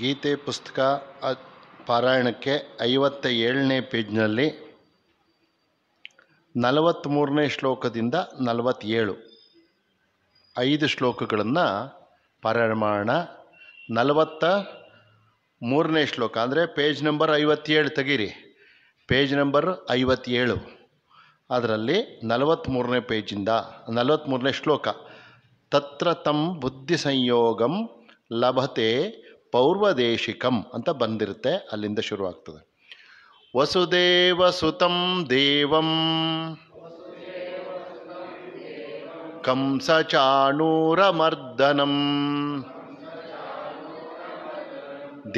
ಗೀತೆ ಪುಸ್ತಕ ಪಾರಾಯಣಕ್ಕೆ ಐವತ್ತ ಏಳನೇ ಪೇಜ್ನಲ್ಲಿ ನಲವತ್ತ್ಮೂರನೇ ಶ್ಲೋಕದಿಂದ ನಲವತ್ತೇಳು ಐದು ಶ್ಲೋಕಗಳನ್ನು ಪಾರಾಯಣ ಮಾಡೋಣ ನಲವತ್ತ ಮೂರನೇ ಶ್ಲೋಕ ಅಂದರೆ ಪೇಜ್ ನಂಬರ್ ಐವತ್ತೇಳು ತೆಗೀರಿ ಪೇಜ್ ನಂಬರ್ ಐವತ್ತೇಳು ಅದರಲ್ಲಿ ನಲವತ್ತ್ಮೂರನೇ ಪೇಜಿಂದ ನಲವತ್ತ್ಮೂರನೇ ಶ್ಲೋಕ तत्र तं बुद्धिसंयोगं लभते पौर्वदेशिकम् अन्त बिर अलिन्दुरुक्त वसुदेवसुतं देवं कंसचाणूरमर्दनं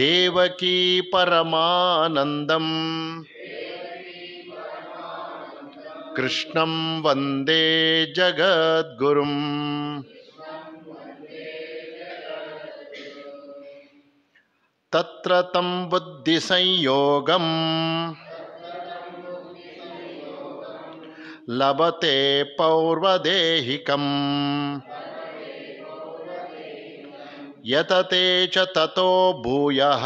देवकी परमानन्दं कृष्णं वन्दे जगद्गुरुम् तत्र बुद्धि बुद्धिसंयोगं लभते पौर्वदेहिकं यतते च ततो भूयः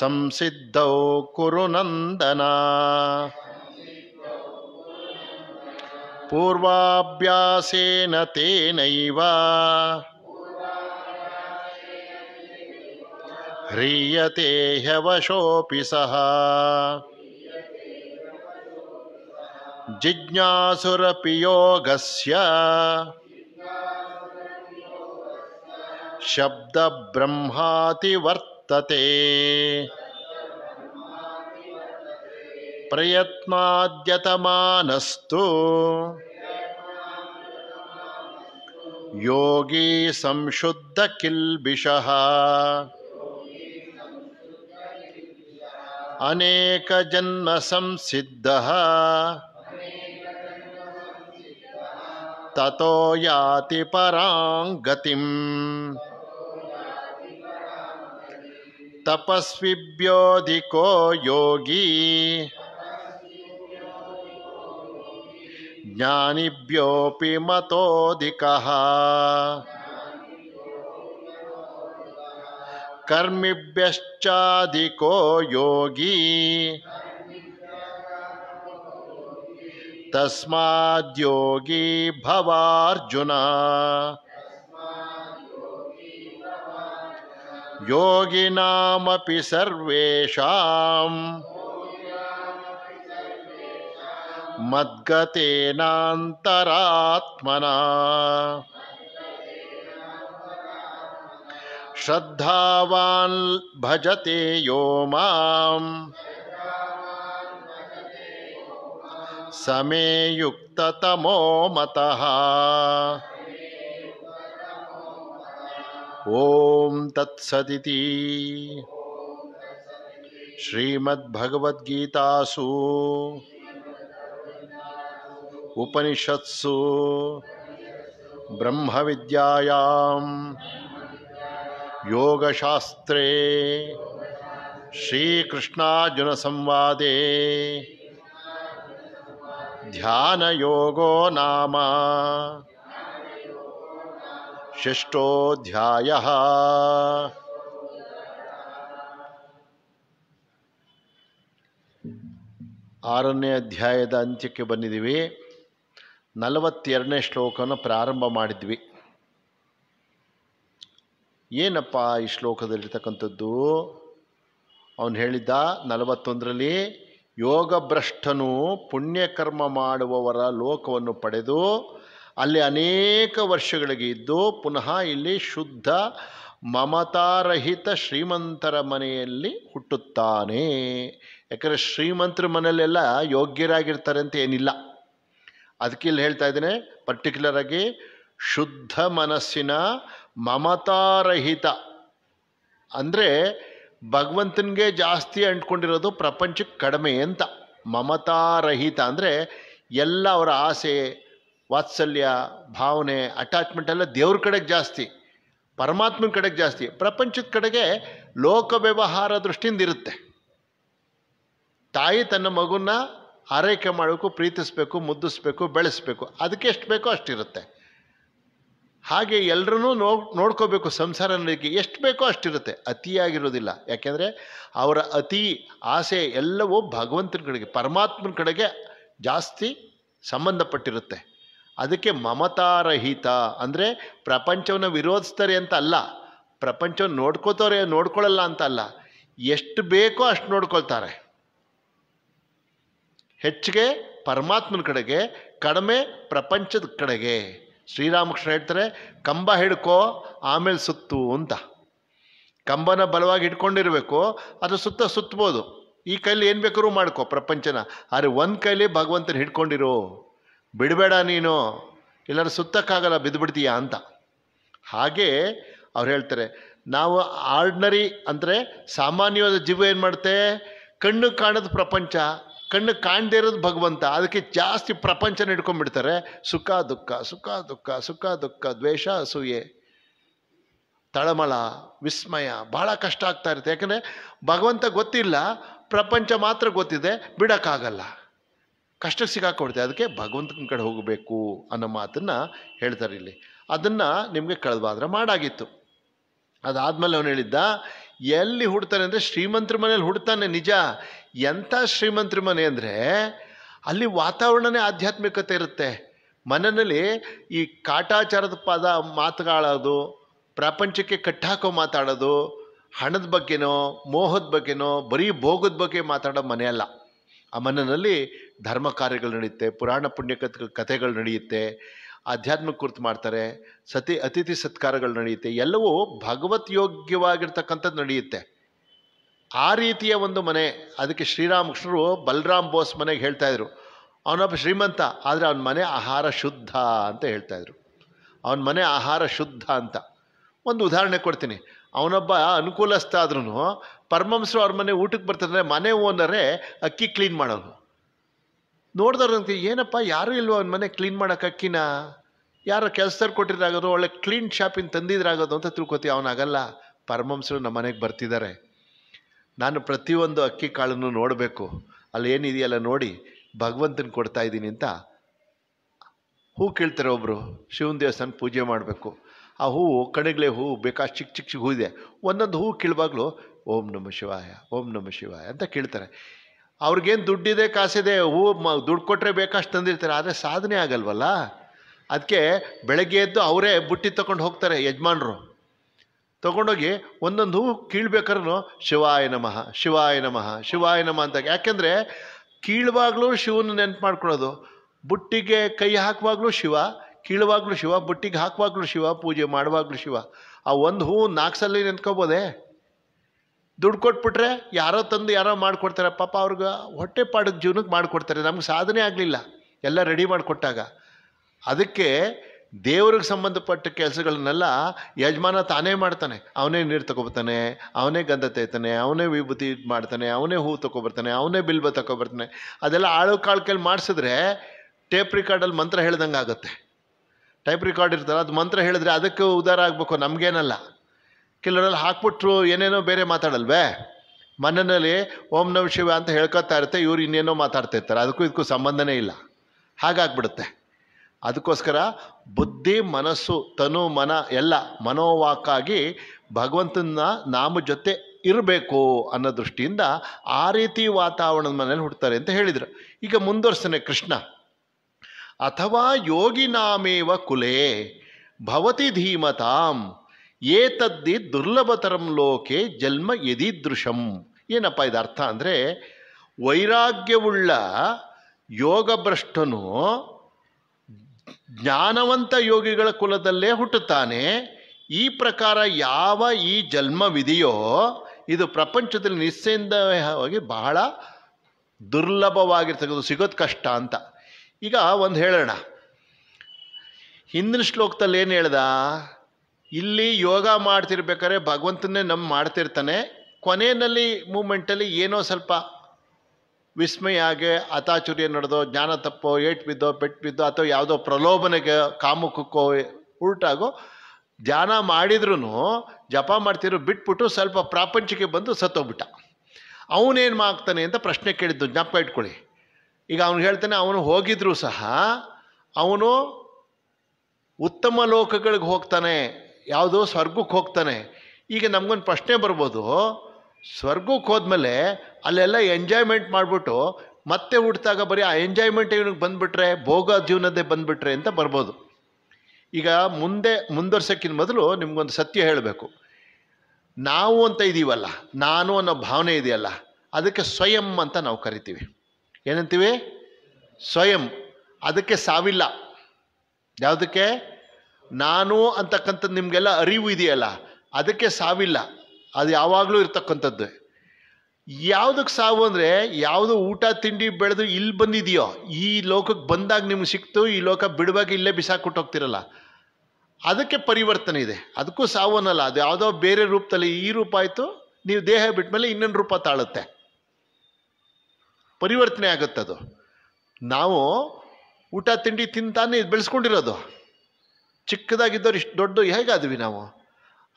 संसिद्धौ कुरु नन्दना पूर्वाभ्यासेन तेनैव ह्रियते ह्यवशोऽपि सः जिज्ञासुरपि योगस्य शब्दब्रह्मातिवर्तते प्रयत्नाद्यतमानस्तु योगी संशुद्धकिल्बिषः अनेक जन्म संसिद्ध ततो याति परां गतिम् तपस्विभ्योऽधिको योगी ज्ञानिभ्योऽपि मतोऽधिकः कर्मिभ्यश्चाधिको योगी तस्माद्योगी भवार्जुन योगिनामपि सर्वेषां मद्गतेनान्तरात्मना श्रद्धावान् भजते यो माम् समे युक्ततमो मतः ॐ तत्सदिति श्रीमद्भगवद्गीतासु उपनिषत्सु ब्रह्मविद्यायाम् योगशास्त्रे श्रीकृष्णार्जुनसंवादे ध्यानयोगो ನಾಮ षष्ठोऽध्यायः ಆರನೇ ಅಧ್ಯಾಯದ ಅಂತ್ಯಕ್ಕೆ ಬಂದಿದ್ದೀವಿ ನಲವತ್ತೆರಡನೇ ಶ್ಲೋಕವನ್ನು ಪ್ರಾರಂಭ ಮಾಡಿದ್ವಿ ಏನಪ್ಪ ಈ ಶ್ಲೋಕದಲ್ಲಿರ್ತಕ್ಕಂಥದ್ದು ಅವನು ಹೇಳಿದ್ದ ನಲವತ್ತೊಂದರಲ್ಲಿ ಭ್ರಷ್ಟನು ಪುಣ್ಯಕರ್ಮ ಮಾಡುವವರ ಲೋಕವನ್ನು ಪಡೆದು ಅಲ್ಲಿ ಅನೇಕ ವರ್ಷಗಳಿಗೆ ಇದ್ದು ಪುನಃ ಇಲ್ಲಿ ಶುದ್ಧ ಮಮತಾರಹಿತ ಶ್ರೀಮಂತರ ಮನೆಯಲ್ಲಿ ಹುಟ್ಟುತ್ತಾನೆ ಯಾಕಂದರೆ ಶ್ರೀಮಂತರ ಮನೆಯಲ್ಲೆಲ್ಲ ಯೋಗ್ಯರಾಗಿರ್ತಾರೆ ಅಂತ ಏನಿಲ್ಲ ಅದಕ್ಕೆ ಇಲ್ಲಿ ಹೇಳ್ತಾ ಇದ್ದೇನೆ ಪರ್ಟಿಕ್ಯುಲರಾಗಿ ಶುದ್ಧ ಮನಸ್ಸಿನ ಮಮತಾರಹಿತ ಅಂದರೆ ಭಗವಂತನಿಗೆ ಜಾಸ್ತಿ ಅಂಟ್ಕೊಂಡಿರೋದು ಪ್ರಪಂಚಕ್ಕೆ ಕಡಿಮೆ ಅಂತ ಮಮತಾರಹಿತ ಅಂದರೆ ಎಲ್ಲ ಅವರ ಆಸೆ ವಾತ್ಸಲ್ಯ ಭಾವನೆ ಅಟ್ಯಾಚ್ಮೆಂಟ್ ಎಲ್ಲ ದೇವ್ರ ಕಡೆಗೆ ಜಾಸ್ತಿ ಪರಮಾತ್ಮನ ಕಡೆಗೆ ಜಾಸ್ತಿ ಪ್ರಪಂಚದ ಕಡೆಗೆ ಲೋಕ ವ್ಯವಹಾರ ದೃಷ್ಟಿಯಿಂದ ಇರುತ್ತೆ ತಾಯಿ ತನ್ನ ಮಗುನ ಆರೈಕೆ ಮಾಡಬೇಕು ಪ್ರೀತಿಸಬೇಕು ಮುದ್ದಿಸ್ಬೇಕು ಬೆಳೆಸಬೇಕು ಅದಕ್ಕೆ ಎಷ್ಟು ಬೇಕೋ ಅಷ್ಟಿರುತ್ತೆ ಹಾಗೆ ಎಲ್ಲರೂ ನೋ ನೋಡ್ಕೋಬೇಕು ಸಂಸಾರ ಅನ್ನೋದಕ್ಕೆ ಎಷ್ಟು ಬೇಕೋ ಅಷ್ಟಿರುತ್ತೆ ಅತಿಯಾಗಿರೋದಿಲ್ಲ ಯಾಕೆಂದರೆ ಅವರ ಅತಿ ಆಸೆ ಎಲ್ಲವೂ ಭಗವಂತನ ಕಡೆಗೆ ಪರಮಾತ್ಮನ ಕಡೆಗೆ ಜಾಸ್ತಿ ಸಂಬಂಧಪಟ್ಟಿರುತ್ತೆ ಅದಕ್ಕೆ ಮಮತಾರಹಿತ ಅಂದರೆ ಪ್ರಪಂಚವನ್ನು ವಿರೋಧಿಸ್ತಾರೆ ಅಂತ ಅಲ್ಲ ಪ್ರಪಂಚವನ್ನು ನೋಡ್ಕೋತಾರೆ ನೋಡ್ಕೊಳ್ಳಲ್ಲ ಅಂತ ಅಲ್ಲ ಎಷ್ಟು ಬೇಕೋ ಅಷ್ಟು ನೋಡ್ಕೊಳ್ತಾರೆ ಹೆಚ್ಚಿಗೆ ಪರಮಾತ್ಮನ ಕಡೆಗೆ ಕಡಿಮೆ ಪ್ರಪಂಚದ ಕಡೆಗೆ ಶ್ರೀರಾಮಕೃಷ್ಣ ಹೇಳ್ತಾರೆ ಕಂಬ ಹಿಡ್ಕೋ ಆಮೇಲೆ ಸುತ್ತು ಅಂತ ಕಂಬನ ಬಲವಾಗಿ ಹಿಡ್ಕೊಂಡಿರಬೇಕು ಅದು ಸುತ್ತ ಸುತ್ತಬೋದು ಈ ಕೈಲಿ ಏನು ಬೇಕಾದ್ರೂ ಮಾಡ್ಕೋ ಪ್ರಪಂಚನ ಆದರೆ ಒಂದು ಕೈಲಿ ಭಗವಂತನ ಹಿಡ್ಕೊಂಡಿರೋ ಬಿಡಬೇಡ ನೀನು ಎಲ್ಲರೂ ಸುತ್ತಕ್ಕಾಗಲ್ಲ ಬಿದ್ದುಬಿಡ್ತೀಯಾ ಅಂತ ಹಾಗೆ ಅವ್ರು ಹೇಳ್ತಾರೆ ನಾವು ಆರ್ಡ್ನರಿ ಅಂದರೆ ಸಾಮಾನ್ಯವಾದ ಜೀವ ಏನು ಮಾಡುತ್ತೆ ಕಣ್ಣು ಕಾಣದ ಪ್ರಪಂಚ ಕಣ್ಣು ಕಾಣದೇ ಇರೋದು ಭಗವಂತ ಅದಕ್ಕೆ ಜಾಸ್ತಿ ಪ್ರಪಂಚನ ನಡ್ಕೊಂಡ್ಬಿಡ್ತಾರೆ ಸುಖ ದುಃಖ ಸುಖ ದುಃಖ ಸುಖ ದುಃಖ ದ್ವೇಷ ಅಸೂಯೆ ತಳಮಳ ವಿಸ್ಮಯ ಬಹಳ ಕಷ್ಟ ಆಗ್ತಾ ಇರುತ್ತೆ ಯಾಕಂದರೆ ಭಗವಂತ ಗೊತ್ತಿಲ್ಲ ಪ್ರಪಂಚ ಮಾತ್ರ ಗೊತ್ತಿದೆ ಬಿಡೋಕ್ಕಾಗಲ್ಲ ಕಷ್ಟ ಸಿಗಾಕೊಡ್ತೆ ಅದಕ್ಕೆ ಭಗವಂತನ ಕಡೆ ಹೋಗಬೇಕು ಅನ್ನೋ ಮಾತನ್ನು ಹೇಳ್ತಾರೆ ಇಲ್ಲಿ ಅದನ್ನು ನಿಮಗೆ ಕಳೆದಾದ್ರೆ ಮಾಡಾಗಿತ್ತು ಅದಾದಮೇಲೆ ಅವನು ಹೇಳಿದ್ದ ಎಲ್ಲಿ ಹುಡ್ತಾನೆ ಅಂದರೆ ಶ್ರೀಮಂತರ ಮನೇಲಿ ಹುಡ್ತಾನೆ ನಿಜ ಎಂಥ ಶ್ರೀಮಂತರ ಮನೆ ಅಂದರೆ ಅಲ್ಲಿ ವಾತಾವರಣವೇ ಆಧ್ಯಾತ್ಮಿಕತೆ ಇರುತ್ತೆ ಮನೆಯಲ್ಲಿ ಈ ಕಾಟಾಚಾರದ ಪದ ಮಾತುಗಳೋದು ಪ್ರಪಂಚಕ್ಕೆ ಕಟ್ಟಾಕೋ ಮಾತಾಡೋದು ಹಣದ ಬಗ್ಗೆನೋ ಮೋಹದ ಬಗ್ಗೆನೋ ಬರೀ ಭೋಗದ ಬಗ್ಗೆ ಮಾತಾಡೋ ಮನೆಯಲ್ಲ ಆ ಮನೆಯಲ್ಲಿ ಧರ್ಮ ಕಾರ್ಯಗಳು ನಡೆಯುತ್ತೆ ಪುರಾಣ ಪುಣ್ಯ ಕಥೆಗಳು ನಡೆಯುತ್ತೆ ಆಧ್ಯಾತ್ಮಿಕ ಕುರ್ತು ಮಾಡ್ತಾರೆ ಸತಿ ಅತಿಥಿ ಸತ್ಕಾರಗಳು ನಡೆಯುತ್ತೆ ಎಲ್ಲವೂ ಭಗವತ್ ಯೋಗ್ಯವಾಗಿರ್ತಕ್ಕಂಥದ್ದು ನಡೆಯುತ್ತೆ ಆ ರೀತಿಯ ಒಂದು ಮನೆ ಅದಕ್ಕೆ ಶ್ರೀರಾಮಕೃಷ್ಣರು ಬಲರಾಮ್ ಬೋಸ್ ಮನೆಗೆ ಹೇಳ್ತಾಯಿದ್ರು ಅವನೊಬ್ಬ ಶ್ರೀಮಂತ ಆದರೆ ಅವನ ಮನೆ ಆಹಾರ ಶುದ್ಧ ಅಂತ ಹೇಳ್ತಾಯಿದ್ರು ಅವನ ಮನೆ ಆಹಾರ ಶುದ್ಧ ಅಂತ ಒಂದು ಉದಾಹರಣೆ ಕೊಡ್ತೀನಿ ಅವನೊಬ್ಬ ಅನುಕೂಲಸ್ಥ ಆದ್ರೂ ಪರಮಂಸರು ಅವ್ರ ಮನೆ ಊಟಕ್ಕೆ ಬರ್ತಾರೆ ಮನೆ ಓನರೇ ಅಕ್ಕಿ ಕ್ಲೀನ್ ಮಾಡೋನು ನೋಡಿದವ್ರಂತೆ ಏನಪ್ಪ ಯಾರೂ ಇಲ್ವೋ ಅವನ ಮನೆ ಕ್ಲೀನ್ ಮಾಡೋಕೆ ಅಕ್ಕಿನ ಯಾರು ಕೆಲ್ಸರು ಕೊಟ್ಟಿದ್ರಾಗೋದು ಒಳ್ಳೆ ಕ್ಲೀನ್ ಶಾಪಿಂಗ್ ತಂದಿದ್ರಾಗೋದು ಅಂತ ತಿಳ್ಕೊತೀವಿ ಅವನಾಗಲ್ಲ ಪರಮಂಸರು ನಮ್ಮ ಮನೆಗೆ ಬರ್ತಿದ್ದಾರೆ ನಾನು ಪ್ರತಿಯೊಂದು ಅಕ್ಕಿ ಕಾಳನ್ನು ನೋಡಬೇಕು ಅಲ್ಲಿ ಏನಿದೆಯಲ್ಲ ನೋಡಿ ಭಗವಂತನ ಕೊಡ್ತಾ ಇದ್ದೀನಿ ಅಂತ ಹೂ ಕೇಳ್ತಾರೆ ಒಬ್ಬರು ಶಿವನ ದೇವಸ್ಥಾನ ಪೂಜೆ ಮಾಡಬೇಕು ಆ ಹೂವು ಕಣಗಳೆ ಹೂವು ಬೇಕಾದ ಚಿಕ್ಕ ಚಿಕ್ಕ ಚಿಕ್ಕ ಹೂ ಇದೆ ಒಂದೊಂದು ಹೂವು ಕೇಳುವಾಗಲೂ ಓಂ ನಮ ಶಿವಾಯ ಓಂ ನಮ ಶಿವಾಯ ಅಂತ ಕೇಳ್ತಾರೆ ಅವ್ರಿಗೇನು ದುಡ್ಡಿದೆ ಕಾಸಿದೆ ಹೂವು ಮ ದುಡ್ಡು ಕೊಟ್ಟರೆ ಬೇಕಷ್ಟು ತಂದಿರ್ತಾರೆ ಆದರೆ ಸಾಧನೆ ಆಗಲ್ವಲ್ಲ ಅದಕ್ಕೆ ಬೆಳಗ್ಗೆ ಎದ್ದು ಅವರೇ ಬುಟ್ಟಿ ತೊಗೊಂಡು ಹೋಗ್ತಾರೆ ಯಜಮಾನ್ರು ತಗೊಂಡೋಗಿ ಒಂದೊಂದು ಹೂವು ಕೀಳ್ಬೇಕಾದ್ರೂ ಶಿವಾಯ ನಮಃ ಶಿವಾಯ ನಮಃ ಶಿವಾಯ ನಮಃ ಅಂತ ಯಾಕೆಂದರೆ ಕೀಳುವಾಗಲೂ ಶಿವನ ನೆನ್ಪು ಮಾಡ್ಕೊಳ್ಳೋದು ಬುಟ್ಟಿಗೆ ಕೈ ಹಾಕುವಾಗಲೂ ಶಿವ ಕೀಳುವಾಗಲೂ ಶಿವ ಬುಟ್ಟಿಗೆ ಹಾಕುವಾಗಲೂ ಶಿವ ಪೂಜೆ ಮಾಡುವಾಗಲೂ ಶಿವ ಆ ಒಂದು ಹೂವು ನಾಲ್ಕು ಸಲ ನೆನ್ಕೋಬೋದೆ ದುಡ್ಡು ಕೊಟ್ಬಿಟ್ರೆ ಯಾರೋ ತಂದು ಯಾರೋ ಮಾಡಿಕೊಡ್ತಾರೆ ಪಾಪ ಅವ್ರಿಗೆ ಹೊಟ್ಟೆ ಪಾಡದ ಜೀವನಕ್ಕೆ ಮಾಡಿಕೊಡ್ತಾರೆ ನಮ್ಗೆ ಸಾಧನೆ ಆಗಲಿಲ್ಲ ಎಲ್ಲ ರೆಡಿ ಮಾಡಿಕೊಟ್ಟಾಗ ಅದಕ್ಕೆ ದೇವ್ರಿಗೆ ಸಂಬಂಧಪಟ್ಟ ಕೆಲಸಗಳನ್ನೆಲ್ಲ ಯಜಮಾನ ತಾನೇ ಮಾಡ್ತಾನೆ ಅವನೇ ನೀರು ತಗೊಬರ್ತಾನೆ ಅವನೇ ಗಂಧ ತೈತಾನೆ ಅವನೇ ವಿಭೂತಿ ಇದು ಮಾಡ್ತಾನೆ ಅವನೇ ಹೂ ತಗೋಬರ್ತಾನೆ ಅವನೇ ಬಿಲ್ಬ ತಗೋಬರ್ತಾನೆ ಅದೆಲ್ಲ ಆಳು ಕಾಳು ಕೈಲಿ ಮಾಡಿಸಿದ್ರೆ ಟೇಪ್ ರಿಕಾರ್ಡಲ್ಲಿ ಮಂತ್ರ ಹೇಳ್ದಂಗೆ ಆಗುತ್ತೆ ಟೈಪ್ ರಿಕಾರ್ಡ್ ಇರ್ತಾರೆ ಅದು ಮಂತ್ರ ಹೇಳಿದ್ರೆ ಅದಕ್ಕೆ ಉದಾರ ಆಗಬೇಕು ನಮಗೇನಲ್ಲ ಕೆಲವರಲ್ಲಿ ಹಾಕ್ಬಿಟ್ರು ಏನೇನೋ ಬೇರೆ ಮಾತಾಡಲ್ವೇ ಮನೆಯಲ್ಲಿ ಓಂ ನಮ ಶಿವ ಅಂತ ಹೇಳ್ಕೊತಾ ಇರುತ್ತೆ ಇವ್ರು ಇನ್ನೇನೋ ಮಾತಾಡ್ತಾ ಅದಕ್ಕೂ ಇದಕ್ಕೂ ಸಂಬಂಧನೇ ಇಲ್ಲ ಹಾಗಾಗ್ಬಿಡುತ್ತೆ ಅದಕ್ಕೋಸ್ಕರ ಬುದ್ಧಿ ಮನಸ್ಸು ತನು ಮನ ಎಲ್ಲ ಮನೋವಾಕಾಗಿ ಭಗವಂತನ ನಾಮ ಜೊತೆ ಇರಬೇಕು ಅನ್ನೋ ದೃಷ್ಟಿಯಿಂದ ಆ ರೀತಿ ವಾತಾವರಣದ ಮನೇಲಿ ಹುಡ್ತಾರೆ ಅಂತ ಹೇಳಿದರು ಈಗ ಮುಂದುವರ್ಸನೆ ಕೃಷ್ಣ ಅಥವಾ ಯೋಗಿ ನಾಮೇವ ಕುಲೆ ಭವತಿ ಧೀಮತಾಂ ಏತದ್ದಿ ದುರ್ಲಭತರಂ ಲೋಕೆ ಜನ್ಮ ಯದೀದೃಶಂ ಏನಪ್ಪ ಇದು ಅರ್ಥ ಅಂದರೆ ವೈರಾಗ್ಯವುಳ್ಳ ಯೋಗಭ್ರಷ್ಟನು ಜ್ಞಾನವಂತ ಯೋಗಿಗಳ ಕುಲದಲ್ಲೇ ಹುಟ್ಟುತ್ತಾನೆ ಈ ಪ್ರಕಾರ ಯಾವ ಈ ಜನ್ಮವಿದೆಯೋ ಇದು ಪ್ರಪಂಚದಲ್ಲಿ ನಿಸ್ಸಂದೇಹವಾಗಿ ಬಹಳ ದುರ್ಲಭವಾಗಿರ್ತಕ್ಕಂಥ ಸಿಗೋದು ಕಷ್ಟ ಅಂತ ಈಗ ಒಂದು ಹೇಳೋಣ ಹಿಂದಿನ ಶ್ಲೋಕದಲ್ಲಿ ಏನು ಹೇಳ್ದ ಇಲ್ಲಿ ಯೋಗ ಮಾಡ್ತಿರ್ಬೇಕಾದ್ರೆ ಭಗವಂತನೇ ನಮ್ಮ ಮಾಡ್ತಿರ್ತಾನೆ ಕೊನೆಯಲ್ಲಿ ಮೂಮೆಂಟಲ್ಲಿ ಏನೋ ಸ್ವಲ್ಪ ವಿಸ್ಮಯಾಗೆ ಅತಾಚುರ್ಯ ನಡೆದೋ ಜ್ಞಾನ ತಪ್ಪೋ ಏಟ್ ಬಿದ್ದೋ ಬೆಟ್ಟು ಬಿದ್ದೋ ಅಥವಾ ಯಾವುದೋ ಪ್ರಲೋಭನೆಗೆ ಕಾಮುಕಕ್ಕೋ ಉಲ್ಟಾಗೋ ಧ್ಯಾನ ಮಾಡಿದ್ರೂ ಜಪ ಮಾಡ್ತಿರೋ ಬಿಟ್ಬಿಟ್ಟು ಸ್ವಲ್ಪ ಪ್ರಾಪಂಚಿಕೆ ಬಂದು ಸತ್ತೋಗ್ಬಿಟ್ಟ ಅವನೇನು ಮಾಡ್ತಾನೆ ಅಂತ ಪ್ರಶ್ನೆ ಕೇಳಿದ್ದು ಜ್ಞಾಪಕ ಇಟ್ಕೊಳ್ಳಿ ಈಗ ಅವನು ಹೇಳ್ತಾನೆ ಅವನು ಹೋಗಿದ್ರೂ ಸಹ ಅವನು ಉತ್ತಮ ಲೋಕಗಳಿಗೆ ಹೋಗ್ತಾನೆ ಯಾವುದೋ ಸ್ವರ್ಗಕ್ಕೆ ಹೋಗ್ತಾನೆ ಈಗ ನಮಗೊಂದು ಪ್ರಶ್ನೆ ಬರ್ಬೋದು ಸ್ವರ್ಗಕ್ಕೆ ಹೋದ್ಮೇಲೆ ಅಲ್ಲೆಲ್ಲ ಎಂಜಾಯ್ಮೆಂಟ್ ಮಾಡಿಬಿಟ್ಟು ಮತ್ತೆ ಹುಟ್ಟಿದಾಗ ಬರೀ ಆ ಎಂಜಾಯ್ಮೆಂಟ್ ಇವನಿಗೆ ಬಂದುಬಿಟ್ರೆ ಭೋಗ ಜೀವನದ್ದೇ ಬಂದುಬಿಟ್ರೆ ಅಂತ ಬರ್ಬೋದು ಈಗ ಮುಂದೆ ಮುಂದುವರ್ಸೋಕ್ಕಿಂತ ಮೊದಲು ನಿಮಗೊಂದು ಸತ್ಯ ಹೇಳಬೇಕು ನಾವು ಅಂತ ಇದ್ದೀವಲ್ಲ ನಾನು ಅನ್ನೋ ಭಾವನೆ ಇದೆಯಲ್ಲ ಅದಕ್ಕೆ ಸ್ವಯಂ ಅಂತ ನಾವು ಕರಿತೀವಿ ಏನಂತೀವಿ ಸ್ವಯಂ ಅದಕ್ಕೆ ಸಾವಿಲ್ಲ ಯಾವುದಕ್ಕೆ ನಾನು ಅಂತಕ್ಕಂಥದ್ದು ನಿಮಗೆಲ್ಲ ಅರಿವು ಇದೆಯಲ್ಲ ಅದಕ್ಕೆ ಸಾವಿಲ್ಲ ಅದು ಯಾವಾಗಲೂ ಇರ್ತಕ್ಕಂಥದ್ದು ಯಾವುದಕ್ಕೆ ಸಾವು ಅಂದರೆ ಯಾವುದು ಊಟ ತಿಂಡಿ ಬೆಳೆದು ಇಲ್ಲಿ ಬಂದಿದೆಯೋ ಈ ಲೋಕಕ್ಕೆ ಬಂದಾಗ ನಿಮ್ಗೆ ಸಿಕ್ತು ಈ ಲೋಕ ಬಿಡುವಾಗ ಇಲ್ಲೇ ಕೊಟ್ಟು ಹೋಗ್ತಿರಲ್ಲ ಅದಕ್ಕೆ ಪರಿವರ್ತನೆ ಇದೆ ಅದಕ್ಕೂ ಸಾವು ಅನ್ನಲ್ಲ ಅದು ಯಾವುದೋ ಬೇರೆ ರೂಪದಲ್ಲಿ ಈ ರೂಪ ಆಯಿತು ನೀವು ದೇಹ ಬಿಟ್ಟ ಮೇಲೆ ಇನ್ನೊಂದು ರೂಪ ತಾಳುತ್ತೆ ಪರಿವರ್ತನೆ ಆಗುತ್ತೆ ಅದು ನಾವು ಊಟ ತಿಂಡಿ ತಿಂತಾನೆ ಇದು ಬೆಳೆಸ್ಕೊಂಡಿರೋದು ಚಿಕ್ಕದಾಗಿದ್ದವ್ರು ಇಷ್ಟು ದೊಡ್ಡ ಹೇಗಾದ್ವಿ ನಾವು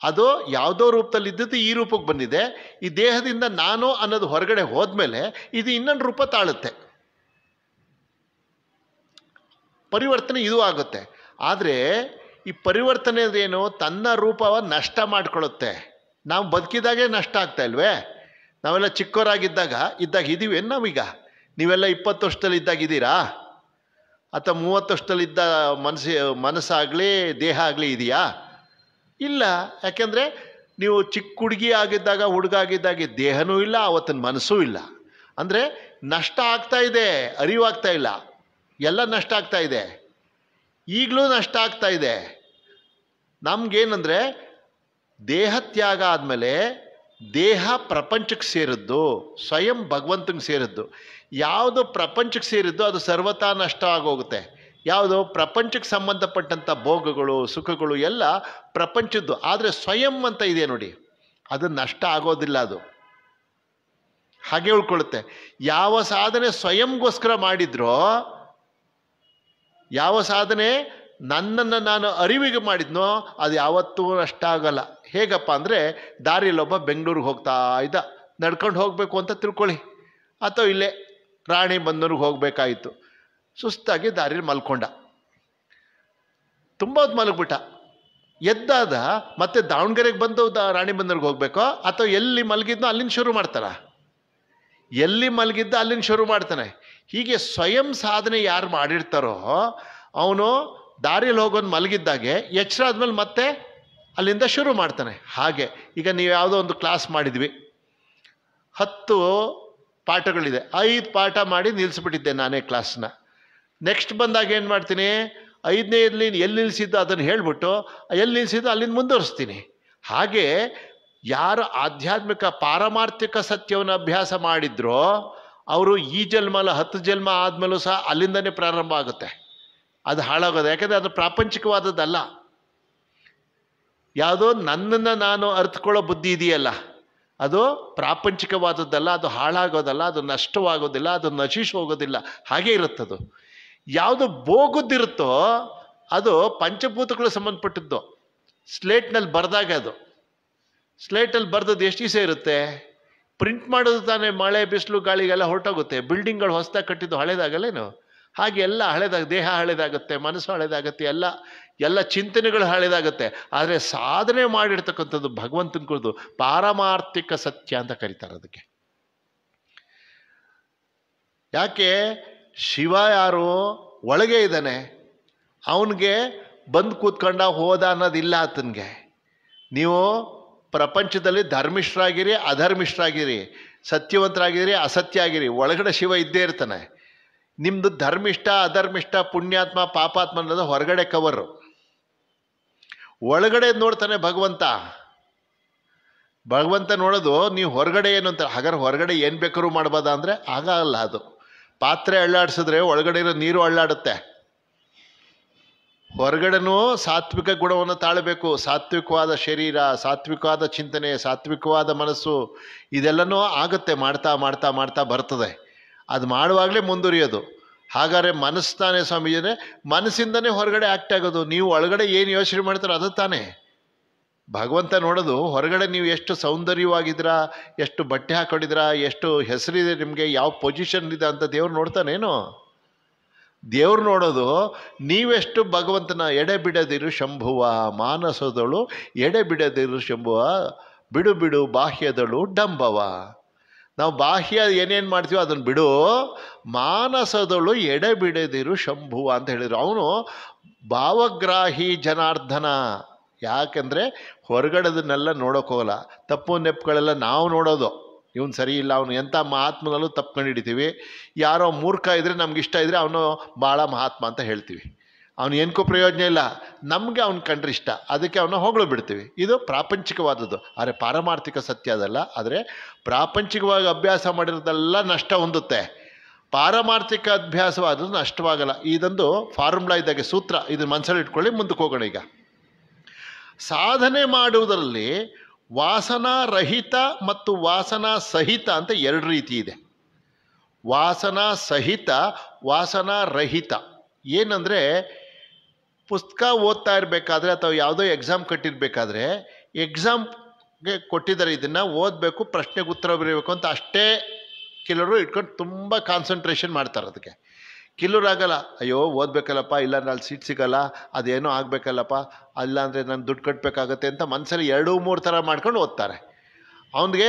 ಅದು ಯಾವುದೋ ರೂಪದಲ್ಲಿ ಇದ್ದದ್ದು ಈ ರೂಪಕ್ಕೆ ಬಂದಿದೆ ಈ ದೇಹದಿಂದ ನಾನು ಅನ್ನೋದು ಹೊರಗಡೆ ಹೋದ್ಮೇಲೆ ಇದು ಇನ್ನೊಂದು ರೂಪ ತಾಳುತ್ತೆ ಪರಿವರ್ತನೆ ಇದು ಆಗುತ್ತೆ ಆದರೆ ಈ ಪರಿವರ್ತನೆ ಏನು ತನ್ನ ರೂಪವ ನಷ್ಟ ಮಾಡಿಕೊಳ್ಳುತ್ತೆ ನಾವು ಬದುಕಿದಾಗೆ ನಷ್ಟ ಆಗ್ತಾ ಇಲ್ವೇ ನಾವೆಲ್ಲ ಚಿಕ್ಕವರಾಗಿದ್ದಾಗ ಇದ್ದಾಗ ಇದ್ದೀವೇನು ನಾವೀಗ ನೀವೆಲ್ಲ ಇಪ್ಪತ್ತು ವರ್ಷದಲ್ಲಿ ಇದ್ದಾಗ ಅಥವಾ ಮೂವತ್ತು ವರ್ಷದಲ್ಲಿದ್ದ ಮನಸ್ಸು ಮನಸ್ಸಾಗಲಿ ದೇಹ ಆಗಲಿ ಇದೆಯಾ ಇಲ್ಲ ಯಾಕೆಂದರೆ ನೀವು ಚಿಕ್ಕ ಹುಡುಗಿ ಆಗಿದ್ದಾಗ ಹುಡುಗ ಆಗಿದ್ದಾಗ ದೇಹನೂ ಇಲ್ಲ ಆವತ್ತಿನ ಮನಸ್ಸೂ ಇಲ್ಲ ಅಂದರೆ ನಷ್ಟ ಆಗ್ತಾ ಇದೆ ಅರಿವಾಗ್ತಾ ಇಲ್ಲ ಎಲ್ಲ ನಷ್ಟ ಆಗ್ತಾ ಇದೆ ಈಗಲೂ ನಷ್ಟ ಆಗ್ತಾ ಇದೆ ನಮಗೇನಂದರೆ ದೇಹ ತ್ಯಾಗ ಆದಮೇಲೆ ದೇಹ ಪ್ರಪಂಚಕ್ಕೆ ಸೇರಿದ್ದು ಸ್ವಯಂ ಭಗವಂತನಿಗೆ ಸೇರಿದ್ದು ಯಾವುದು ಪ್ರಪಂಚಕ್ಕೆ ಸೇರಿದ್ದು ಅದು ಸರ್ವತಾ ನಷ್ಟ ಆಗೋಗುತ್ತೆ ಯಾವುದು ಪ್ರಪಂಚಕ್ಕೆ ಸಂಬಂಧಪಟ್ಟಂಥ ಭೋಗಗಳು ಸುಖಗಳು ಎಲ್ಲ ಪ್ರಪಂಚದ್ದು ಆದರೆ ಸ್ವಯಂ ಅಂತ ಇದೆ ನೋಡಿ ಅದು ನಷ್ಟ ಆಗೋದಿಲ್ಲ ಅದು ಹಾಗೆ ಉಳ್ಕೊಳ್ಳುತ್ತೆ ಯಾವ ಸಾಧನೆ ಸ್ವಯಂಗೋಸ್ಕರ ಮಾಡಿದ್ರೋ ಯಾವ ಸಾಧನೆ ನನ್ನನ್ನು ನಾನು ಅರಿವಿಗೆ ಮಾಡಿದ್ನೋ ಅದು ಯಾವತ್ತೂ ನಷ್ಟ ಆಗಲ್ಲ ಹೇಗಪ್ಪ ಅಂದರೆ ದಾರಿಯಲ್ಲೊಬ್ಬ ಬೆಂಗಳೂರಿಗೆ ಹೋಗ್ತಾ ಇದ್ದ ನಡ್ಕೊಂಡು ಹೋಗಬೇಕು ಅಂತ ತಿಳ್ಕೊಳ್ಳಿ ಅಥವಾ ಇಲ್ಲೇ ರಾಣಿ ಬಂದೂರಿಗೆ ಹೋಗಬೇಕಾಯಿತು ಸುಸ್ತಾಗಿ ದಾರಿಲಿ ಮಲ್ಕೊಂಡ ತುಂಬ ಹೊತ್ತು ಮಲಗ್ಬಿಟ್ಟ ಎದ್ದಾದ ಮತ್ತೆ ದಾವಣಗೆರೆಗೆ ಬಂದು ರಾಣಿ ಬಂದರ್ಗೆ ಹೋಗ್ಬೇಕೋ ಅಥವಾ ಎಲ್ಲಿ ಮಲಗಿದ್ನೋ ಅಲ್ಲಿಂದ ಶುರು ಮಾಡ್ತಾರ ಎಲ್ಲಿ ಮಲಗಿದ್ದ ಅಲ್ಲಿಂದ ಶುರು ಮಾಡ್ತಾನೆ ಹೀಗೆ ಸ್ವಯಂ ಸಾಧನೆ ಯಾರು ಮಾಡಿರ್ತಾರೋ ಅವನು ದಾರಿಯಲ್ಲಿ ಹೋಗೋದು ಮಲಗಿದ್ದಾಗೆ ಎಚ್ಚರ ಆದಮೇಲೆ ಮತ್ತೆ ಅಲ್ಲಿಂದ ಶುರು ಮಾಡ್ತಾನೆ ಹಾಗೆ ಈಗ ನೀವು ಯಾವುದೋ ಒಂದು ಕ್ಲಾಸ್ ಮಾಡಿದ್ವಿ ಹತ್ತು ಪಾಠಗಳಿದೆ ಐದು ಪಾಠ ಮಾಡಿ ನಿಲ್ಲಿಸ್ಬಿಟ್ಟಿದ್ದೆ ನಾನೇ ಕ್ಲಾಸ್ನ ನೆಕ್ಸ್ಟ್ ಬಂದಾಗ ಏನು ಮಾಡ್ತೀನಿ ಐದನೇ ಇರ್ಲಿ ಎಲ್ಲಿ ನಿಲ್ಲಿಸಿದ್ದು ಅದನ್ನು ಹೇಳಿಬಿಟ್ಟು ಎಲ್ಲಿ ನಿಲ್ಲಿಸಿದ್ದು ಅಲ್ಲಿಂದ ಮುಂದುವರಿಸ್ತೀನಿ ಹಾಗೆ ಯಾರು ಆಧ್ಯಾತ್ಮಿಕ ಪಾರಮಾರ್ಥಿಕ ಸತ್ಯವನ್ನು ಅಭ್ಯಾಸ ಮಾಡಿದ್ರೋ ಅವರು ಈ ಜನ್ಮಲ್ಲ ಹತ್ತು ಜನ್ಮ ಆದಮೇಲೂ ಸಹ ಅಲ್ಲಿಂದನೇ ಪ್ರಾರಂಭ ಆಗುತ್ತೆ ಅದು ಹಾಳಾಗೋದು ಯಾಕೆಂದರೆ ಅದು ಪ್ರಾಪಂಚಿಕವಾದದ್ದಲ್ಲ ಯಾವುದೋ ನನ್ನನ್ನು ನಾನು ಅರ್ಥಕೊಳ್ಳೋ ಬುದ್ಧಿ ಇದೆಯಲ್ಲ ಅದು ಪ್ರಾಪಂಚಿಕವಾದದ್ದಲ್ಲ ಅದು ಹಾಳಾಗೋದಲ್ಲ ಅದು ನಷ್ಟವಾಗೋದಿಲ್ಲ ಅದು ನಶಿಸಿ ಹೋಗೋದಿಲ್ಲ ಹಾಗೆ ಇರುತ್ತದು ಯಾವುದು ಬೋಗುದ್ದಿರುತ್ತೋ ಅದು ಪಂಚಭೂತಗಳು ಸಂಬಂಧಪಟ್ಟಿದ್ದು ಸ್ಲೇಟ್ನಲ್ಲಿ ಬರೆದಾಗ ಅದು ಸ್ಲೇಟಲ್ಲಿ ಬರೆದದ್ದು ಎಷ್ಟು ದಿವಸ ಇರುತ್ತೆ ಪ್ರಿಂಟ್ ಮಾಡೋದು ತಾನೇ ಮಳೆ ಬಿಸಿಲು ಗಾಳಿಗೆಲ್ಲ ಹೊರಟೋಗುತ್ತೆ ಬಿಲ್ಡಿಂಗ್ಗಳು ಹೊಸದಾಗಿ ಕಟ್ಟಿದ್ದು ಹಳೇದಾಗಲ್ಲೇನು ಹಾಗೆ ಎಲ್ಲ ಹಳೇದಾಗ ದೇಹ ಹಳೇದಾಗುತ್ತೆ ಮನಸ್ಸು ಹಳೇದಾಗುತ್ತೆ ಎಲ್ಲ ಎಲ್ಲ ಚಿಂತನೆಗಳು ಹಳೇದಾಗುತ್ತೆ ಆದರೆ ಸಾಧನೆ ಮಾಡಿರ್ತಕ್ಕಂಥದ್ದು ಭಗವಂತನ ಕುರಿತು ಪಾರಮಾರ್ಥಿಕ ಸತ್ಯ ಅಂತ ಕರೀತಾರೆ ಅದಕ್ಕೆ ಯಾಕೆ ಶಿವ ಯಾರು ಒಳಗೆ ಇದ್ದಾನೆ ಅವನಿಗೆ ಬಂದು ಕೂತ್ಕೊಂಡ ಹೋದ ಅನ್ನೋದಿಲ್ಲ ಆತನಿಗೆ ನೀವು ಪ್ರಪಂಚದಲ್ಲಿ ಧರ್ಮಿಷ್ಟರಾಗಿರಿ ಅಧರ್ಮಿಷ್ಟರಾಗಿರಿ ಸತ್ಯವಂತರಾಗಿರಿ ಅಸತ್ಯ ಆಗಿರಿ ಒಳಗಡೆ ಶಿವ ಇದ್ದೇ ಇರ್ತಾನೆ ನಿಮ್ಮದು ಧರ್ಮಿಷ್ಟ ಅಧರ್ಮಿಷ್ಠ ಪುಣ್ಯಾತ್ಮ ಪಾಪಾತ್ಮ ಅನ್ನೋದು ಹೊರಗಡೆ ಕವರು ಒಳಗಡೆ ನೋಡ್ತಾನೆ ಭಗವಂತ ಭಗವಂತ ನೋಡೋದು ನೀವು ಹೊರಗಡೆ ಏನು ಅಂತ ಹಾಗಾದ್ರೆ ಹೊರಗಡೆ ಏನು ಬೇಕಾದ್ರೂ ಮಾಡ್ಬೋದಾ ಅಂದರೆ ಆಗಲ್ಲ ಅದು ಪಾತ್ರೆ ಅಳ್ಳಾಡಿಸಿದ್ರೆ ಒಳಗಡೆ ಇರೋ ನೀರು ಅಳ್ಳಾಡುತ್ತೆ ಹೊರಗಡೆನೂ ಸಾತ್ವಿಕ ಗುಣವನ್ನು ತಾಳಬೇಕು ಸಾತ್ವಿಕವಾದ ಶರೀರ ಸಾತ್ವಿಕವಾದ ಚಿಂತನೆ ಸಾತ್ವಿಕವಾದ ಮನಸ್ಸು ಇದೆಲ್ಲನೂ ಆಗುತ್ತೆ ಮಾಡ್ತಾ ಮಾಡ್ತಾ ಮಾಡ್ತಾ ಬರ್ತದೆ ಅದು ಮಾಡುವಾಗಲೇ ಮುಂದುವರಿಯೋದು ಹಾಗಾದರೆ ಮನಸ್ಸು ತಾನೇ ಸ್ವಾಮೀಜಿನೇ ಮನಸ್ಸಿಂದನೇ ಹೊರಗಡೆ ಆಕ್ಟ್ ಆಗೋದು ನೀವು ಒಳಗಡೆ ಏನು ಯೋಚನೆ ಮಾಡ್ತಾರೋ ಅದು ತಾನೇ ಭಗವಂತ ನೋಡೋದು ಹೊರಗಡೆ ನೀವು ಎಷ್ಟು ಸೌಂದರ್ಯವಾಗಿದ್ದೀರಾ ಎಷ್ಟು ಬಟ್ಟೆ ಹಾಕೊಂಡಿದ್ದೀರಾ ಎಷ್ಟು ಹೆಸರಿದೆ ನಿಮಗೆ ಯಾವ ಪೊಸಿಷನ್ ಇದೆ ಅಂತ ದೇವ್ರು ನೋಡ್ತಾನೇನು ದೇವ್ರು ನೋಡೋದು ನೀವೆಷ್ಟು ಭಗವಂತನ ಎಡೆ ಬಿಡದಿರು ಶಂಭುವ ಮಾನಸದಳು ಎಡೆ ಬಿಡದಿರು ಶಂಭುವ ಬಿಡು ಬಿಡು ಬಾಹ್ಯದಳು ಡಂಬವ ನಾವು ಬಾಹ್ಯ ಏನೇನು ಮಾಡ್ತೀವೋ ಅದನ್ನು ಬಿಡು ಮಾನಸದಳು ಎಡೆ ಬಿಡದಿರು ಶಂಭುವ ಅಂತ ಹೇಳಿದರು ಅವನು ಭಾವಗ್ರಾಹಿ ಜನಾರ್ಧನ ಯಾಕೆಂದರೆ ಹೊರಗಡೆದನ್ನೆಲ್ಲ ನೋಡೋಕ್ಕೋಗಲ್ಲ ತಪ್ಪು ನೆಪ್ಪುಗಳೆಲ್ಲ ನಾವು ನೋಡೋದು ಇವನು ಸರಿ ಇಲ್ಲ ಅವನು ಎಂಥ ಮಹಾತ್ಮನಲ್ಲೂ ತಪ್ಪು ಹಿಡಿತೀವಿ ಯಾರೋ ಮೂರ್ಖ ಇದ್ದರೆ ನಮ್ಗೆ ಇಷ್ಟ ಇದ್ದರೆ ಅವನು ಭಾಳ ಮಹಾತ್ಮ ಅಂತ ಹೇಳ್ತೀವಿ ಅವನು ಏನಕ್ಕೂ ಪ್ರಯೋಜನ ಇಲ್ಲ ನಮಗೆ ಅವ್ನು ಕಂಡ್ರೆ ಇಷ್ಟ ಅದಕ್ಕೆ ಅವನ ಹೊಗಳು ಬಿಡ್ತೀವಿ ಇದು ಪ್ರಾಪಂಚಿಕವಾದದ್ದು ಆದರೆ ಪಾರಮಾರ್ಥಿಕ ಸತ್ಯ ಅದಲ್ಲ ಆದರೆ ಪ್ರಾಪಂಚಿಕವಾಗಿ ಅಭ್ಯಾಸ ಮಾಡಿರೋದೆಲ್ಲ ನಷ್ಟ ಹೊಂದುತ್ತೆ ಪಾರಮಾರ್ಥಿಕ ಅಭ್ಯಾಸವಾದದ್ದು ನಷ್ಟವಾಗಲ್ಲ ಇದೊಂದು ಫಾರ್ಮುಲಾ ಇದ್ದಾಗೆ ಸೂತ್ರ ಇದನ್ನು ಮನಸ್ಸಲ್ಲಿ ಇಟ್ಕೊಳ್ಳಿ ಮುಂದಕ್ಕೆ ಹೋಗೋಣ ಈಗ ಸಾಧನೆ ಮಾಡುವುದರಲ್ಲಿ ವಾಸನಾರಹಿತ ಮತ್ತು ವಾಸನಾ ಸಹಿತ ಅಂತ ಎರಡು ರೀತಿ ಇದೆ ವಾಸನಾ ಸಹಿತ ವಾಸನಾರಹಿತ ಏನಂದರೆ ಪುಸ್ತಕ ಓದ್ತಾ ಇರಬೇಕಾದ್ರೆ ಅಥವಾ ಯಾವುದೋ ಎಕ್ಸಾಮ್ ಕಟ್ಟಿರಬೇಕಾದ್ರೆ ಎಕ್ಸಾಮ್ಗೆ ಕೊಟ್ಟಿದ್ದಾರೆ ಇದನ್ನು ಓದಬೇಕು ಪ್ರಶ್ನೆಗೆ ಉತ್ತರ ಬರೀಬೇಕು ಅಂತ ಅಷ್ಟೇ ಕೆಲವರು ಇಟ್ಕೊಂಡು ತುಂಬ ಕಾನ್ಸಂಟ್ರೇಷನ್ ಮಾಡ್ತಾರೆ ಅದಕ್ಕೆ ಕಿಲ್ಲರಾಗಲ್ಲ ಅಯ್ಯೋ ಓದಬೇಕಲ್ಲಪ್ಪ ಇಲ್ಲ ಅಲ್ಲಿ ಸೀಟ್ ಸಿಗಲ್ಲ ಅದೇನೋ ಆಗಬೇಕಲ್ಲಪ್ಪ ಅಲ್ಲಾಂದರೆ ನಾನು ದುಡ್ಡು ಕಟ್ಟಬೇಕಾಗತ್ತೆ ಅಂತ ಮನಸ್ಸಲ್ಲಿ ಎರಡು ಮೂರು ಥರ ಮಾಡ್ಕೊಂಡು ಓದ್ತಾರೆ ಅವನಿಗೆ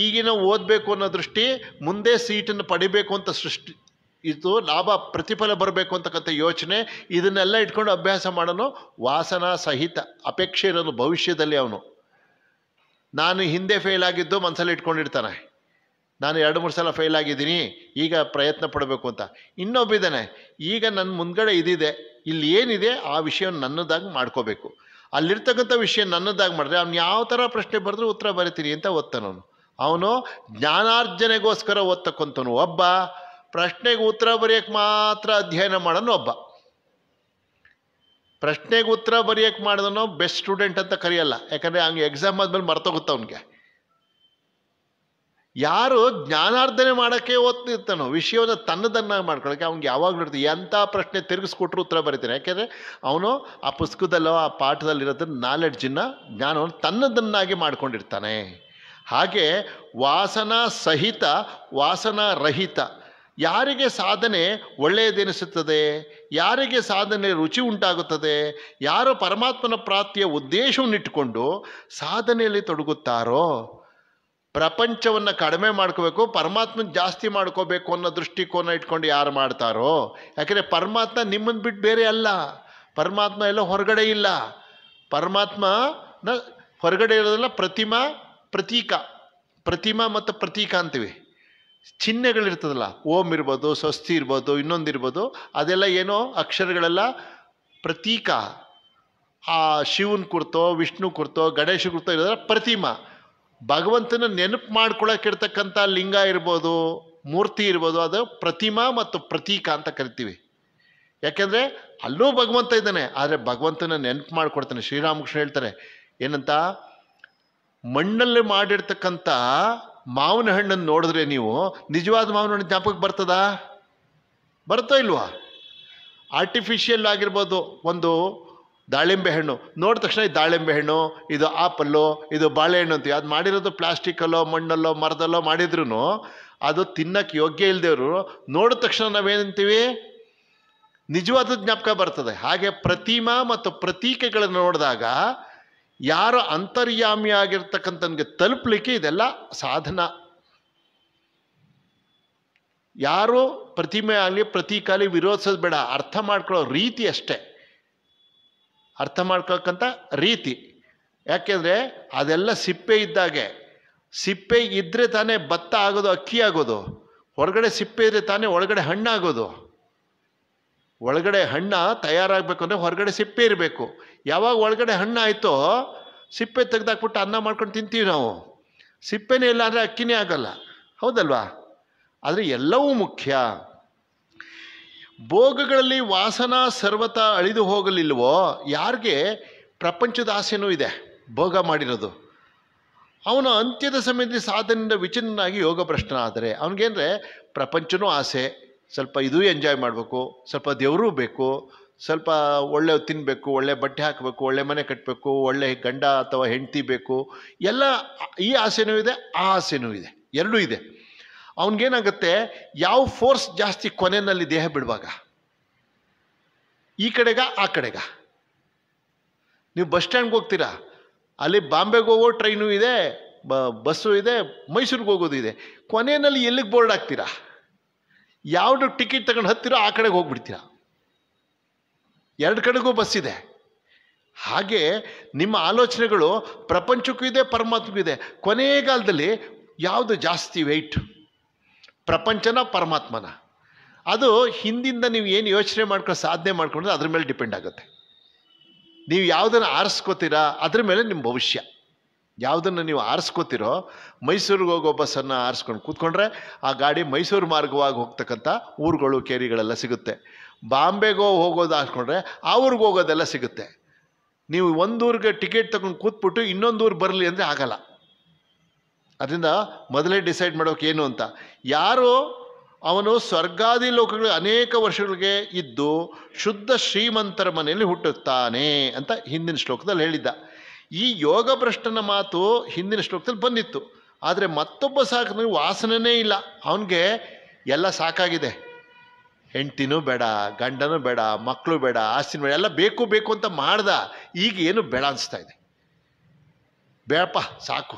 ಈಗಿನ ಓದಬೇಕು ಅನ್ನೋ ದೃಷ್ಟಿ ಮುಂದೆ ಸೀಟನ್ನು ಪಡಿಬೇಕು ಅಂತ ಸೃಷ್ಟಿ ಇದು ಲಾಭ ಪ್ರತಿಫಲ ಬರಬೇಕು ಅಂತಕ್ಕಂಥ ಯೋಚನೆ ಇದನ್ನೆಲ್ಲ ಇಟ್ಕೊಂಡು ಅಭ್ಯಾಸ ಮಾಡೋನು ವಾಸನಾ ಸಹಿತ ಅಪೇಕ್ಷೆ ಇರೋನು ಭವಿಷ್ಯದಲ್ಲಿ ಅವನು ನಾನು ಹಿಂದೆ ಫೇಲ್ ಆಗಿದ್ದು ಮನಸ್ಸಲ್ಲಿ ಇಟ್ಕೊಂಡಿರ್ತಾನೆ ನಾನು ಎರಡು ಮೂರು ಸಲ ಫೇಲ್ ಆಗಿದ್ದೀನಿ ಈಗ ಪ್ರಯತ್ನ ಪಡಬೇಕು ಅಂತ ಇನ್ನೊಬ್ಬಿದ್ದಾನೆ ಈಗ ನನ್ನ ಮುಂದ್ಗಡೆ ಇದಿದೆ ಇಲ್ಲಿ ಏನಿದೆ ಆ ವಿಷಯ ನನ್ನದಾಗಿ ಮಾಡ್ಕೋಬೇಕು ಅಲ್ಲಿರ್ತಕ್ಕಂಥ ವಿಷಯ ನನ್ನದಾಗಿ ಮಾಡಿದ್ರೆ ಅವ್ನು ಯಾವ ಥರ ಪ್ರಶ್ನೆ ಬರೆದ್ರೆ ಉತ್ತರ ಬರಿತೀನಿ ಅಂತ ಓದ್ತಾನವನು ಅವನು ಜ್ಞಾನಾರ್ಜನೆಗೋಸ್ಕರ ಓದ್ತಕ್ಕಂಥವನು ಒಬ್ಬ ಪ್ರಶ್ನೆಗೆ ಉತ್ತರ ಬರೆಯೋಕ್ಕೆ ಮಾತ್ರ ಅಧ್ಯಯನ ಮಾಡೋನು ಒಬ್ಬ ಪ್ರಶ್ನೆಗೆ ಉತ್ತರ ಬರೆಯೋಕ್ಕೆ ಮಾಡಿದನು ಬೆಸ್ಟ್ ಸ್ಟೂಡೆಂಟ್ ಅಂತ ಕರೆಯಲ್ಲ ಯಾಕಂದರೆ ಹಂಗೆ ಎಕ್ಸಾಮ್ ಆದಮೇಲೆ ಮರ್ತೋಗುತ್ತೆ ಅವನಿಗೆ ಯಾರು ಜ್ಞಾನಾರ್ಧನೆ ಮಾಡೋಕ್ಕೆ ಓದ್ತಿರ್ತಾನೋ ವಿಷಯವನ್ನು ತನ್ನದನ್ನಾಗಿ ಮಾಡ್ಕೊಳ್ಳೋಕ್ಕೆ ಅವ್ನಿಗೆ ಯಾವಾಗಲೂ ಇರ್ತದೆ ಎಂಥ ಪ್ರಶ್ನೆ ತಿರುಗಿಸ್ಕೊಟ್ರು ಉತ್ತರ ಬರೀತಾನೆ ಯಾಕೆಂದರೆ ಅವನು ಆ ಪುಸ್ತಕದಲ್ಲೋ ಆ ಪಾಠದಲ್ಲಿರೋದನ್ನ ನಾಲೆಡ್ಜನ್ನು ಜ್ಞಾನವನ್ನು ತನ್ನದನ್ನಾಗಿ ಮಾಡ್ಕೊಂಡಿರ್ತಾನೆ ಹಾಗೆ ವಾಸನಾ ಸಹಿತ ವಾಸನಾ ರಹಿತ ಯಾರಿಗೆ ಸಾಧನೆ ಒಳ್ಳೆಯದೆನಿಸುತ್ತದೆ ಯಾರಿಗೆ ಸಾಧನೆ ರುಚಿ ಉಂಟಾಗುತ್ತದೆ ಯಾರು ಪರಮಾತ್ಮನ ಪ್ರಾಪ್ತಿಯ ಉದ್ದೇಶವನ್ನಿಟ್ಟುಕೊಂಡು ಸಾಧನೆಯಲ್ಲಿ ತೊಡಗುತ್ತಾರೋ ಪ್ರಪಂಚವನ್ನು ಕಡಿಮೆ ಮಾಡ್ಕೋಬೇಕು ಪರಮಾತ್ಮನ ಜಾಸ್ತಿ ಮಾಡ್ಕೋಬೇಕು ಅನ್ನೋ ದೃಷ್ಟಿಕೋನ ಇಟ್ಕೊಂಡು ಯಾರು ಮಾಡ್ತಾರೋ ಯಾಕೆಂದರೆ ಪರಮಾತ್ಮ ನಿಮ್ಮನ್ನು ಬಿಟ್ಟು ಬೇರೆ ಅಲ್ಲ ಪರಮಾತ್ಮ ಎಲ್ಲ ಹೊರಗಡೆ ಇಲ್ಲ ಪರಮಾತ್ಮನ ಹೊರಗಡೆ ಇರೋದಲ್ಲ ಪ್ರತಿಮಾ ಪ್ರತೀಕ ಪ್ರತಿಮಾ ಮತ್ತು ಪ್ರತೀಕ ಅಂತೀವಿ ಚಿಹ್ನೆಗಳಿರ್ತದಲ್ಲ ಓಂ ಇರ್ಬೋದು ಸ್ವಸ್ತಿ ಇರ್ಬೋದು ಇರ್ಬೋದು ಅದೆಲ್ಲ ಏನೋ ಅಕ್ಷರಗಳೆಲ್ಲ ಪ್ರತೀಕ ಆ ಶಿವನ ಕುರ್ತೋ ವಿಷ್ಣು ಕುರ್ತೋ ಗಣೇಶ ಕುರ್ತೋ ಇರೋದ್ರ ಪ್ರತಿಮಾ ಭಗವಂತನ ನೆನಪು ಇರ್ತಕ್ಕಂಥ ಲಿಂಗ ಇರ್ಬೋದು ಮೂರ್ತಿ ಇರ್ಬೋದು ಅದು ಪ್ರತಿಮಾ ಮತ್ತು ಪ್ರತೀಕ ಅಂತ ಕರಿತೀವಿ ಯಾಕೆಂದರೆ ಅಲ್ಲೂ ಭಗವಂತ ಇದ್ದಾನೆ ಆದರೆ ಭಗವಂತನ ನೆನಪು ಮಾಡಿಕೊಡ್ತಾನೆ ಶ್ರೀರಾಮಕೃಷ್ಣ ಹೇಳ್ತಾರೆ ಏನಂತ ಮಣ್ಣಲ್ಲಿ ಮಾಡಿರ್ತಕ್ಕಂಥ ಮಾವಿನ ಹಣ್ಣನ್ನು ನೋಡಿದ್ರೆ ನೀವು ನಿಜವಾದ ಮಾವಿನ ಹಣ್ಣು ಜ್ಞಾಪಕಕ್ಕೆ ಬರ್ತದಾ ಬರ್ತೋ ಇಲ್ವಾ ಆರ್ಟಿಫಿಷಿಯಲ್ ಆಗಿರ್ಬೋದು ಒಂದು ದಾಳಿಂಬೆ ಹಣ್ಣು ನೋಡಿದ ತಕ್ಷಣ ಇದು ದಾಳಿಂಬೆ ಹಣ್ಣು ಇದು ಆಪಲ್ಲು ಇದು ಬಾಳೆಹಣ್ಣು ಅಂತೀವಿ ಅದು ಮಾಡಿರೋದು ಪ್ಲಾಸ್ಟಿಕಲ್ಲೋ ಮಣ್ಣಲ್ಲೋ ಮರದಲ್ಲೋ ಮಾಡಿದ್ರು ಅದು ತಿನ್ನಕ್ಕೆ ಯೋಗ್ಯ ಇಲ್ಲದೇವರು ನೋಡಿದ ತಕ್ಷಣ ನಾವೇನಂತೀವಿ ನಿಜವಾದ ಜ್ಞಾಪಕ ಬರ್ತದೆ ಹಾಗೆ ಪ್ರತಿಮಾ ಮತ್ತು ಪ್ರತೀಕೆಗಳನ್ನು ನೋಡಿದಾಗ ಯಾರು ಅಂತರ್ಯಾಮಿಯಾಗಿರ್ತಕ್ಕಂಥನ್ಗೆ ತಲುಪಲಿಕ್ಕೆ ಇದೆಲ್ಲ ಸಾಧನ ಯಾರು ಪ್ರತಿಮೆ ಆಗಲಿ ಆಗಲಿ ವಿರೋಧಿಸೋದು ಬೇಡ ಅರ್ಥ ಮಾಡ್ಕೊಳ್ಳೋ ರೀತಿ ಅಷ್ಟೇ ಅರ್ಥ ಮಾಡ್ಕೊಳ್ಕಂಥ ರೀತಿ ಯಾಕೆಂದರೆ ಅದೆಲ್ಲ ಸಿಪ್ಪೆ ಇದ್ದಾಗೆ ಸಿಪ್ಪೆ ಇದ್ದರೆ ತಾನೇ ಭತ್ತ ಆಗೋದು ಅಕ್ಕಿ ಆಗೋದು ಹೊರಗಡೆ ಸಿಪ್ಪೆ ಇದ್ದರೆ ತಾನೇ ಒಳಗಡೆ ಹಣ್ಣಾಗೋದು ಒಳಗಡೆ ಹಣ್ಣು ತಯಾರಾಗಬೇಕು ಅಂದರೆ ಹೊರಗಡೆ ಸಿಪ್ಪೆ ಇರಬೇಕು ಯಾವಾಗ ಒಳಗಡೆ ಹಣ್ಣು ಆಯಿತೋ ಸಿಪ್ಪೆ ತೆಗೆದಾಕ್ಬಿಟ್ಟು ಅನ್ನ ಮಾಡ್ಕೊಂಡು ತಿಂತೀವಿ ನಾವು ಸಿಪ್ಪೆನೇ ಇಲ್ಲ ಅಂದರೆ ಅಕ್ಕಿನೇ ಆಗಲ್ಲ ಹೌದಲ್ವಾ ಆದರೆ ಎಲ್ಲವೂ ಮುಖ್ಯ ಭೋಗಗಳಲ್ಲಿ ವಾಸನ ಸರ್ವತ ಅಳಿದು ಹೋಗಲಿಲ್ವೋ ಯಾರಿಗೆ ಪ್ರಪಂಚದ ಆಸೆನೂ ಇದೆ ಭೋಗ ಮಾಡಿರೋದು ಅವನು ಅಂತ್ಯದ ಸಮಯದಲ್ಲಿ ಸಾಧನೆಯಿಂದ ವಿಚಿನ್ನಾಗಿ ಯೋಗ ಪ್ರಶ್ನೆ ಆದರೆ ಅವನಿಗೇನಂದರೆ ಪ್ರಪಂಚನೂ ಆಸೆ ಸ್ವಲ್ಪ ಇದೂ ಎಂಜಾಯ್ ಮಾಡಬೇಕು ಸ್ವಲ್ಪ ದೇವರೂ ಬೇಕು ಸ್ವಲ್ಪ ಒಳ್ಳೆ ತಿನ್ನಬೇಕು ಒಳ್ಳೆ ಬಟ್ಟೆ ಹಾಕಬೇಕು ಒಳ್ಳೆ ಮನೆ ಕಟ್ಟಬೇಕು ಒಳ್ಳೆ ಗಂಡ ಅಥವಾ ಹೆಂಡತಿ ಬೇಕು ಎಲ್ಲ ಈ ಆಸೆನೂ ಇದೆ ಆ ಆಸೆನೂ ಇದೆ ಎರಡೂ ಇದೆ ಅವನಿಗೇನಾಗುತ್ತೆ ಯಾವ ಫೋರ್ಸ್ ಜಾಸ್ತಿ ಕೊನೆಯಲ್ಲಿ ದೇಹ ಬಿಡುವಾಗ ಈ ಕಡೆಗ ಆ ಕಡೆಗ ನೀವು ಬಸ್ ಸ್ಟ್ಯಾಂಡ್ಗೆ ಹೋಗ್ತೀರಾ ಅಲ್ಲಿ ಬಾಂಬೆಗೆ ಹೋಗೋ ಟ್ರೈನು ಇದೆ ಬ ಬಸ್ಸು ಇದೆ ಮೈಸೂರಿಗೆ ಹೋಗೋದು ಇದೆ ಕೊನೆಯಲ್ಲಿ ಎಲ್ಲಿಗೆ ಬೋರ್ಡ್ ಹಾಕ್ತೀರಾ ಯಾವುದು ಟಿಕೆಟ್ ತಗೊಂಡು ಹತ್ತಿರೋ ಆ ಕಡೆಗೆ ಹೋಗ್ಬಿಡ್ತೀರಾ ಎರಡು ಕಡೆಗೂ ಬಸ್ ಇದೆ ಹಾಗೆ ನಿಮ್ಮ ಆಲೋಚನೆಗಳು ಪ್ರಪಂಚಕ್ಕೂ ಇದೆ ಪರಮಾತ್ಮಕ್ಕೂ ಇದೆ ಕೊನೆಗಾಲದಲ್ಲಿ ಯಾವುದು ಜಾಸ್ತಿ ವೆಯ್ಟ್ ಪ್ರಪಂಚನ ಪರಮಾತ್ಮನ ಅದು ಹಿಂದಿಂದ ನೀವು ಏನು ಯೋಚನೆ ಮಾಡ್ಕೊಂಡು ಸಾಧನೆ ಮಾಡ್ಕೊಂಡ್ರೆ ಅದ್ರ ಮೇಲೆ ಡಿಪೆಂಡ್ ಆಗುತ್ತೆ ನೀವು ಯಾವುದನ್ನು ಆರಿಸ್ಕೋತೀರಾ ಅದ್ರ ಮೇಲೆ ನಿಮ್ಮ ಭವಿಷ್ಯ ಯಾವುದನ್ನು ನೀವು ಆರಿಸ್ಕೋತಿರೋ ಮೈಸೂರಿಗೆ ಹೋಗೋ ಬಸ್ಸನ್ನು ಆರಿಸ್ಕೊಂಡು ಕೂತ್ಕೊಂಡ್ರೆ ಆ ಗಾಡಿ ಮೈಸೂರು ಮಾರ್ಗವಾಗಿ ಹೋಗ್ತಕ್ಕಂಥ ಊರುಗಳು ಕೇರಿಗಳೆಲ್ಲ ಸಿಗುತ್ತೆ ಬಾಂಬೆಗೋ ಹೋಗೋದು ಆರಿಸ್ಕೊಂಡ್ರೆ ಆ ಊರಿಗೆ ಹೋಗೋದೆಲ್ಲ ಸಿಗುತ್ತೆ ನೀವು ಒಂದೂರಿಗೆ ಟಿಕೆಟ್ ತಗೊಂಡು ಕೂತ್ಬಿಟ್ಟು ಇನ್ನೊಂದು ಊರು ಬರಲಿ ಅಂದರೆ ಆಗಲ್ಲ ಅದರಿಂದ ಮೊದಲೇ ಡಿಸೈಡ್ ಮಾಡೋಕೆ ಏನು ಅಂತ ಯಾರು ಅವನು ಸ್ವರ್ಗಾದಿ ಲೋಕಗಳು ಅನೇಕ ವರ್ಷಗಳಿಗೆ ಇದ್ದು ಶುದ್ಧ ಶ್ರೀಮಂತರ ಮನೆಯಲ್ಲಿ ಹುಟ್ಟುತ್ತಾನೆ ಅಂತ ಹಿಂದಿನ ಶ್ಲೋಕದಲ್ಲಿ ಹೇಳಿದ್ದ ಈ ಯೋಗ ಭ್ರಷ್ಟನ ಮಾತು ಹಿಂದಿನ ಶ್ಲೋಕದಲ್ಲಿ ಬಂದಿತ್ತು ಆದರೆ ಮತ್ತೊಬ್ಬ ಸಾಕು ವಾಸನೇ ಇಲ್ಲ ಅವನಿಗೆ ಎಲ್ಲ ಸಾಕಾಗಿದೆ ಹೆಂಡ್ತಿನೂ ಬೇಡ ಗಂಡನೂ ಬೇಡ ಮಕ್ಕಳು ಬೇಡ ಆಸ್ತಿನೂ ಬೇಡ ಎಲ್ಲ ಬೇಕು ಬೇಕು ಅಂತ ಮಾಡ್ದ ಈಗ ಏನು ಬೇಡ ಅನಿಸ್ತಾ ಇದೆ ಬೇಡಪ್ಪ ಸಾಕು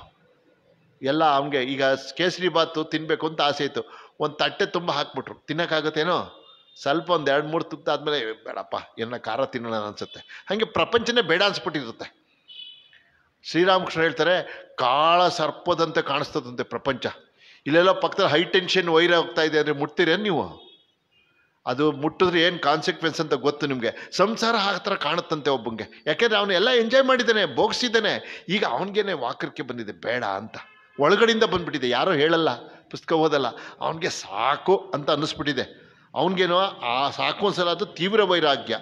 ಎಲ್ಲ ಅವನಿಗೆ ಈಗ ಕೇಸರಿ ಬಾತು ತಿನ್ನಬೇಕು ಅಂತ ಆಸೆ ಇತ್ತು ಒಂದು ತಟ್ಟೆ ತುಂಬ ಹಾಕ್ಬಿಟ್ರು ತಿನ್ನೋಕ್ಕಾಗತ್ತೇನೋ ಸ್ವಲ್ಪ ಒಂದು ಎರಡು ಮೂರು ತುತ್ತ ಆದಮೇಲೆ ಬೇಡಪ್ಪ ಎನ್ನ ಖಾರ ತಿನ್ನೋಣ ಅನಿಸುತ್ತೆ ಹಾಗೆ ಪ್ರಪಂಚನೇ ಬೇಡ ಅನಿಸ್ಬಿಟ್ಟಿರುತ್ತೆ ಶ್ರೀರಾಮಕೃಷ್ಣ ಹೇಳ್ತಾರೆ ಕಾಳ ಸರ್ಪದಂತೆ ಕಾಣಿಸ್ತದಂತೆ ಪ್ರಪಂಚ ಇಲ್ಲೆಲ್ಲ ಪಕ್ಕದಲ್ಲಿ ಹೈ ಟೆನ್ಷನ್ ವೈರ್ ಹೋಗ್ತಾ ಇದೆ ಅಂದರೆ ಮುಟ್ತೀರೇನು ನೀವು ಅದು ಮುಟ್ಟಿದ್ರೆ ಏನು ಕಾನ್ಸಿಕ್ವೆನ್ಸ್ ಅಂತ ಗೊತ್ತು ನಿಮಗೆ ಸಂಸಾರ ಆ ಥರ ಕಾಣುತ್ತಂತೆ ಒಬ್ಬಂಗೆ ಯಾಕೆಂದರೆ ಎಲ್ಲ ಎಂಜಾಯ್ ಮಾಡಿದ್ದಾನೆ ಭೋಗಿಸಿದ್ದಾನೆ ಈಗ ಅವನಿಗೇನೆ ವಾಕರಿಕೆ ಬಂದಿದೆ ಬೇಡ ಅಂತ ಒಳಗಡೆಯಿಂದ ಬಂದುಬಿಟ್ಟಿದೆ ಯಾರೋ ಹೇಳಲ್ಲ ಪುಸ್ತಕ ಓದಲ್ಲ ಅವನಿಗೆ ಸಾಕು ಅಂತ ಅನ್ನಿಸ್ಬಿಟ್ಟಿದೆ ಅವನಿಗೇನೋ ಆ ಸಾಕು ಒಂದ್ಸಲ ಅದು ತೀವ್ರ ವೈರಾಗ್ಯ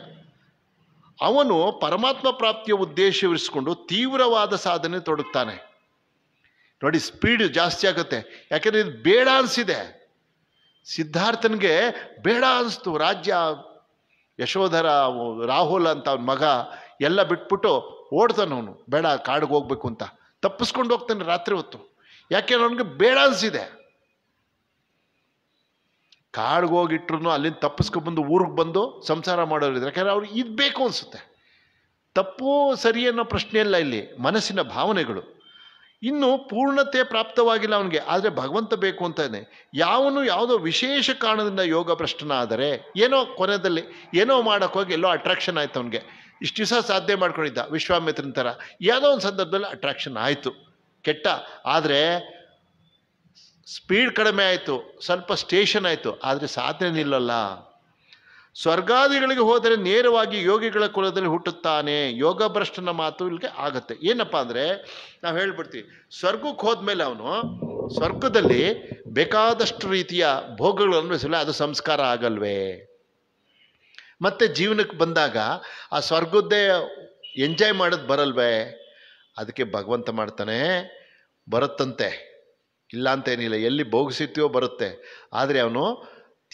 ಅವನು ಪರಮಾತ್ಮ ಪ್ರಾಪ್ತಿಯ ಇರಿಸಿಕೊಂಡು ತೀವ್ರವಾದ ಸಾಧನೆ ತೊಡಗ್ತಾನೆ ನೋಡಿ ಸ್ಪೀಡ್ ಜಾಸ್ತಿ ಆಗುತ್ತೆ ಯಾಕೆಂದರೆ ಇದು ಬೇಡ ಅನಿಸಿದೆ ಸಿದ್ಧಾರ್ಥನಿಗೆ ಬೇಡ ಅನಿಸ್ತು ರಾಜ್ಯ ಯಶೋಧರ ರಾಹುಲ್ ಅಂತ ಅವನ ಮಗ ಎಲ್ಲ ಬಿಟ್ಬಿಟ್ಟು ಓಡ್ತಾನವನು ಅವನು ಬೇಡ ಕಾಡಿಗೆ ಹೋಗ್ಬೇಕು ಅಂತ ತಪ್ಪಿಸ್ಕೊಂಡು ಹೋಗ್ತಾನೆ ರಾತ್ರಿ ಹೊತ್ತು ಯಾಕೆ ನನಗೆ ಬೇಡ ಅನಿಸಿದೆ ಕಾಡ್ಗೆ ಹೋಗಿಟ್ರು ಅಲ್ಲಿಂದ ತಪ್ಪಿಸ್ಕೊಬಂದು ಊರಿಗೆ ಬಂದು ಸಂಸಾರ ಮಾಡೋರಿದ್ರೆ ಯಾಕಂದರೆ ಅವ್ರು ಇದು ಬೇಕು ಅನಿಸುತ್ತೆ ತಪ್ಪು ಸರಿ ಅನ್ನೋ ಪ್ರಶ್ನೆ ಇಲ್ಲ ಇಲ್ಲಿ ಮನಸ್ಸಿನ ಭಾವನೆಗಳು ಇನ್ನು ಪೂರ್ಣತೆ ಪ್ರಾಪ್ತವಾಗಿಲ್ಲ ಅವನಿಗೆ ಆದರೆ ಭಗವಂತ ಬೇಕು ಅಂತಾನೆ ಯಾವನು ಯಾವುದೋ ವಿಶೇಷ ಕಾರಣದಿಂದ ಯೋಗ ಆದರೆ ಏನೋ ಕೊನೆಯಲ್ಲಿ ಏನೋ ಮಾಡೋಕ್ಕೋಗಿ ಎಲ್ಲೋ ಅಟ್ರಾಕ್ಷನ್ ಆಯಿತು ಅವನಿಗೆ ಇಷ್ಟು ದಿವಸ ಸಾಧ್ಯ ಮಾಡ್ಕೊಂಡಿದ್ದ ವಿಶ್ವಾಮಿತ್ರನ ಥರ ಯಾವುದೋ ಒಂದು ಸಂದರ್ಭದಲ್ಲಿ ಅಟ್ರಾಕ್ಷನ್ ಆಯಿತು ಕೆಟ್ಟ ಆದರೆ ಸ್ಪೀಡ್ ಕಡಿಮೆ ಆಯಿತು ಸ್ವಲ್ಪ ಸ್ಟೇಷನ್ ಆಯಿತು ಆದರೆ ಸಾಧನೆ ನಿಲ್ಲಲ್ಲ ಸ್ವರ್ಗಾದಿಗಳಿಗೆ ಹೋದರೆ ನೇರವಾಗಿ ಯೋಗಿಗಳ ಕುಲದಲ್ಲಿ ಹುಟ್ಟುತ್ತಾನೆ ಯೋಗ ಭ್ರಷ್ಟನ ಮಾತು ಇಲ್ಲಿಗೆ ಆಗುತ್ತೆ ಏನಪ್ಪ ಅಂದರೆ ನಾವು ಹೇಳ್ಬಿಡ್ತೀವಿ ಸ್ವರ್ಗಕ್ಕೆ ಹೋದ್ಮೇಲೆ ಅವನು ಸ್ವರ್ಗದಲ್ಲಿ ಬೇಕಾದಷ್ಟು ರೀತಿಯ ಭೋಗಗಳು ಅನ್ವಯಿಸಲ್ಲ ಅದು ಸಂಸ್ಕಾರ ಆಗಲ್ವೇ ಮತ್ತೆ ಜೀವನಕ್ಕೆ ಬಂದಾಗ ಆ ಸ್ವರ್ಗದ್ದೇ ಎಂಜಾಯ್ ಮಾಡೋದು ಬರಲ್ವೇ ಅದಕ್ಕೆ ಭಗವಂತ ಮಾಡ್ತಾನೆ ಬರುತ್ತಂತೆ ಇಲ್ಲ ಅಂತೇನಿಲ್ಲ ಎಲ್ಲಿ ಭೋಗಿಸುತ್ತೀಯೋ ಬರುತ್ತೆ ಆದರೆ ಅವನು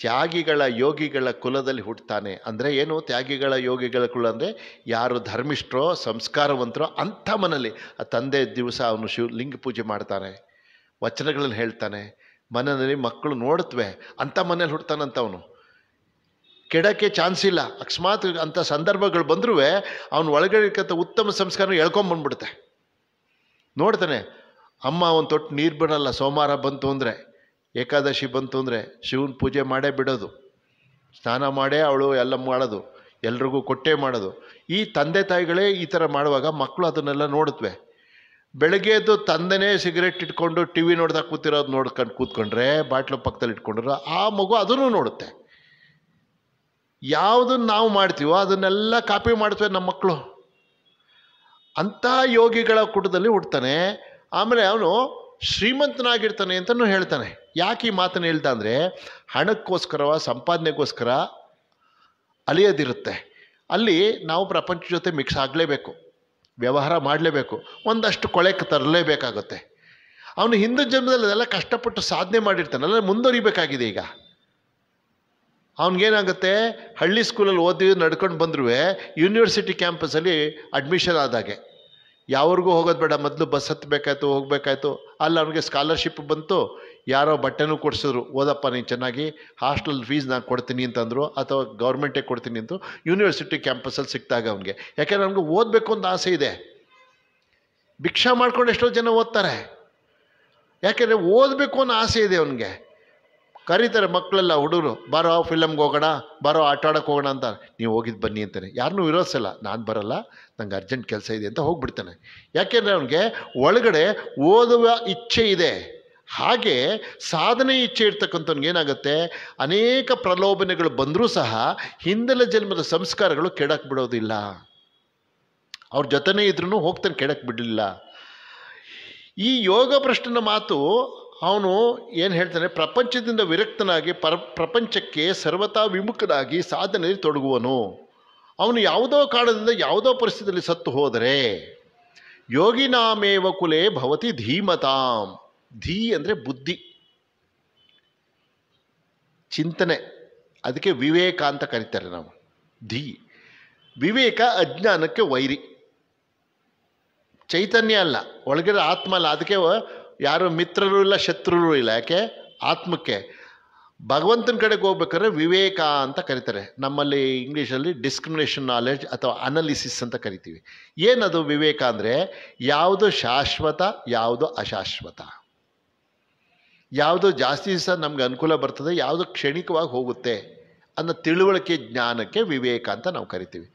ತ್ಯಾಗಿಗಳ ಯೋಗಿಗಳ ಕುಲದಲ್ಲಿ ಹುಟ್ಟುತ್ತಾನೆ ಅಂದರೆ ಏನು ತ್ಯಾಗಿಗಳ ಯೋಗಿಗಳ ಕುಲ ಅಂದರೆ ಯಾರು ಧರ್ಮಿಷ್ಟರೋ ಸಂಸ್ಕಾರವಂತರೋ ಅಂಥ ಮನಲ್ಲಿ ಆ ತಂದೆ ದಿವಸ ಅವನು ಶಿವ ಲಿಂಗ ಪೂಜೆ ಮಾಡ್ತಾನೆ ವಚನಗಳನ್ನು ಹೇಳ್ತಾನೆ ಮನೆಯಲ್ಲಿ ಮಕ್ಕಳು ನೋಡುತ್ತವೆ ಅಂಥ ಮನೇಲಿ ಹುಡ್ತಾನಂತ ಅವನು ಕೆಡಕ್ಕೆ ಚಾನ್ಸ್ ಇಲ್ಲ ಅಕಸ್ಮಾತ್ ಅಂಥ ಸಂದರ್ಭಗಳು ಬಂದರೂ ಅವನು ಒಳಗಡೆ ಉತ್ತಮ ಸಂಸ್ಕಾರ ಎಳ್ಕೊಂಬಂದ್ಬಿಡುತ್ತೆ ನೋಡ್ತಾನೆ ಅಮ್ಮ ಒಂದು ತೊಟ್ಟು ನೀರು ಬಿಡಲ್ಲ ಸೋಮವಾರ ಬಂತು ಅಂದರೆ ಏಕಾದಶಿ ಬಂತು ಅಂದರೆ ಶಿವನ ಪೂಜೆ ಮಾಡೇ ಬಿಡೋದು ಸ್ನಾನ ಮಾಡೇ ಅವಳು ಎಲ್ಲ ಮಾಡೋದು ಎಲ್ರಿಗೂ ಕೊಟ್ಟೇ ಮಾಡೋದು ಈ ತಂದೆ ತಾಯಿಗಳೇ ಈ ಥರ ಮಾಡುವಾಗ ಮಕ್ಕಳು ಅದನ್ನೆಲ್ಲ ನೋಡುತ್ತವೆ ಎದ್ದು ತಂದೆನೇ ಸಿಗರೇಟ್ ಇಟ್ಕೊಂಡು ಟಿ ವಿ ನೋಡ್ದಾಗ ಕೂತಿರೋದು ನೋಡ್ಕೊಂಡು ಕೂತ್ಕೊಂಡ್ರೆ ಬಾಟ್ಲು ಪಕ್ಕದಲ್ಲಿ ಇಟ್ಕೊಂಡ್ರೆ ಆ ಮಗು ಅದನ್ನು ನೋಡುತ್ತೆ ಯಾವುದನ್ನು ನಾವು ಮಾಡ್ತೀವೋ ಅದನ್ನೆಲ್ಲ ಕಾಪಿ ಮಾಡ್ತವೆ ನಮ್ಮ ಮಕ್ಕಳು ಅಂಥ ಯೋಗಿಗಳ ಕುಟದಲ್ಲಿ ಹುಡ್ತಾನೆ ಆಮೇಲೆ ಅವನು ಶ್ರೀಮಂತನಾಗಿರ್ತಾನೆ ಅಂತಲೂ ಹೇಳ್ತಾನೆ ಯಾಕೆ ಈ ಮಾತನ್ನು ಹೇಳ್ತಾ ಅಂದರೆ ಹಣಕ್ಕೋಸ್ಕರ ಸಂಪಾದನೆಗೋಸ್ಕರ ಅಲಿಯೋದಿರುತ್ತೆ ಅಲ್ಲಿ ನಾವು ಪ್ರಪಂಚ ಜೊತೆ ಮಿಕ್ಸ್ ಆಗಲೇಬೇಕು ವ್ಯವಹಾರ ಮಾಡಲೇಬೇಕು ಒಂದಷ್ಟು ಕೊಳೆಕ್ಕೆ ತರಲೇಬೇಕಾಗುತ್ತೆ ಅವನು ಹಿಂದೂ ಜನ್ಮದಲ್ಲಿ ಅದೆಲ್ಲ ಕಷ್ಟಪಟ್ಟು ಸಾಧನೆ ಮಾಡಿರ್ತಾನೆ ಅಲ್ಲ ಮುಂದುವರಿಬೇಕಾಗಿದೆ ಈಗ ಅವನಿಗೇನಾಗುತ್ತೆ ಹಳ್ಳಿ ಸ್ಕೂಲಲ್ಲಿ ಓದಿ ನಡ್ಕೊಂಡು ಬಂದರೂ ಯೂನಿವರ್ಸಿಟಿ ಕ್ಯಾಂಪಸಲ್ಲಿ ಅಡ್ಮಿಷನ್ ಆದಾಗೆ ಯಾವ್ರಿಗೂ ಹೋಗೋದು ಬೇಡ ಮೊದಲು ಬಸ್ ಹತ್ತಬೇಕಾಯ್ತು ಹೋಗಬೇಕಾಯ್ತು ಅಲ್ಲಿ ಅವನಿಗೆ ಸ್ಕಾಲರ್ಶಿಪ್ ಬಂತು ಯಾರೋ ಬಟ್ಟೆನೂ ಕೊಡಿಸಿದ್ರು ಓದಪ್ಪ ನೀನು ಚೆನ್ನಾಗಿ ಹಾಸ್ಟೆಲ್ ಫೀಸ್ ನಾನು ಕೊಡ್ತೀನಿ ಅಂತಂದರು ಅಥವಾ ಗೌರ್ಮೆಂಟೇ ಕೊಡ್ತೀನಿ ಅಂತ ಯೂನಿವರ್ಸಿಟಿ ಕ್ಯಾಂಪಸಲ್ಲಿ ಸಿಕ್ತಾಗ ಅವನಿಗೆ ಯಾಕೆಂದ್ರೆ ನಮಗೆ ಓದಬೇಕು ಅಂತ ಆಸೆ ಇದೆ ಭಿಕ್ಷಾ ಮಾಡ್ಕೊಂಡು ಎಷ್ಟೋ ಜನ ಓದ್ತಾರೆ ಯಾಕೆಂದರೆ ಓದಬೇಕು ಅನ್ನೋ ಆಸೆ ಇದೆ ಅವನಿಗೆ ಕರೀತಾರೆ ಮಕ್ಕಳೆಲ್ಲ ಹುಡುಗರು ಬರೋ ಫಿಲಮ್ಗೆ ಹೋಗೋಣ ಬರೋ ಆಟ ಆಡೋಕ್ಕೆ ಹೋಗೋಣ ಅಂತ ನೀವು ಹೋಗಿದ್ದು ಬನ್ನಿ ಅಂತಾನೆ ಯಾರನ್ನೂ ವಿರೋಧಿಸಲ್ಲ ನಾನು ಬರಲ್ಲ ನಂಗೆ ಅರ್ಜೆಂಟ್ ಕೆಲಸ ಇದೆ ಅಂತ ಹೋಗಿಬಿಡ್ತಾನೆ ಯಾಕೆಂದರೆ ಅವನಿಗೆ ಒಳಗಡೆ ಓದುವ ಇಚ್ಛೆ ಇದೆ ಹಾಗೆ ಸಾಧನೆ ಇಚ್ಛೆ ಇರ್ತಕ್ಕಂಥವ್ನಿಗೆ ಏನಾಗುತ್ತೆ ಅನೇಕ ಪ್ರಲೋಭನೆಗಳು ಬಂದರೂ ಸಹ ಹಿಂದಲ ಜನ್ಮದ ಸಂಸ್ಕಾರಗಳು ಕೆಡಕ್ಕೆ ಬಿಡೋದಿಲ್ಲ ಅವ್ರ ಜೊತೆನೇ ಇದ್ರೂ ಹೋಗ್ತಾನೆ ಕೆಡಕ್ಕೆ ಬಿಡಲಿಲ್ಲ ಈ ಯೋಗ ಪ್ರಶ್ನನ ಮಾತು ಅವನು ಏನು ಹೇಳ್ತಾನೆ ಪ್ರಪಂಚದಿಂದ ವಿರಕ್ತನಾಗಿ ಪರ ಪ್ರಪಂಚಕ್ಕೆ ಸರ್ವತಾ ವಿಮುಖನಾಗಿ ಸಾಧನೆಯಲ್ಲಿ ತೊಡಗುವನು ಅವನು ಯಾವುದೋ ಕಾರಣದಿಂದ ಯಾವುದೋ ಪರಿಸ್ಥಿತಿಯಲ್ಲಿ ಸತ್ತು ಹೋದರೆ ಯೋಗಿನಾಮೇವ ಕುಲೆ ಭವತಿ ಧೀಮತಾಂ ಧೀ ಅಂದರೆ ಬುದ್ಧಿ ಚಿಂತನೆ ಅದಕ್ಕೆ ವಿವೇಕ ಅಂತ ಕರೀತಾರೆ ನಾವು ಧೀ ವಿವೇಕ ಅಜ್ಞಾನಕ್ಕೆ ವೈರಿ ಚೈತನ್ಯ ಅಲ್ಲ ಒಳಗಿರೋ ಆತ್ಮ ಅಲ್ಲ ಅದಕ್ಕೆ ಯಾರು ಮಿತ್ರರು ಇಲ್ಲ ಶತ್ರುರು ಇಲ್ಲ ಯಾಕೆ ಆತ್ಮಕ್ಕೆ ಭಗವಂತನ ಕಡೆಗೆ ಹೋಗ್ಬೇಕಾದ್ರೆ ವಿವೇಕ ಅಂತ ಕರೀತಾರೆ ನಮ್ಮಲ್ಲಿ ಇಂಗ್ಲೀಷಲ್ಲಿ ಡಿಸ್ಕ್ರಿಮಿನೇಷನ್ ನಾಲೆಡ್ಜ್ ಅಥವಾ ಅನಾಲಿಸಿಸ್ ಅಂತ ಕರಿತೀವಿ ಏನದು ವಿವೇಕ ಅಂದರೆ ಯಾವುದು ಶಾಶ್ವತ ಯಾವುದು ಅಶಾಶ್ವತ ಯಾವುದು ಜಾಸ್ತಿ ದಿವಸ ನಮಗೆ ಅನುಕೂಲ ಬರ್ತದೆ ಯಾವುದು ಕ್ಷಣಿಕವಾಗಿ ಹೋಗುತ್ತೆ ಅನ್ನೋ ತಿಳುವಳಿಕೆ ಜ್ಞಾನಕ್ಕೆ ವಿವೇಕ ಅಂತ ನಾವು ಕರಿತೀವಿ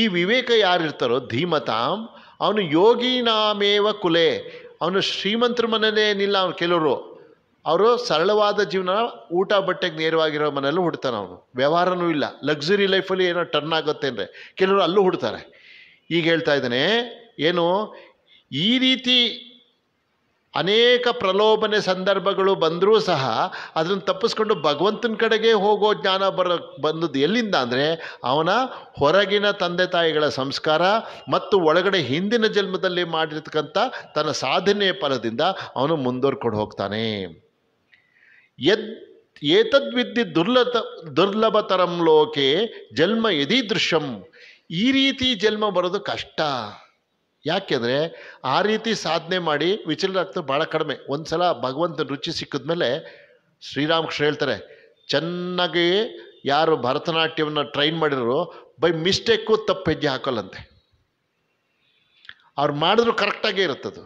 ಈ ವಿವೇಕ ಯಾರಿರ್ತಾರೋ ಧೀಮತಾಂ ಅವನು ಯೋಗಿನಾಮೇವ ಕುಲೆ ಅವನು ಶ್ರೀಮಂತರ ಮನೇಲೇ ಏನಿಲ್ಲ ಅವ್ನು ಕೆಲವರು ಅವರು ಸರಳವಾದ ಜೀವನ ಊಟ ಬಟ್ಟೆಗೆ ನೇರವಾಗಿರೋ ಮನೆಯಲ್ಲೂ ಹುಡ್ತಾನೆ ಅವನು ವ್ಯವಹಾರನೂ ಇಲ್ಲ ಲಕ್ಸುರಿ ಲೈಫಲ್ಲಿ ಏನೋ ಟರ್ನ್ ಆಗುತ್ತೆ ಅಂದರೆ ಕೆಲವರು ಅಲ್ಲೂ ಹುಡ್ತಾರೆ ಈಗ ಹೇಳ್ತಾ ಇದ್ದಾನೆ ಏನು ಈ ರೀತಿ ಅನೇಕ ಪ್ರಲೋಭನೆ ಸಂದರ್ಭಗಳು ಬಂದರೂ ಸಹ ಅದನ್ನು ತಪ್ಪಿಸ್ಕೊಂಡು ಭಗವಂತನ ಕಡೆಗೆ ಹೋಗೋ ಜ್ಞಾನ ಬರೋ ಬಂದದ್ದು ಎಲ್ಲಿಂದ ಅಂದರೆ ಅವನ ಹೊರಗಿನ ತಂದೆ ತಾಯಿಗಳ ಸಂಸ್ಕಾರ ಮತ್ತು ಒಳಗಡೆ ಹಿಂದಿನ ಜನ್ಮದಲ್ಲಿ ಮಾಡಿರ್ತಕ್ಕಂಥ ತನ್ನ ಸಾಧನೆಯ ಫಲದಿಂದ ಅವನು ಮುಂದುವರ್ಕೊಂಡು ಹೋಗ್ತಾನೆ ಎದ್ ಏತದ್ವಿದ್ಯೆ ದುರ್ಲತ ದುರ್ಲಭತರಂ ಲೋಕೆ ಜನ್ಮ ದೃಶ್ಯಂ ಈ ರೀತಿ ಜನ್ಮ ಬರೋದು ಕಷ್ಟ ಯಾಕೆಂದರೆ ಆ ರೀತಿ ಸಾಧನೆ ಮಾಡಿ ಆಗ್ತದೆ ಭಾಳ ಕಡಿಮೆ ಒಂದು ಸಲ ಭಗವಂತನ ರುಚಿ ಸಿಕ್ಕಿದ್ಮೇಲೆ ಶ್ರೀರಾಮಕೃಷ್ಣ ಹೇಳ್ತಾರೆ ಚೆನ್ನಾಗಿ ಯಾರು ಭರತನಾಟ್ಯವನ್ನು ಟ್ರೈನ್ ಮಾಡಿರೋರು ಬೈ ಮಿಸ್ಟೇಕು ತಪ್ಪು ಹೆಜ್ಜೆ ಹಾಕೋಲ್ಲಂತೆ ಅವ್ರು ಮಾಡಿದ್ರು ಕರೆಕ್ಟಾಗೇ ಇರುತ್ತದು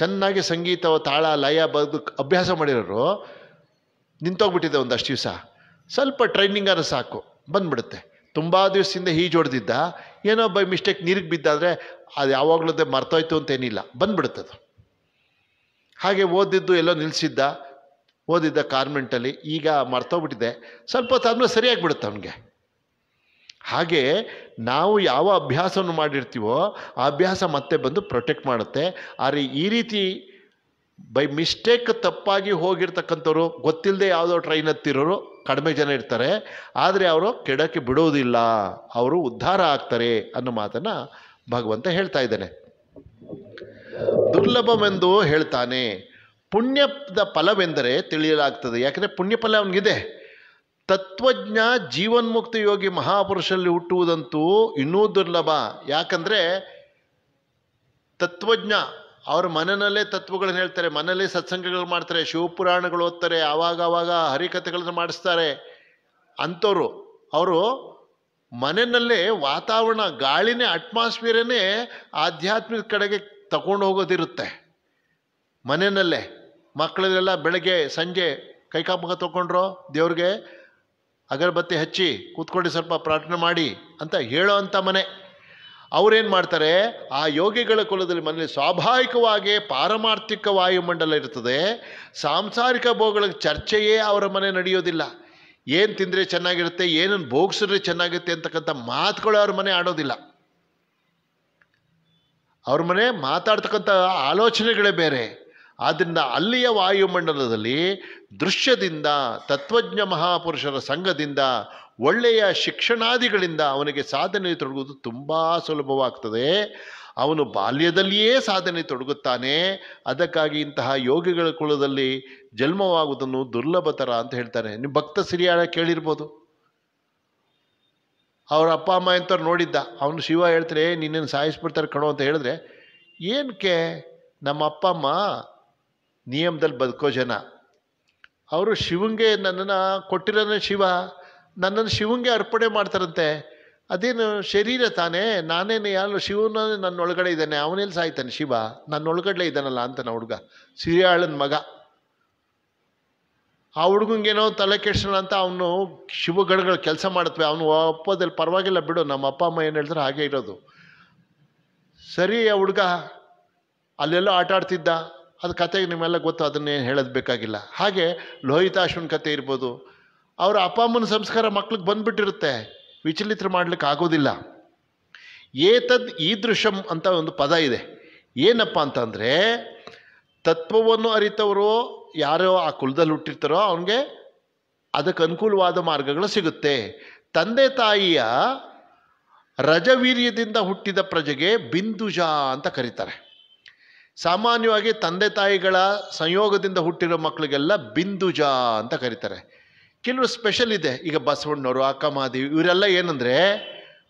ಚೆನ್ನಾಗಿ ಸಂಗೀತ ತಾಳ ಲಯ ಬದು ಅಭ್ಯಾಸ ಮಾಡಿರೋರು ನಿಂತೋಗ್ಬಿಟ್ಟಿದೆ ಒಂದಷ್ಟು ದಿವಸ ಸ್ವಲ್ಪ ಟ್ರೈನಿಂಗ್ ಆದರೆ ಸಾಕು ಬಂದ್ಬಿಡುತ್ತೆ ತುಂಬ ದಿವಸದಿಂದ ಈಜೊಡ್ದಿದ್ದ ಏನೋ ಬೈ ಮಿಸ್ಟೇಕ್ ನೀರಿಗೆ ಬಿದ್ದಾದರೆ ಅದು ಯಾವಾಗಲೂ ಮರ್ತೋಯ್ತು ಅಂತೇನಿಲ್ಲ ಅದು ಹಾಗೆ ಓದಿದ್ದು ಎಲ್ಲೋ ನಿಲ್ಲಿಸಿದ್ದ ಓದಿದ್ದ ಕಾರ್ಮೆಂಟಲ್ಲಿ ಈಗ ಮರ್ತೋಗ್ಬಿಟ್ಟಿದೆ ಸ್ವಲ್ಪ ಹೊತ್ತಾದ್ಮೇಲೆ ಸರಿಯಾಗಿ ಬಿಡುತ್ತೆ ಅವನಿಗೆ ಹಾಗೆ ನಾವು ಯಾವ ಅಭ್ಯಾಸವನ್ನು ಮಾಡಿರ್ತೀವೋ ಆ ಅಭ್ಯಾಸ ಮತ್ತೆ ಬಂದು ಪ್ರೊಟೆಕ್ಟ್ ಮಾಡುತ್ತೆ ಆದರೆ ಈ ರೀತಿ ಬೈ ಮಿಸ್ಟೇಕ್ ತಪ್ಪಾಗಿ ಹೋಗಿರ್ತಕ್ಕಂಥವ್ರು ಗೊತ್ತಿಲ್ಲದೆ ಯಾವುದೋ ಟ್ರೈನ್ ಹತ್ತಿರೋರು ಕಡಿಮೆ ಜನ ಇರ್ತಾರೆ ಆದರೆ ಅವರು ಕೆಡಕ್ಕೆ ಬಿಡೋದಿಲ್ಲ ಅವರು ಉದ್ಧಾರ ಆಗ್ತಾರೆ ಅನ್ನೋ ಮಾತನ್ನು ಭಗವಂತ ಹೇಳ್ತಾ ಇದ್ದಾನೆ ದುರ್ಲಭವೆಂದು ಹೇಳ್ತಾನೆ ಪುಣ್ಯದ ಫಲವೆಂದರೆ ತಿಳಿಯಲಾಗ್ತದೆ ಯಾಕಂದರೆ ಪುಣ್ಯ ಫಲ ಅವನಿಗಿದೆ ತತ್ವಜ್ಞ ಜೀವನ್ಮುಕ್ತ ಯೋಗಿ ಮಹಾಪುರುಷಲ್ಲಿ ಹುಟ್ಟುವುದಂತೂ ಇನ್ನೂ ದುರ್ಲಭ ಯಾಕಂದರೆ ತತ್ವಜ್ಞ ಅವ್ರ ಮನನಲ್ಲೇ ತತ್ವಗಳನ್ನ ಹೇಳ್ತಾರೆ ಮನಲ್ಲೇ ಸತ್ಸಂಗಗಳು ಮಾಡ್ತಾರೆ ಶಿವಪುರಾಣಗಳು ಓದ್ತಾರೆ ಆವಾಗ ಆವಾಗ ಹರಿಕಥೆಗಳನ್ನು ಮಾಡಿಸ್ತಾರೆ ಅಂಥವ್ರು ಅವರು ಮನೆಯಲ್ಲೇ ವಾತಾವರಣ ಗಾಳಿನೇ ಅಟ್ಮಾಸ್ಫಿಯರೇನೇ ಆಧ್ಯಾತ್ಮಿಕ ಕಡೆಗೆ ತಗೊಂಡು ಹೋಗೋದಿರುತ್ತೆ ಮನೆಯಲ್ಲೇ ಮಕ್ಕಳೆಲ್ಲ ಬೆಳಗ್ಗೆ ಸಂಜೆ ಕೈಕಾಪಕ ತಗೊಂಡ್ರು ದೇವ್ರಿಗೆ ಅಗರಬತ್ತಿ ಹಚ್ಚಿ ಕೂತ್ಕೊಂಡು ಸ್ವಲ್ಪ ಪ್ರಾರ್ಥನೆ ಮಾಡಿ ಅಂತ ಹೇಳೋ ಅಂಥ ಮನೆ ಅವರೇನು ಮಾಡ್ತಾರೆ ಆ ಯೋಗಿಗಳ ಕುಲದಲ್ಲಿ ಮನೆಯಲ್ಲಿ ಸ್ವಾಭಾವಿಕವಾಗಿ ಪಾರಮಾರ್ಥಿಕ ವಾಯುಮಂಡಲ ಇರ್ತದೆ ಸಾಂಸಾರಿಕ ಭೋಗಗಳ ಚರ್ಚೆಯೇ ಅವರ ಮನೆ ನಡೆಯೋದಿಲ್ಲ ಏನು ತಿಂದರೆ ಚೆನ್ನಾಗಿರುತ್ತೆ ಏನನ್ನು ಭೋಗಿಸಿದ್ರೆ ಚೆನ್ನಾಗಿರುತ್ತೆ ಅಂತಕ್ಕಂಥ ಮಾತುಗಳು ಅವ್ರ ಮನೆ ಆಡೋದಿಲ್ಲ ಅವ್ರ ಮನೆ ಮಾತಾಡ್ತಕ್ಕಂಥ ಆಲೋಚನೆಗಳೇ ಬೇರೆ ಆದ್ದರಿಂದ ಅಲ್ಲಿಯ ವಾಯುಮಂಡಲದಲ್ಲಿ ದೃಶ್ಯದಿಂದ ತತ್ವಜ್ಞ ಮಹಾಪುರುಷರ ಸಂಘದಿಂದ ಒಳ್ಳೆಯ ಶಿಕ್ಷಣಾದಿಗಳಿಂದ ಅವನಿಗೆ ಸಾಧನೆ ತೊಡಗುವುದು ತುಂಬ ಸುಲಭವಾಗ್ತದೆ ಅವನು ಬಾಲ್ಯದಲ್ಲಿಯೇ ಸಾಧನೆ ತೊಡಗುತ್ತಾನೆ ಅದಕ್ಕಾಗಿ ಇಂತಹ ಯೋಗಿಗಳ ಕುಲದಲ್ಲಿ ಜನ್ಮವಾಗುವುದನ್ನು ದುರ್ಲಭತರ ಅಂತ ಹೇಳ್ತಾರೆ ನಿಮ್ಮ ಭಕ್ತ ಸಿರಿಯಾಳ ಕೇಳಿರ್ಬೋದು ಅವರ ಅಪ್ಪ ಅಮ್ಮ ಎಂಥವ್ರು ನೋಡಿದ್ದ ಅವನು ಶಿವ ಹೇಳ್ತಾರೆ ನಿನ್ನನ್ನು ಸಾಯಿಸ್ಬಿಡ್ತಾರೆ ಕಣೋ ಅಂತ ಹೇಳಿದ್ರೆ ಏನಕ್ಕೆ ನಮ್ಮ ಅಪ್ಪ ಅಮ್ಮ ನಿಯಮದಲ್ಲಿ ಬದುಕೋ ಜನ ಅವರು ಶಿವಂಗೆ ನನ್ನನ್ನು ಕೊಟ್ಟಿರೋನೇ ಶಿವ ನನ್ನನ್ನು ಶಿವಂಗೆ ಅರ್ಪಣೆ ಮಾಡ್ತಾರಂತೆ ಅದೇನು ಶರೀರ ತಾನೇ ನಾನೇನು ಯಾರು ಶಿವನ ನನ್ನೊಳಗಡೆ ಇದ್ದಾನೆ ಅವನೇನು ಸಾಯ್ತಾನೆ ಶಿವ ನನ್ನೊಳಗಡೆ ಇದ್ದಾನಲ್ಲ ಅಂತ ಹುಡುಗ ಸಿರಿಯಾಳನ ಮಗ ಆ ಏನೋ ತಲೆ ಕೆಡ್ಸೋಣ ಅಂತ ಅವನು ಶಿವಗಡಗಳು ಕೆಲಸ ಮಾಡತ್ವೆ ಅವನು ಅಪ್ಪದಲ್ಲಿ ಪರವಾಗಿಲ್ಲ ಬಿಡು ನಮ್ಮ ಅಪ್ಪ ಅಮ್ಮ ಏನು ಹೇಳಿದ್ರೆ ಹಾಗೆ ಇರೋದು ಸರಿ ಆ ಹುಡುಗ ಅಲ್ಲೆಲ್ಲೋ ಆಟ ಆಡ್ತಿದ್ದ ಅದು ಕತೆಗೆ ನಿಮ್ಮೆಲ್ಲ ಗೊತ್ತು ಅದನ್ನೇನು ಹೇಳೋದು ಬೇಕಾಗಿಲ್ಲ ಹಾಗೆ ಲೋಹಿತಾಶ್ವನ ಕತೆ ಇರ್ಬೋದು ಅವರ ಅಪ್ಪ ಅಮ್ಮನ ಸಂಸ್ಕಾರ ಮಕ್ಳಿಗೆ ಬಂದುಬಿಟ್ಟಿರುತ್ತೆ ವಿಚಲಿತ್ರ ಮಾಡಲಿಕ್ಕೆ ಆಗೋದಿಲ್ಲ ಏತದ್ ಈದೃಶಂ ಅಂತ ಒಂದು ಪದ ಇದೆ ಏನಪ್ಪ ಅಂತಂದರೆ ತತ್ವವನ್ನು ಅರಿತವರು ಯಾರೋ ಆ ಕುಲದಲ್ಲಿ ಹುಟ್ಟಿರ್ತಾರೋ ಅವನಿಗೆ ಅದಕ್ಕೆ ಅನುಕೂಲವಾದ ಮಾರ್ಗಗಳು ಸಿಗುತ್ತೆ ತಂದೆ ತಾಯಿಯ ರಜವೀರ್ಯದಿಂದ ಹುಟ್ಟಿದ ಪ್ರಜೆಗೆ ಬಿಂದುಜ ಅಂತ ಕರೀತಾರೆ ಸಾಮಾನ್ಯವಾಗಿ ತಂದೆ ತಾಯಿಗಳ ಸಂಯೋಗದಿಂದ ಹುಟ್ಟಿರೋ ಮಕ್ಕಳಿಗೆಲ್ಲ ಬಿಂದುಜ ಅಂತ ಕರೀತಾರೆ ಕೆಲವರು ಸ್ಪೆಷಲ್ ಇದೆ ಈಗ ಬಸವಣ್ಣವರು ಮಹಾದೇವಿ ಇವರೆಲ್ಲ ಏನಂದರೆ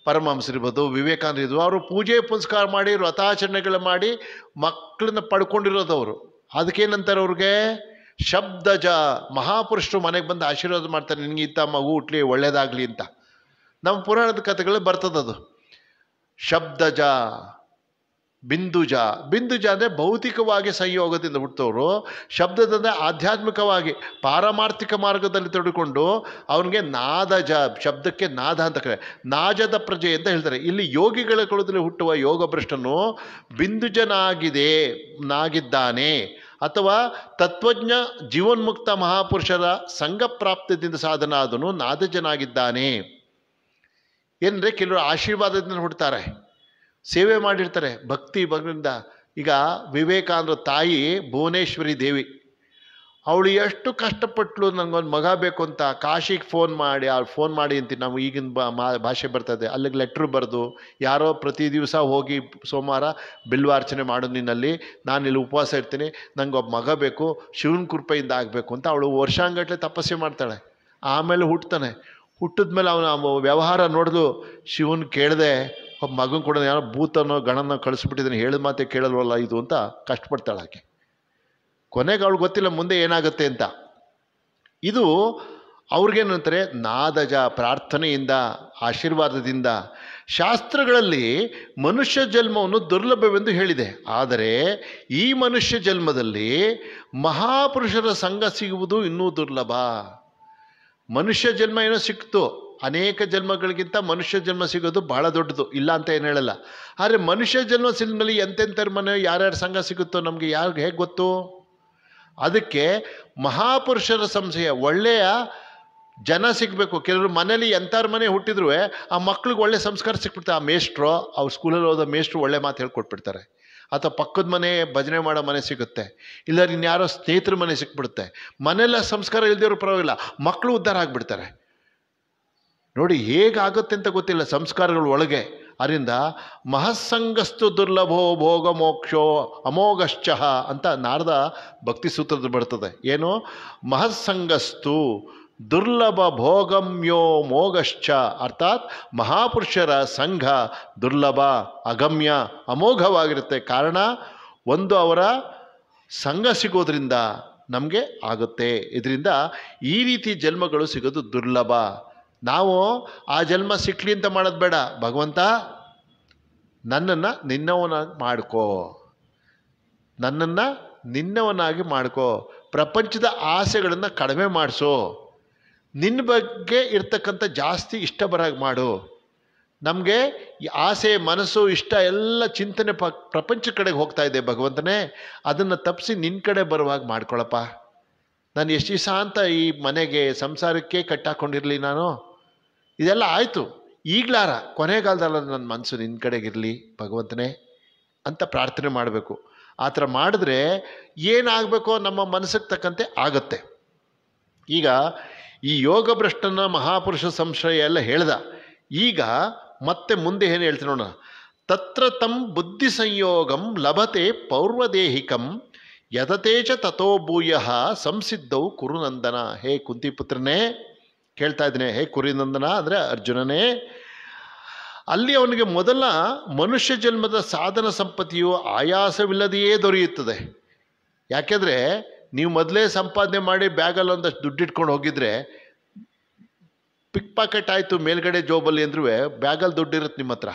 ಪರಮಹಂಸರಿರ್ಬೋದು ವಿವೇಕಾನಂದ ಇರ್ಬೋದು ಅವರು ಪೂಜೆ ಪುನಸ್ಕಾರ ಮಾಡಿ ವ್ರತಾಚರಣೆಗಳು ಮಾಡಿ ಮಕ್ಕಳನ್ನ ಪಡ್ಕೊಂಡಿರೋದು ಅವರು ಅದಕ್ಕೇನಂತಾರೆ ಅವ್ರಿಗೆ ಶಬ್ದಜ ಮಹಾಪುರುಷರು ಮನೆಗೆ ಬಂದು ಆಶೀರ್ವಾದ ಮಾಡ್ತಾರೆ ನಿನಗೆ ಇತ್ತ ಮಗು ಹುಟ್ಲಿ ಒಳ್ಳೇದಾಗಲಿ ಅಂತ ನಮ್ಮ ಪುರಾಣದ ಕಥೆಗಳು ಬರ್ತದದು ಶಬ್ದಜ ಬಿಂದುಜ ಬಿಂದುಜ ಅಂದರೆ ಭೌತಿಕವಾಗಿ ಸಂಯೋಗದಿಂದ ಹುಟ್ಟೋರು ಶಬ್ದದಂದರೆ ಆಧ್ಯಾತ್ಮಿಕವಾಗಿ ಪಾರಮಾರ್ಥಿಕ ಮಾರ್ಗದಲ್ಲಿ ತೊಡಕೊಂಡು ಅವನಿಗೆ ನಾದಜ ಶಬ್ದಕ್ಕೆ ನಾದ ಅಂತ ಕರೆ ನಾಜದ ಪ್ರಜೆ ಅಂತ ಹೇಳ್ತಾರೆ ಇಲ್ಲಿ ಯೋಗಿಗಳ ಕುಳದಲ್ಲಿ ಹುಟ್ಟುವ ಯೋಗ ಭ್ರಷ್ಟನು ಬಿಂದುಜನಾಗಿದೆ ನಾಗಿದ್ದಾನೆ ಅಥವಾ ತತ್ವಜ್ಞ ಜೀವನ್ಮುಕ್ತ ಮಹಾಪುರುಷರ ಸಂಘಪ್ರಾಪ್ತದಿಂದ ಸಾಧನ ಆದನು ನಾದಜನಾಗಿದ್ದಾನೆ ಏನಂದರೆ ಕೆಲವರು ಆಶೀರ್ವಾದದಿಂದ ಹುಡ್ತಾರೆ ಸೇವೆ ಮಾಡಿರ್ತಾರೆ ಭಕ್ತಿ ಭಗವಿಂದ ಈಗ ವಿವೇಕಾನಂದ ತಾಯಿ ಭುವನೇಶ್ವರಿ ದೇವಿ ಅವಳು ಎಷ್ಟು ಕಷ್ಟಪಟ್ಟಳು ನನಗೊಂದು ಮಗ ಬೇಕು ಅಂತ ಕಾಶಿಗೆ ಫೋನ್ ಮಾಡಿ ಅವ್ರು ಫೋನ್ ಮಾಡಿ ಅಂತೀನಿ ನಮ್ಗೆ ಈಗಿನ ಬಾ ಭಾಷೆ ಬರ್ತದೆ ಅಲ್ಲಿಗೆ ಲೆಟ್ರು ಬರೆದು ಯಾರೋ ಪ್ರತಿ ದಿವಸ ಹೋಗಿ ಸೋಮವಾರ ಬಿಲ್ವಾರ್ಚನೆ ಮಾಡು ನಿನ್ನಲ್ಲಿ ನಾನು ಇಲ್ಲಿ ಉಪವಾಸ ಇರ್ತೀನಿ ನನಗೆ ಒಬ್ಬ ಮಗ ಬೇಕು ಶಿವನ ಕೃಪೆಯಿಂದ ಆಗಬೇಕು ಅಂತ ಅವಳು ವರ್ಷಾಂಗಟ್ಲೆ ತಪಸ್ಸೆ ಮಾಡ್ತಾಳೆ ಆಮೇಲೆ ಹುಟ್ತಾನೆ ಹುಟ್ಟಿದ ಮೇಲೆ ಅವನ ವ್ಯವಹಾರ ನೋಡಿದು ಶಿವನ್ ಕೇಳಿದೆ ಒಬ್ಬ ಮಗನ ಕೂಡ ಯಾರೋ ಭೂತನೋ ಗಣನೋ ಕಳಿಸ್ಬಿಟ್ಟಿದ್ದಾನೆ ಹೇಳಿದ ಮಾತೆ ಕೇಳಲ್ವಲ್ಲ ಇದು ಅಂತ ಕಷ್ಟಪಡ್ತಾಳೆ ಆಕೆ ಕೊನೆಗೆ ಅವಳು ಗೊತ್ತಿಲ್ಲ ಮುಂದೆ ಏನಾಗುತ್ತೆ ಅಂತ ಇದು ಅವ್ರಿಗೇನಂತಾರೆ ನಾದಜ ಪ್ರಾರ್ಥನೆಯಿಂದ ಆಶೀರ್ವಾದದಿಂದ ಶಾಸ್ತ್ರಗಳಲ್ಲಿ ಮನುಷ್ಯ ಜನ್ಮವನ್ನು ದುರ್ಲಭವೆಂದು ಹೇಳಿದೆ ಆದರೆ ಈ ಮನುಷ್ಯ ಜನ್ಮದಲ್ಲಿ ಮಹಾಪುರುಷರ ಸಂಘ ಸಿಗುವುದು ಇನ್ನೂ ದುರ್ಲಭ ಮನುಷ್ಯ ಜನ್ಮ ಏನೋ ಸಿಕ್ತು ಅನೇಕ ಜನ್ಮಗಳಿಗಿಂತ ಮನುಷ್ಯ ಜನ್ಮ ಸಿಗೋದು ಬಹಳ ದೊಡ್ಡದು ಇಲ್ಲ ಅಂತ ಏನು ಹೇಳಲ್ಲ ಆದರೆ ಮನುಷ್ಯ ಜನ್ಮ ಸಿಲ್ಮಲ್ಲಿ ಎಂತೆಂಥರ ಮನೆ ಯಾರ್ಯಾರ ಸಂಘ ಸಿಗುತ್ತೋ ನಮಗೆ ಯಾರಿಗೆ ಹೇಗೆ ಗೊತ್ತು ಅದಕ್ಕೆ ಮಹಾಪುರುಷರ ಸಂಶಯ ಒಳ್ಳೆಯ ಜನ ಸಿಗಬೇಕು ಕೆಲವರು ಮನೇಲಿ ಎಂಥವ್ರ ಮನೆ ಹುಟ್ಟಿದ್ರು ಆ ಮಕ್ಳಿಗೆ ಒಳ್ಳೆ ಸಂಸ್ಕಾರ ಸಿಕ್ಬಿಡ್ತಾರೆ ಆ ಮೇಷ್ಟ್ರು ಅವ್ರು ಸ್ಕೂಲಲ್ಲಿ ಹೋದ ಮೇಷ್ಟ್ರು ಒಳ್ಳೆ ಮಾತು ಹೇಳ್ಕೊಟ್ಬಿಡ್ತಾರೆ ಅಥವಾ ಪಕ್ಕದ ಮನೆ ಭಜನೆ ಮಾಡೋ ಮನೆ ಸಿಗುತ್ತೆ ಇಲ್ಲ ಇನ್ಯಾರೋ ಸ್ನೇಹಿತರ ಮನೆ ಸಿಕ್ಬಿಡುತ್ತೆ ಮನೆಯೆಲ್ಲ ಸಂಸ್ಕಾರ ಇಲ್ದಿರೋ ಪರವಾಗಿಲ್ಲ ಮಕ್ಕಳು ಉದ್ಧಾರ ಆಗಿಬಿಡ್ತಾರೆ ನೋಡಿ ಹೇಗಾಗುತ್ತೆ ಅಂತ ಗೊತ್ತಿಲ್ಲ ಸಂಸ್ಕಾರಗಳ ಒಳಗೆ ಅದರಿಂದ ಮಹತ್ಸಂಗಸ್ತು ದುರ್ಲಭೋ ಭೋಗ ಮೋಕ್ಷೋ ಅಮೋಘಶ್ಚ ಅಂತ ನಾರದ ಭಕ್ತಿ ಸೂತ್ರದ ಬರ್ತದೆ ಏನು ಮಹತ್ಸಂಗಸ್ತು ದುರ್ಲಭ ಭೋಗಮ್ಯೋ ಮೋಘಶ್ಚ ಅರ್ಥಾತ್ ಮಹಾಪುರುಷರ ಸಂಘ ದುರ್ಲಭ ಅಗಮ್ಯ ಅಮೋಘವಾಗಿರುತ್ತೆ ಕಾರಣ ಒಂದು ಅವರ ಸಂಘ ಸಿಗೋದ್ರಿಂದ ನಮಗೆ ಆಗುತ್ತೆ ಇದರಿಂದ ಈ ರೀತಿ ಜನ್ಮಗಳು ಸಿಗೋದು ದುರ್ಲಭ ನಾವು ಆ ಜನ್ಮ ಸಿಕ್ಕಲಿ ಅಂತ ಮಾಡೋದು ಬೇಡ ಭಗವಂತ ನನ್ನನ್ನು ನಿನ್ನವನಾಗಿ ಮಾಡ್ಕೋ ನನ್ನನ್ನು ನಿನ್ನವನಾಗಿ ಮಾಡ್ಕೊ ಪ್ರಪಂಚದ ಆಸೆಗಳನ್ನು ಕಡಿಮೆ ಮಾಡಿಸು ನಿನ್ನ ಬಗ್ಗೆ ಇರ್ತಕ್ಕಂಥ ಜಾಸ್ತಿ ಇಷ್ಟ ಬರಾಗಿ ಮಾಡು ನಮಗೆ ಈ ಆಸೆ ಮನಸ್ಸು ಇಷ್ಟ ಎಲ್ಲ ಚಿಂತನೆ ಪ ಪ್ರಪಂಚ ಕಡೆಗೆ ಹೋಗ್ತಾ ಇದೆ ಭಗವಂತನೇ ಅದನ್ನು ತಪ್ಪಿಸಿ ನಿನ್ನ ಕಡೆ ಬರುವಾಗ ಮಾಡ್ಕೊಳಪ್ಪ ನಾನು ಎಷ್ಟು ದಿವಸ ಈ ಮನೆಗೆ ಸಂಸಾರಕ್ಕೆ ಕಟ್ಟಾಕೊಂಡಿರಲಿ ನಾನು ಇದೆಲ್ಲ ಆಯಿತು ಈಗಲಾರ ಕೊನೆಗಾಲದಲ್ಲ ನನ್ನ ಮನಸ್ಸು ನಿನ್ನ ಕಡೆಗಿರಲಿ ಭಗವಂತನೇ ಅಂತ ಪ್ರಾರ್ಥನೆ ಮಾಡಬೇಕು ಆ ಥರ ಮಾಡಿದ್ರೆ ಏನಾಗಬೇಕೋ ನಮ್ಮ ಮನಸ್ಸಿಗೆ ತಕ್ಕಂತೆ ಆಗತ್ತೆ ಈಗ ಈ ಯೋಗ ಭ್ರಷ್ಟನ ಮಹಾಪುರುಷ ಸಂಶಯ ಎಲ್ಲ ಹೇಳ್ದ ಈಗ ಮತ್ತೆ ಮುಂದೆ ಏನು ಹೇಳ್ತೀನಿ ನೋಡೋಣ ತತ್ರ ತಂ ಬುದ್ಧಿ ಸಂಯೋಗಂ ಲಭತೆ ಪೌರ್ವದೇಹಿಕಂ ಯತತೇಚ ತಥೋಭೂಯ ಸಂಸಿದ್ಧೌ ಕುರುನಂದನ ಹೇ ಕುಂತಿಪುತ್ರನೇ ಕೇಳ್ತಾ ಇದ್ದೀನಿ ಹೇ ಕುರಿನಂದನ ಅಂದರೆ ಅರ್ಜುನನೇ ಅಲ್ಲಿ ಅವನಿಗೆ ಮೊದಲ ಮನುಷ್ಯ ಜನ್ಮದ ಸಾಧನ ಸಂಪತ್ತಿಯು ಆಯಾಸವಿಲ್ಲದೆಯೇ ದೊರೆಯುತ್ತದೆ ಯಾಕೆಂದರೆ ನೀವು ಮೊದಲೇ ಸಂಪಾದನೆ ಮಾಡಿ ಬ್ಯಾಗಲ್ಲಿ ಒಂದಷ್ಟು ಇಟ್ಕೊಂಡು ಹೋಗಿದ್ರೆ ಪಿಕ್ ಪಾಕೆಟ್ ಆಯಿತು ಮೇಲ್ಗಡೆ ಜೋಬಲ್ಲಿ ಅಂದ್ರೂ ಬ್ಯಾಗಲ್ಲಿ ದುಡ್ಡಿರುತ್ತೆ ನಿಮ್ಮ ಹತ್ರ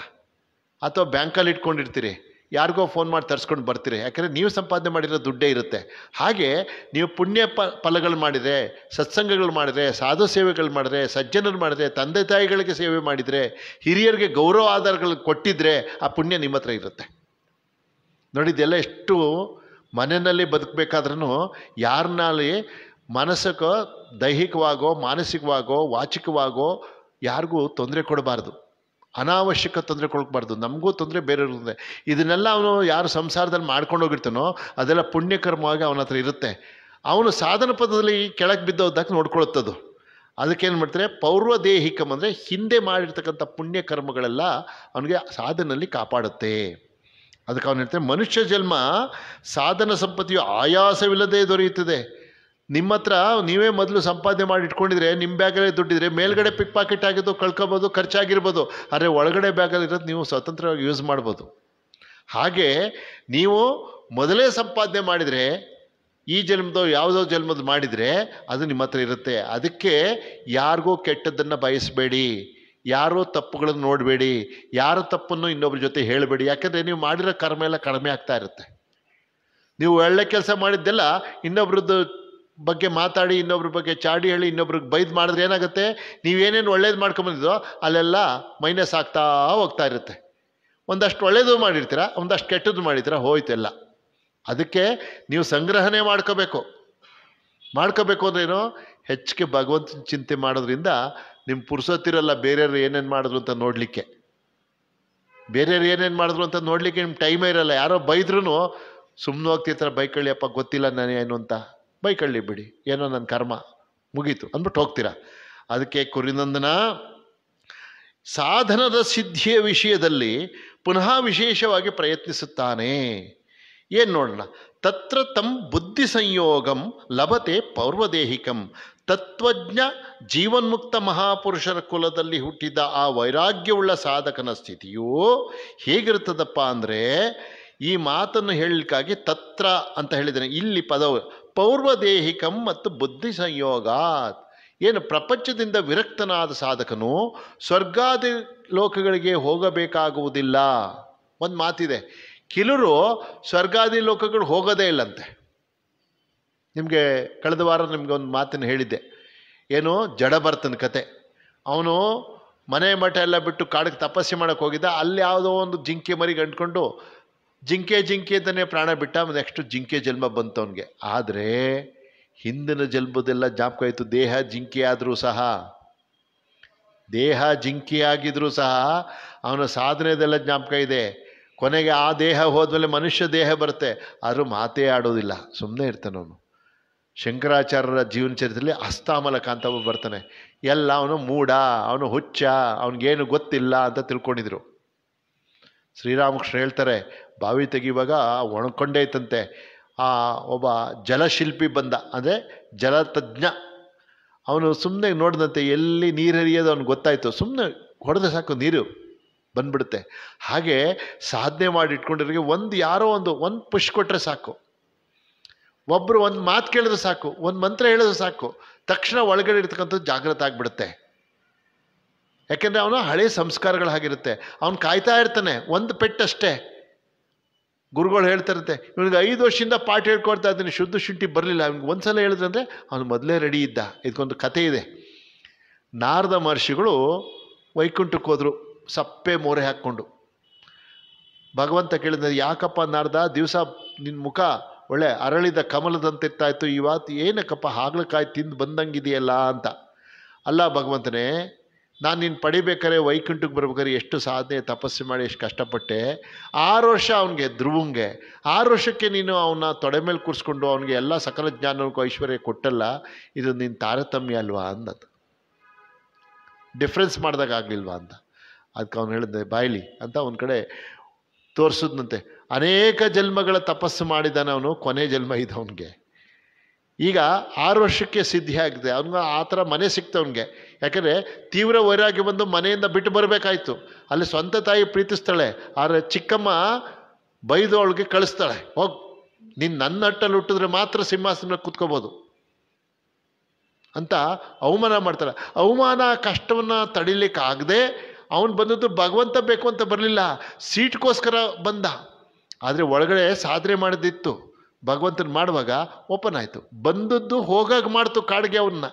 ಅಥವಾ ಬ್ಯಾಂಕಲ್ಲಿ ಇಟ್ಕೊಂಡಿರ್ತೀರಿ ಯಾರಿಗೋ ಫೋನ್ ಮಾಡಿ ತರಿಸ್ಕೊಂಡು ಬರ್ತೀರಿ ಯಾಕಂದರೆ ನೀವು ಸಂಪಾದನೆ ಮಾಡಿರೋ ದುಡ್ಡೇ ಇರುತ್ತೆ ಹಾಗೆ ನೀವು ಪುಣ್ಯ ಪ ಫಲಗಳು ಮಾಡಿದರೆ ಸತ್ಸಂಗಗಳು ಮಾಡಿದರೆ ಸಾಧು ಸೇವೆಗಳು ಮಾಡಿದರೆ ಸಜ್ಜನರು ಮಾಡಿದರೆ ತಂದೆ ತಾಯಿಗಳಿಗೆ ಸೇವೆ ಮಾಡಿದರೆ ಹಿರಿಯರಿಗೆ ಗೌರವ ಆಧಾರಗಳು ಕೊಟ್ಟಿದ್ರೆ ಆ ಪುಣ್ಯ ನಿಮ್ಮ ಹತ್ರ ಇರುತ್ತೆ ನೋಡಿ ಇದೆಲ್ಲ ಎಷ್ಟು ಮನೆಯಲ್ಲಿ ಬದುಕಬೇಕಾದ್ರೂ ಯಾರನ್ನಲ್ಲಿ ಮನಸ್ಸಕ್ಕೆ ದೈಹಿಕವಾಗೋ ಮಾನಸಿಕವಾಗೋ ವಾಚಿಕವಾಗೋ ಯಾರಿಗೂ ತೊಂದರೆ ಕೊಡಬಾರ್ದು ಅನಾವಶ್ಯಕ ತೊಂದರೆ ಕೊಡಬಾರ್ದು ನಮಗೂ ತೊಂದರೆ ಬೇರೆಯವ್ರಿಗೆ ಇದನ್ನೆಲ್ಲ ಅವನು ಯಾರು ಸಂಸಾರದಲ್ಲಿ ಮಾಡ್ಕೊಂಡು ಹೋಗಿರ್ತಾನೋ ಅದೆಲ್ಲ ಪುಣ್ಯಕರ್ಮವಾಗಿ ಅವನ ಹತ್ರ ಇರುತ್ತೆ ಅವನು ಸಾಧನ ಪದದಲ್ಲಿ ಕೆಳಗೆ ಬಿದ್ದೋದಾಗ ನೋಡ್ಕೊಳುತ್ತದು ಅದಕ್ಕೇನು ಮಾಡ್ತಾರೆ ದೇಹಿಕಮ್ ಅಂದರೆ ಹಿಂದೆ ಮಾಡಿರ್ತಕ್ಕಂಥ ಪುಣ್ಯಕರ್ಮಗಳೆಲ್ಲ ಅವನಿಗೆ ಸಾಧನೆಯಲ್ಲಿ ಕಾಪಾಡುತ್ತೆ ಅದಕ್ಕೆ ಅವನು ಹೇಳ್ತಾರೆ ಮನುಷ್ಯ ಜನ್ಮ ಸಾಧನ ಸಂಪತ್ತಿಯು ಆಯಾಸವಿಲ್ಲದೆ ದೊರೆಯುತ್ತದೆ ನಿಮ್ಮ ಹತ್ರ ನೀವೇ ಮೊದಲು ಸಂಪಾದನೆ ಮಾಡಿ ಇಟ್ಕೊಂಡಿದ್ರೆ ನಿಮ್ಮ ಬ್ಯಾಗಲ್ಲೇ ದುಡ್ಡಿದ್ರೆ ಮೇಲ್ಗಡೆ ಪಿಕ್ ಪಾಕೆಟ್ ಆಗಿದ್ದು ಕಳ್ಕೊಬೋದು ಖರ್ಚಾಗಿರ್ಬೋದು ಆದರೆ ಒಳಗಡೆ ಬ್ಯಾಗಲ್ಲಿ ಇರೋದು ನೀವು ಸ್ವತಂತ್ರವಾಗಿ ಯೂಸ್ ಮಾಡ್ಬೋದು ಹಾಗೆ ನೀವು ಮೊದಲೇ ಸಂಪಾದನೆ ಮಾಡಿದರೆ ಈ ಜನ್ಮದೋ ಯಾವುದೋ ಜನ್ಮದ ಮಾಡಿದರೆ ಅದು ನಿಮ್ಮ ಹತ್ರ ಇರುತ್ತೆ ಅದಕ್ಕೆ ಯಾರಿಗೂ ಕೆಟ್ಟದ್ದನ್ನು ಬಯಸಬೇಡಿ ಯಾರೋ ತಪ್ಪುಗಳನ್ನು ನೋಡಬೇಡಿ ಯಾರ ತಪ್ಪನ್ನು ಇನ್ನೊಬ್ಬರ ಜೊತೆ ಹೇಳಬೇಡಿ ಯಾಕೆಂದರೆ ನೀವು ಮಾಡಿರೋ ಕರ್ಮ ಎಲ್ಲ ಕಡಿಮೆ ಆಗ್ತಾ ಇರುತ್ತೆ ನೀವು ಒಳ್ಳೆ ಕೆಲಸ ಮಾಡಿದ್ದೆಲ್ಲ ಇನ್ನೊಬ್ರದ್ದು ಬಗ್ಗೆ ಮಾತಾಡಿ ಇನ್ನೊಬ್ರ ಬಗ್ಗೆ ಚಾಡಿ ಹೇಳಿ ಇನ್ನೊಬ್ರಿಗೆ ಬೈದು ಮಾಡಿದ್ರೆ ಏನಾಗುತ್ತೆ ನೀವೇನೇನು ಒಳ್ಳೇದು ಮಾಡ್ಕೊಂಬಂದಿದ್ದೋ ಅಲ್ಲೆಲ್ಲ ಮೈನಸ್ ಆಗ್ತಾ ಹೋಗ್ತಾ ಇರುತ್ತೆ ಒಂದಷ್ಟು ಒಳ್ಳೇದು ಮಾಡಿರ್ತೀರ ಒಂದಷ್ಟು ಕೆಟ್ಟದ್ದು ಹೋಯ್ತು ಎಲ್ಲ ಅದಕ್ಕೆ ನೀವು ಸಂಗ್ರಹಣೆ ಮಾಡ್ಕೋಬೇಕು ಮಾಡ್ಕೋಬೇಕು ಅಂದ್ರೇನು ಹೆಚ್ಚಿಗೆ ಭಗವಂತನ ಚಿಂತೆ ಮಾಡೋದ್ರಿಂದ ನಿಮ್ಮ ಪುರ್ಸೋತಿರಲ್ಲ ಬೇರೆಯವ್ರು ಏನೇನು ಮಾಡಿದ್ರು ಅಂತ ನೋಡಲಿಕ್ಕೆ ಬೇರೆಯವ್ರು ಏನೇನು ಮಾಡಿದ್ರು ಅಂತ ನೋಡಲಿಕ್ಕೆ ನಿಮ್ಮ ಟೈಮೇ ಇರಲ್ಲ ಯಾರೋ ಬೈದ್ರೂ ಸುಮ್ಮನೆ ಹೋಗ್ತಿರ್ತಾರೆ ಹೇಳಿಯಪ್ಪ ಗೊತ್ತಿಲ್ಲ ನಾನು ಏನು ಅಂತ ಬೈಕಳ್ಳಿ ಬಿಡಿ ಏನೋ ನನ್ನ ಕರ್ಮ ಮುಗೀತು ಅಂದ್ಬಿಟ್ಟು ಹೋಗ್ತೀರಾ ಅದಕ್ಕೆ ಕುರಿನಂದನ ಸಾಧನದ ಸಿದ್ಧಿಯ ವಿಷಯದಲ್ಲಿ ಪುನಃ ವಿಶೇಷವಾಗಿ ಪ್ರಯತ್ನಿಸುತ್ತಾನೆ ಏನು ನೋಡೋಣ ತತ್ರ ತಮ್ಮ ಬುದ್ಧಿ ಸಂಯೋಗಂ ಲಭತೆ ಪೌರ್ವದೇಹಿಕಂ ತತ್ವಜ್ಞ ಜೀವನ್ಮುಕ್ತ ಮಹಾಪುರುಷರ ಕುಲದಲ್ಲಿ ಹುಟ್ಟಿದ ಆ ವೈರಾಗ್ಯವುಳ್ಳ ಸಾಧಕನ ಸ್ಥಿತಿಯು ಹೇಗಿರ್ತದಪ್ಪ ಅಂದರೆ ಈ ಮಾತನ್ನು ಹೇಳಲಿಕ್ಕಾಗಿ ತತ್ರ ಅಂತ ಹೇಳಿದರೆ ಇಲ್ಲಿ ಪದವು ಪೌರ್ವ ದೇಹಿಕಂ ಮತ್ತು ಬುದ್ಧಿ ಸಂಯೋಗ ಏನು ಪ್ರಪಂಚದಿಂದ ವಿರಕ್ತನಾದ ಸಾಧಕನು ಸ್ವರ್ಗಾದಿ ಲೋಕಗಳಿಗೆ ಹೋಗಬೇಕಾಗುವುದಿಲ್ಲ ಒಂದು ಮಾತಿದೆ ಕೆಲವರು ಸ್ವರ್ಗಾದಿ ಲೋಕಗಳು ಹೋಗೋದೇ ಇಲ್ಲಂತೆ ನಿಮಗೆ ಕಳೆದ ವಾರ ನಿಮಗೆ ಒಂದು ಮಾತನ್ನು ಹೇಳಿದ್ದೆ ಏನು ಬರ್ತನ ಕತೆ ಅವನು ಮನೆ ಮಠ ಎಲ್ಲ ಬಿಟ್ಟು ಕಾಡಿಗೆ ತಪಸ್ಸೆ ಮಾಡೋಕ್ಕೆ ಹೋಗಿದ್ದ ಅಲ್ಲಿ ಯಾವುದೋ ಒಂದು ಜಿಂಕೆ ಮರಿಗೆ ಅಂಟ್ಕೊಂಡು ಜಿಂಕೆ ಜಿಂಕೆ ಅಂತಲೇ ಪ್ರಾಣ ಬಿಟ್ಟ ನೆಕ್ಸ್ಟ್ ಜಿಂಕೆ ಜನ್ಮ ಬಂತು ಅವನಿಗೆ ಆದರೆ ಹಿಂದಿನ ಜನ್ಮದೆಲ್ಲ ಜಾಪಕ ಆಯಿತು ದೇಹ ಜಿಂಕೆ ಆದರೂ ಸಹ ದೇಹ ಜಿಂಕೆಯಾಗಿದ್ರೂ ಸಹ ಅವನ ಸಾಧನೆದೆಲ್ಲ ಜ್ಞಾಪಕ ಇದೆ ಕೊನೆಗೆ ಆ ದೇಹ ಹೋದ್ಮೇಲೆ ಮನುಷ್ಯ ದೇಹ ಬರುತ್ತೆ ಆದರೂ ಮಾತೇ ಆಡೋದಿಲ್ಲ ಸುಮ್ಮನೆ ಇರ್ತಾನೆ ಅವನು ಶಂಕರಾಚಾರ್ಯರ ಜೀವನ ಚರಿತ್ರೆಯಲ್ಲಿ ಅಸ್ತಾಮಲಕ ಅಂತ ಒಬ್ಬ ಬರ್ತಾನೆ ಎಲ್ಲ ಅವನು ಮೂಡ ಅವನು ಹುಚ್ಚ ಅವನಿಗೇನು ಗೊತ್ತಿಲ್ಲ ಅಂತ ತಿಳ್ಕೊಂಡಿದ್ರು ಶ್ರೀರಾಮಕೃಷ್ಣ ಹೇಳ್ತಾರೆ ಬಾವಿ ತೆಗೆಯುವಾಗ ಒಣಕೊಂಡೇ ಇತ್ತಂತೆ ಆ ಒಬ್ಬ ಜಲಶಿಲ್ಪಿ ಬಂದ ಅಂದರೆ ಜಲತಜ್ಞ ಅವನು ಸುಮ್ಮನೆ ನೋಡಿದಂತೆ ಎಲ್ಲಿ ನೀರು ಹರಿಯೋದು ಅವ್ನಿಗೆ ಗೊತ್ತಾಯಿತು ಸುಮ್ಮನೆ ಹೊಡೆದ್ರೆ ಸಾಕು ನೀರು ಬಂದ್ಬಿಡುತ್ತೆ ಹಾಗೆ ಸಾಧನೆ ಮಾಡಿ ಒಂದು ಯಾರೋ ಒಂದು ಒಂದು ಪುಷ್ ಕೊಟ್ಟರೆ ಸಾಕು ಒಬ್ಬರು ಒಂದು ಮಾತು ಕೇಳಿದ್ರೆ ಸಾಕು ಒಂದು ಮಂತ್ರ ಹೇಳಿದ್ರೆ ಸಾಕು ತಕ್ಷಣ ಒಳಗಡೆ ಇರ್ತಕ್ಕಂಥದ್ದು ಜಾಗೃತ ಆಗಿಬಿಡುತ್ತೆ ಯಾಕೆಂದರೆ ಅವನು ಹಳೆ ಸಂಸ್ಕಾರಗಳು ಆಗಿರುತ್ತೆ ಅವನು ಕಾಯ್ತಾ ಇರ್ತಾನೆ ಒಂದು ಪೆಟ್ಟಷ್ಟೇ ಗುರುಗಳು ಹೇಳ್ತಾರಂತೆ ಇವನಿಗೆ ಐದು ವರ್ಷದಿಂದ ಪಾಠ ಹೇಳ್ಕೊಡ್ತಾ ಇದ್ದೀನಿ ಶುದ್ಧ ಶುಂಠಿ ಬರಲಿಲ್ಲ ಅವ್ನಿಗೆ ಒಂದು ಸಲ ಹೇಳಿದ್ರಂದರೆ ಅವನು ಮೊದಲೇ ರೆಡಿ ಇದ್ದ ಇದಕ್ಕೊಂದು ಕತೆ ಇದೆ ನಾರದ ಮಹರ್ಷಿಗಳು ವೈಕುಂಠಕ್ಕೆ ಹೋದರು ಸಪ್ಪೆ ಮೋರೆ ಹಾಕ್ಕೊಂಡು ಭಗವಂತ ಕೇಳಿದ ಯಾಕಪ್ಪ ನಾರ್ದ ದಿವಸ ನಿನ್ನ ಮುಖ ಒಳ್ಳೆ ಅರಳಿದ ಕಮಲದಂತಿರ್ತಾಯಿತ್ತು ಇವತ್ತು ಏನಕ್ಕಪ್ಪ ಹಾಗಲಕಾಯಿ ತಿಂದು ಬಂದಂಗಿದೆಯಲ್ಲ ಅಂತ ಅಲ್ಲ ಭಗವಂತನೇ ನಾನು ನೀನು ಪಡಿಬೇಕಾದ್ರೆ ವೈಕುಂಠಕ್ಕೆ ಬರ್ಬೇಕಾದ್ರೆ ಎಷ್ಟು ಸಾಧನೆ ತಪಸ್ಸು ಮಾಡಿ ಎಷ್ಟು ಕಷ್ಟಪಟ್ಟೆ ಆರು ವರ್ಷ ಅವನಿಗೆ ಧ್ರುವಂಗೆ ಆರು ವರ್ಷಕ್ಕೆ ನೀನು ಅವನ ತೊಡೆ ಮೇಲೆ ಕೂರಿಸ್ಕೊಂಡು ಅವನಿಗೆ ಎಲ್ಲ ಸಕಲ ಜ್ಞಾನಕ್ಕೂ ಐಶ್ವರ್ಯ ಕೊಟ್ಟಲ್ಲ ಇದು ನಿನ್ನ ತಾರತಮ್ಯ ಅಲ್ವಾ ಅಂದದ್ದು ಡಿಫ್ರೆನ್ಸ್ ಮಾಡಿದಾಗ ಆಗಲಿಲ್ವಾ ಅಂತ ಅದಕ್ಕೆ ಅವನು ಹೇಳಿದೆ ಬಾಯ್ಲಿ ಅಂತ ಅವನ ಕಡೆ ತೋರಿಸಿದ್ನಂತೆ ಅನೇಕ ಜನ್ಮಗಳ ತಪಸ್ಸು ಮಾಡಿದ್ದಾನೆ ಅವನು ಕೊನೆ ಜನ್ಮ ಇದು ಅವನಿಗೆ ಈಗ ಆರು ವರ್ಷಕ್ಕೆ ಸಿದ್ಧಿ ಆಗಿದೆ ಅವನಿಗೆ ಆ ಥರ ಮನೆ ಸಿಕ್ತವನಿಗೆ ಯಾಕೆಂದರೆ ತೀವ್ರ ವೈರಾಗ್ಯ ಬಂದು ಮನೆಯಿಂದ ಬಿಟ್ಟು ಬರಬೇಕಾಯ್ತು ಅಲ್ಲಿ ಸ್ವಂತ ತಾಯಿ ಪ್ರೀತಿಸ್ತಾಳೆ ಆದರೆ ಚಿಕ್ಕಮ್ಮ ಬೈದು ಅವಳಿಗೆ ಕಳಿಸ್ತಾಳೆ ಹೋಗಿ ನೀನು ನನ್ನ ಹಟ್ಟಲ್ಲಿ ಹುಟ್ಟಿದ್ರೆ ಮಾತ್ರ ಸಿಂಹಾಸನ ಕೂತ್ಕೋಬೋದು ಅಂತ ಅವಮಾನ ಮಾಡ್ತಾಳೆ ಅವಮಾನ ಕಷ್ಟವನ್ನು ಆಗದೆ ಅವನು ಬಂದದ್ದು ಭಗವಂತ ಬೇಕು ಅಂತ ಬರಲಿಲ್ಲ ಸೀಟ್ಗೋಸ್ಕರ ಬಂದ ಆದರೆ ಒಳಗಡೆ ಸಾಧನೆ ಮಾಡಿದಿತ್ತು ಭಗವಂತನ ಮಾಡುವಾಗ ಓಪನ್ ಆಯಿತು ಬಂದದ್ದು ಹೋಗಾಗ ಮಾಡ್ತು ಕಾಡಿಗೆ ಅವನ್ನ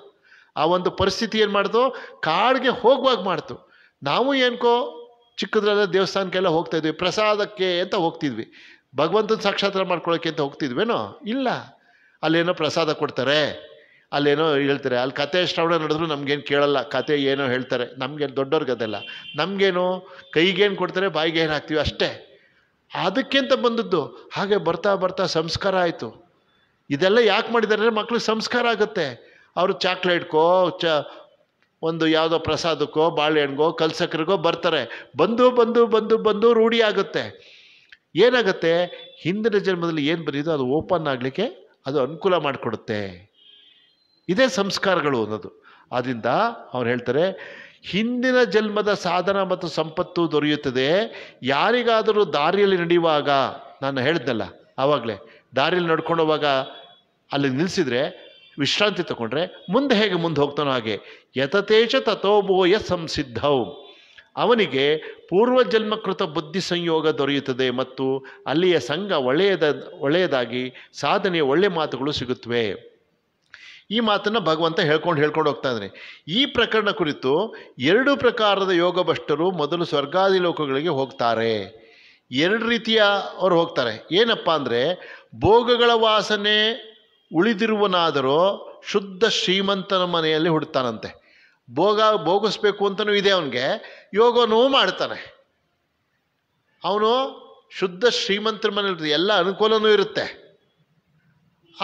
ಆ ಒಂದು ಪರಿಸ್ಥಿತಿ ಏನು ಮಾಡ್ತು ಕಾಡಿಗೆ ಹೋಗುವಾಗ ಮಾಡ್ತು ನಾವು ಏನ್ಕೋ ಚಿಕ್ಕದ್ರಲ್ಲ ದೇವಸ್ಥಾನಕ್ಕೆಲ್ಲ ಹೋಗ್ತಾ ಇದ್ವಿ ಪ್ರಸಾದಕ್ಕೆ ಅಂತ ಹೋಗ್ತಿದ್ವಿ ಭಗವಂತನ ಸಾಕ್ಷಾತ್ರ ಮಾಡ್ಕೊಳ್ಳೋಕ್ಕೆ ಅಂತ ಹೋಗ್ತಿದ್ವೇನೋ ಇಲ್ಲ ಅಲ್ಲೇನೋ ಪ್ರಸಾದ ಕೊಡ್ತಾರೆ ಅಲ್ಲೇನೋ ಹೇಳ್ತಾರೆ ಅಲ್ಲಿ ಕತೆ ಶ್ರವಣ ನಡೆದ್ರು ನಮಗೇನು ಕೇಳಲ್ಲ ಕತೆ ಏನೋ ಹೇಳ್ತಾರೆ ನಮಗೇನು ದೊಡ್ಡವ್ರಿಗೆ ಅದೆಲ್ಲ ನಮಗೇನು ಕೈಗೇನು ಕೊಡ್ತಾರೆ ಬಾಯಿಗೆ ಏನು ಹಾಕ್ತೀವಿ ಅಷ್ಟೇ ಅದಕ್ಕಿಂತ ಬಂದದ್ದು ಹಾಗೆ ಬರ್ತಾ ಬರ್ತಾ ಸಂಸ್ಕಾರ ಆಯಿತು ಇದೆಲ್ಲ ಯಾಕೆ ಮಾಡಿದ್ದಾರೆ ಅಂದರೆ ಮಕ್ಳಿಗೆ ಸಂಸ್ಕಾರ ಆಗುತ್ತೆ ಅವರು ಚಾಕ್ಲೇಟ್ಗೋ ಚ ಒಂದು ಯಾವುದೋ ಪ್ರಸಾದಕ್ಕೋ ಬಾಳೆಹಣ್ಣಿಗೋ ಕಲ್ಸಕ್ರಿಗೋ ಬರ್ತಾರೆ ಬಂದು ಬಂದು ಬಂದು ಬಂದು ರೂಢಿ ಆಗುತ್ತೆ ಏನಾಗುತ್ತೆ ಹಿಂದಿನ ಜನ್ಮದಲ್ಲಿ ಏನು ಬಂದಿದೋ ಅದು ಓಪನ್ ಆಗಲಿಕ್ಕೆ ಅದು ಅನುಕೂಲ ಮಾಡಿಕೊಡುತ್ತೆ ಇದೇ ಸಂಸ್ಕಾರಗಳು ಅನ್ನೋದು ಆದ್ದರಿಂದ ಅವ್ರು ಹೇಳ್ತಾರೆ ಹಿಂದಿನ ಜನ್ಮದ ಸಾಧನ ಮತ್ತು ಸಂಪತ್ತು ದೊರೆಯುತ್ತದೆ ಯಾರಿಗಾದರೂ ದಾರಿಯಲ್ಲಿ ನಡೆಯುವಾಗ ನಾನು ಹೇಳಿದ್ನಲ್ಲ ಆವಾಗಲೇ ದಾರಿಯಲ್ಲಿ ನಡ್ಕೊಂಡೋಗ ಅಲ್ಲಿ ನಿಲ್ಲಿಸಿದರೆ ವಿಶ್ರಾಂತಿ ತಗೊಂಡ್ರೆ ಮುಂದೆ ಹೇಗೆ ಮುಂದೆ ಹೋಗ್ತಾನೋ ಹಾಗೆ ಯತತೇಜ ತಥೋಭೋಯ ಸಂಸಿದ್ಧೌ ಅವನಿಗೆ ಪೂರ್ವಜನ್ಮಕೃತ ಬುದ್ಧಿ ಸಂಯೋಗ ದೊರೆಯುತ್ತದೆ ಮತ್ತು ಅಲ್ಲಿಯ ಸಂಘ ಒಳ್ಳೆಯದ ಒಳ್ಳೆಯದಾಗಿ ಸಾಧನೆಯ ಒಳ್ಳೆಯ ಮಾತುಗಳು ಸಿಗುತ್ತವೆ ಈ ಮಾತನ್ನು ಭಗವಂತ ಹೇಳ್ಕೊಂಡು ಹೇಳ್ಕೊಂಡು ಹೋಗ್ತಾ ಇದ್ದಾನೆ ಈ ಪ್ರಕರಣ ಕುರಿತು ಎರಡು ಪ್ರಕಾರದ ಯೋಗ ಭಷ್ಟರು ಮೊದಲು ಸ್ವರ್ಗಾದಿ ಲೋಕಗಳಿಗೆ ಹೋಗ್ತಾರೆ ಎರಡು ರೀತಿಯ ಅವರು ಹೋಗ್ತಾರೆ ಏನಪ್ಪ ಅಂದರೆ ಭೋಗಗಳ ವಾಸನೆ ಉಳಿದಿರುವನಾದರೂ ಶುದ್ಧ ಶ್ರೀಮಂತನ ಮನೆಯಲ್ಲಿ ಹುಡ್ತಾನಂತೆ ಭೋಗ ಭೋಗಿಸ್ಬೇಕು ಅಂತಲೂ ಇದೆ ಅವನಿಗೆ ಯೋಗನೂ ಮಾಡ್ತಾನೆ ಅವನು ಶುದ್ಧ ಶ್ರೀಮಂತರ ಮನೆಯಲ್ಲಿ ಎಲ್ಲ ಅನುಕೂಲನೂ ಇರುತ್ತೆ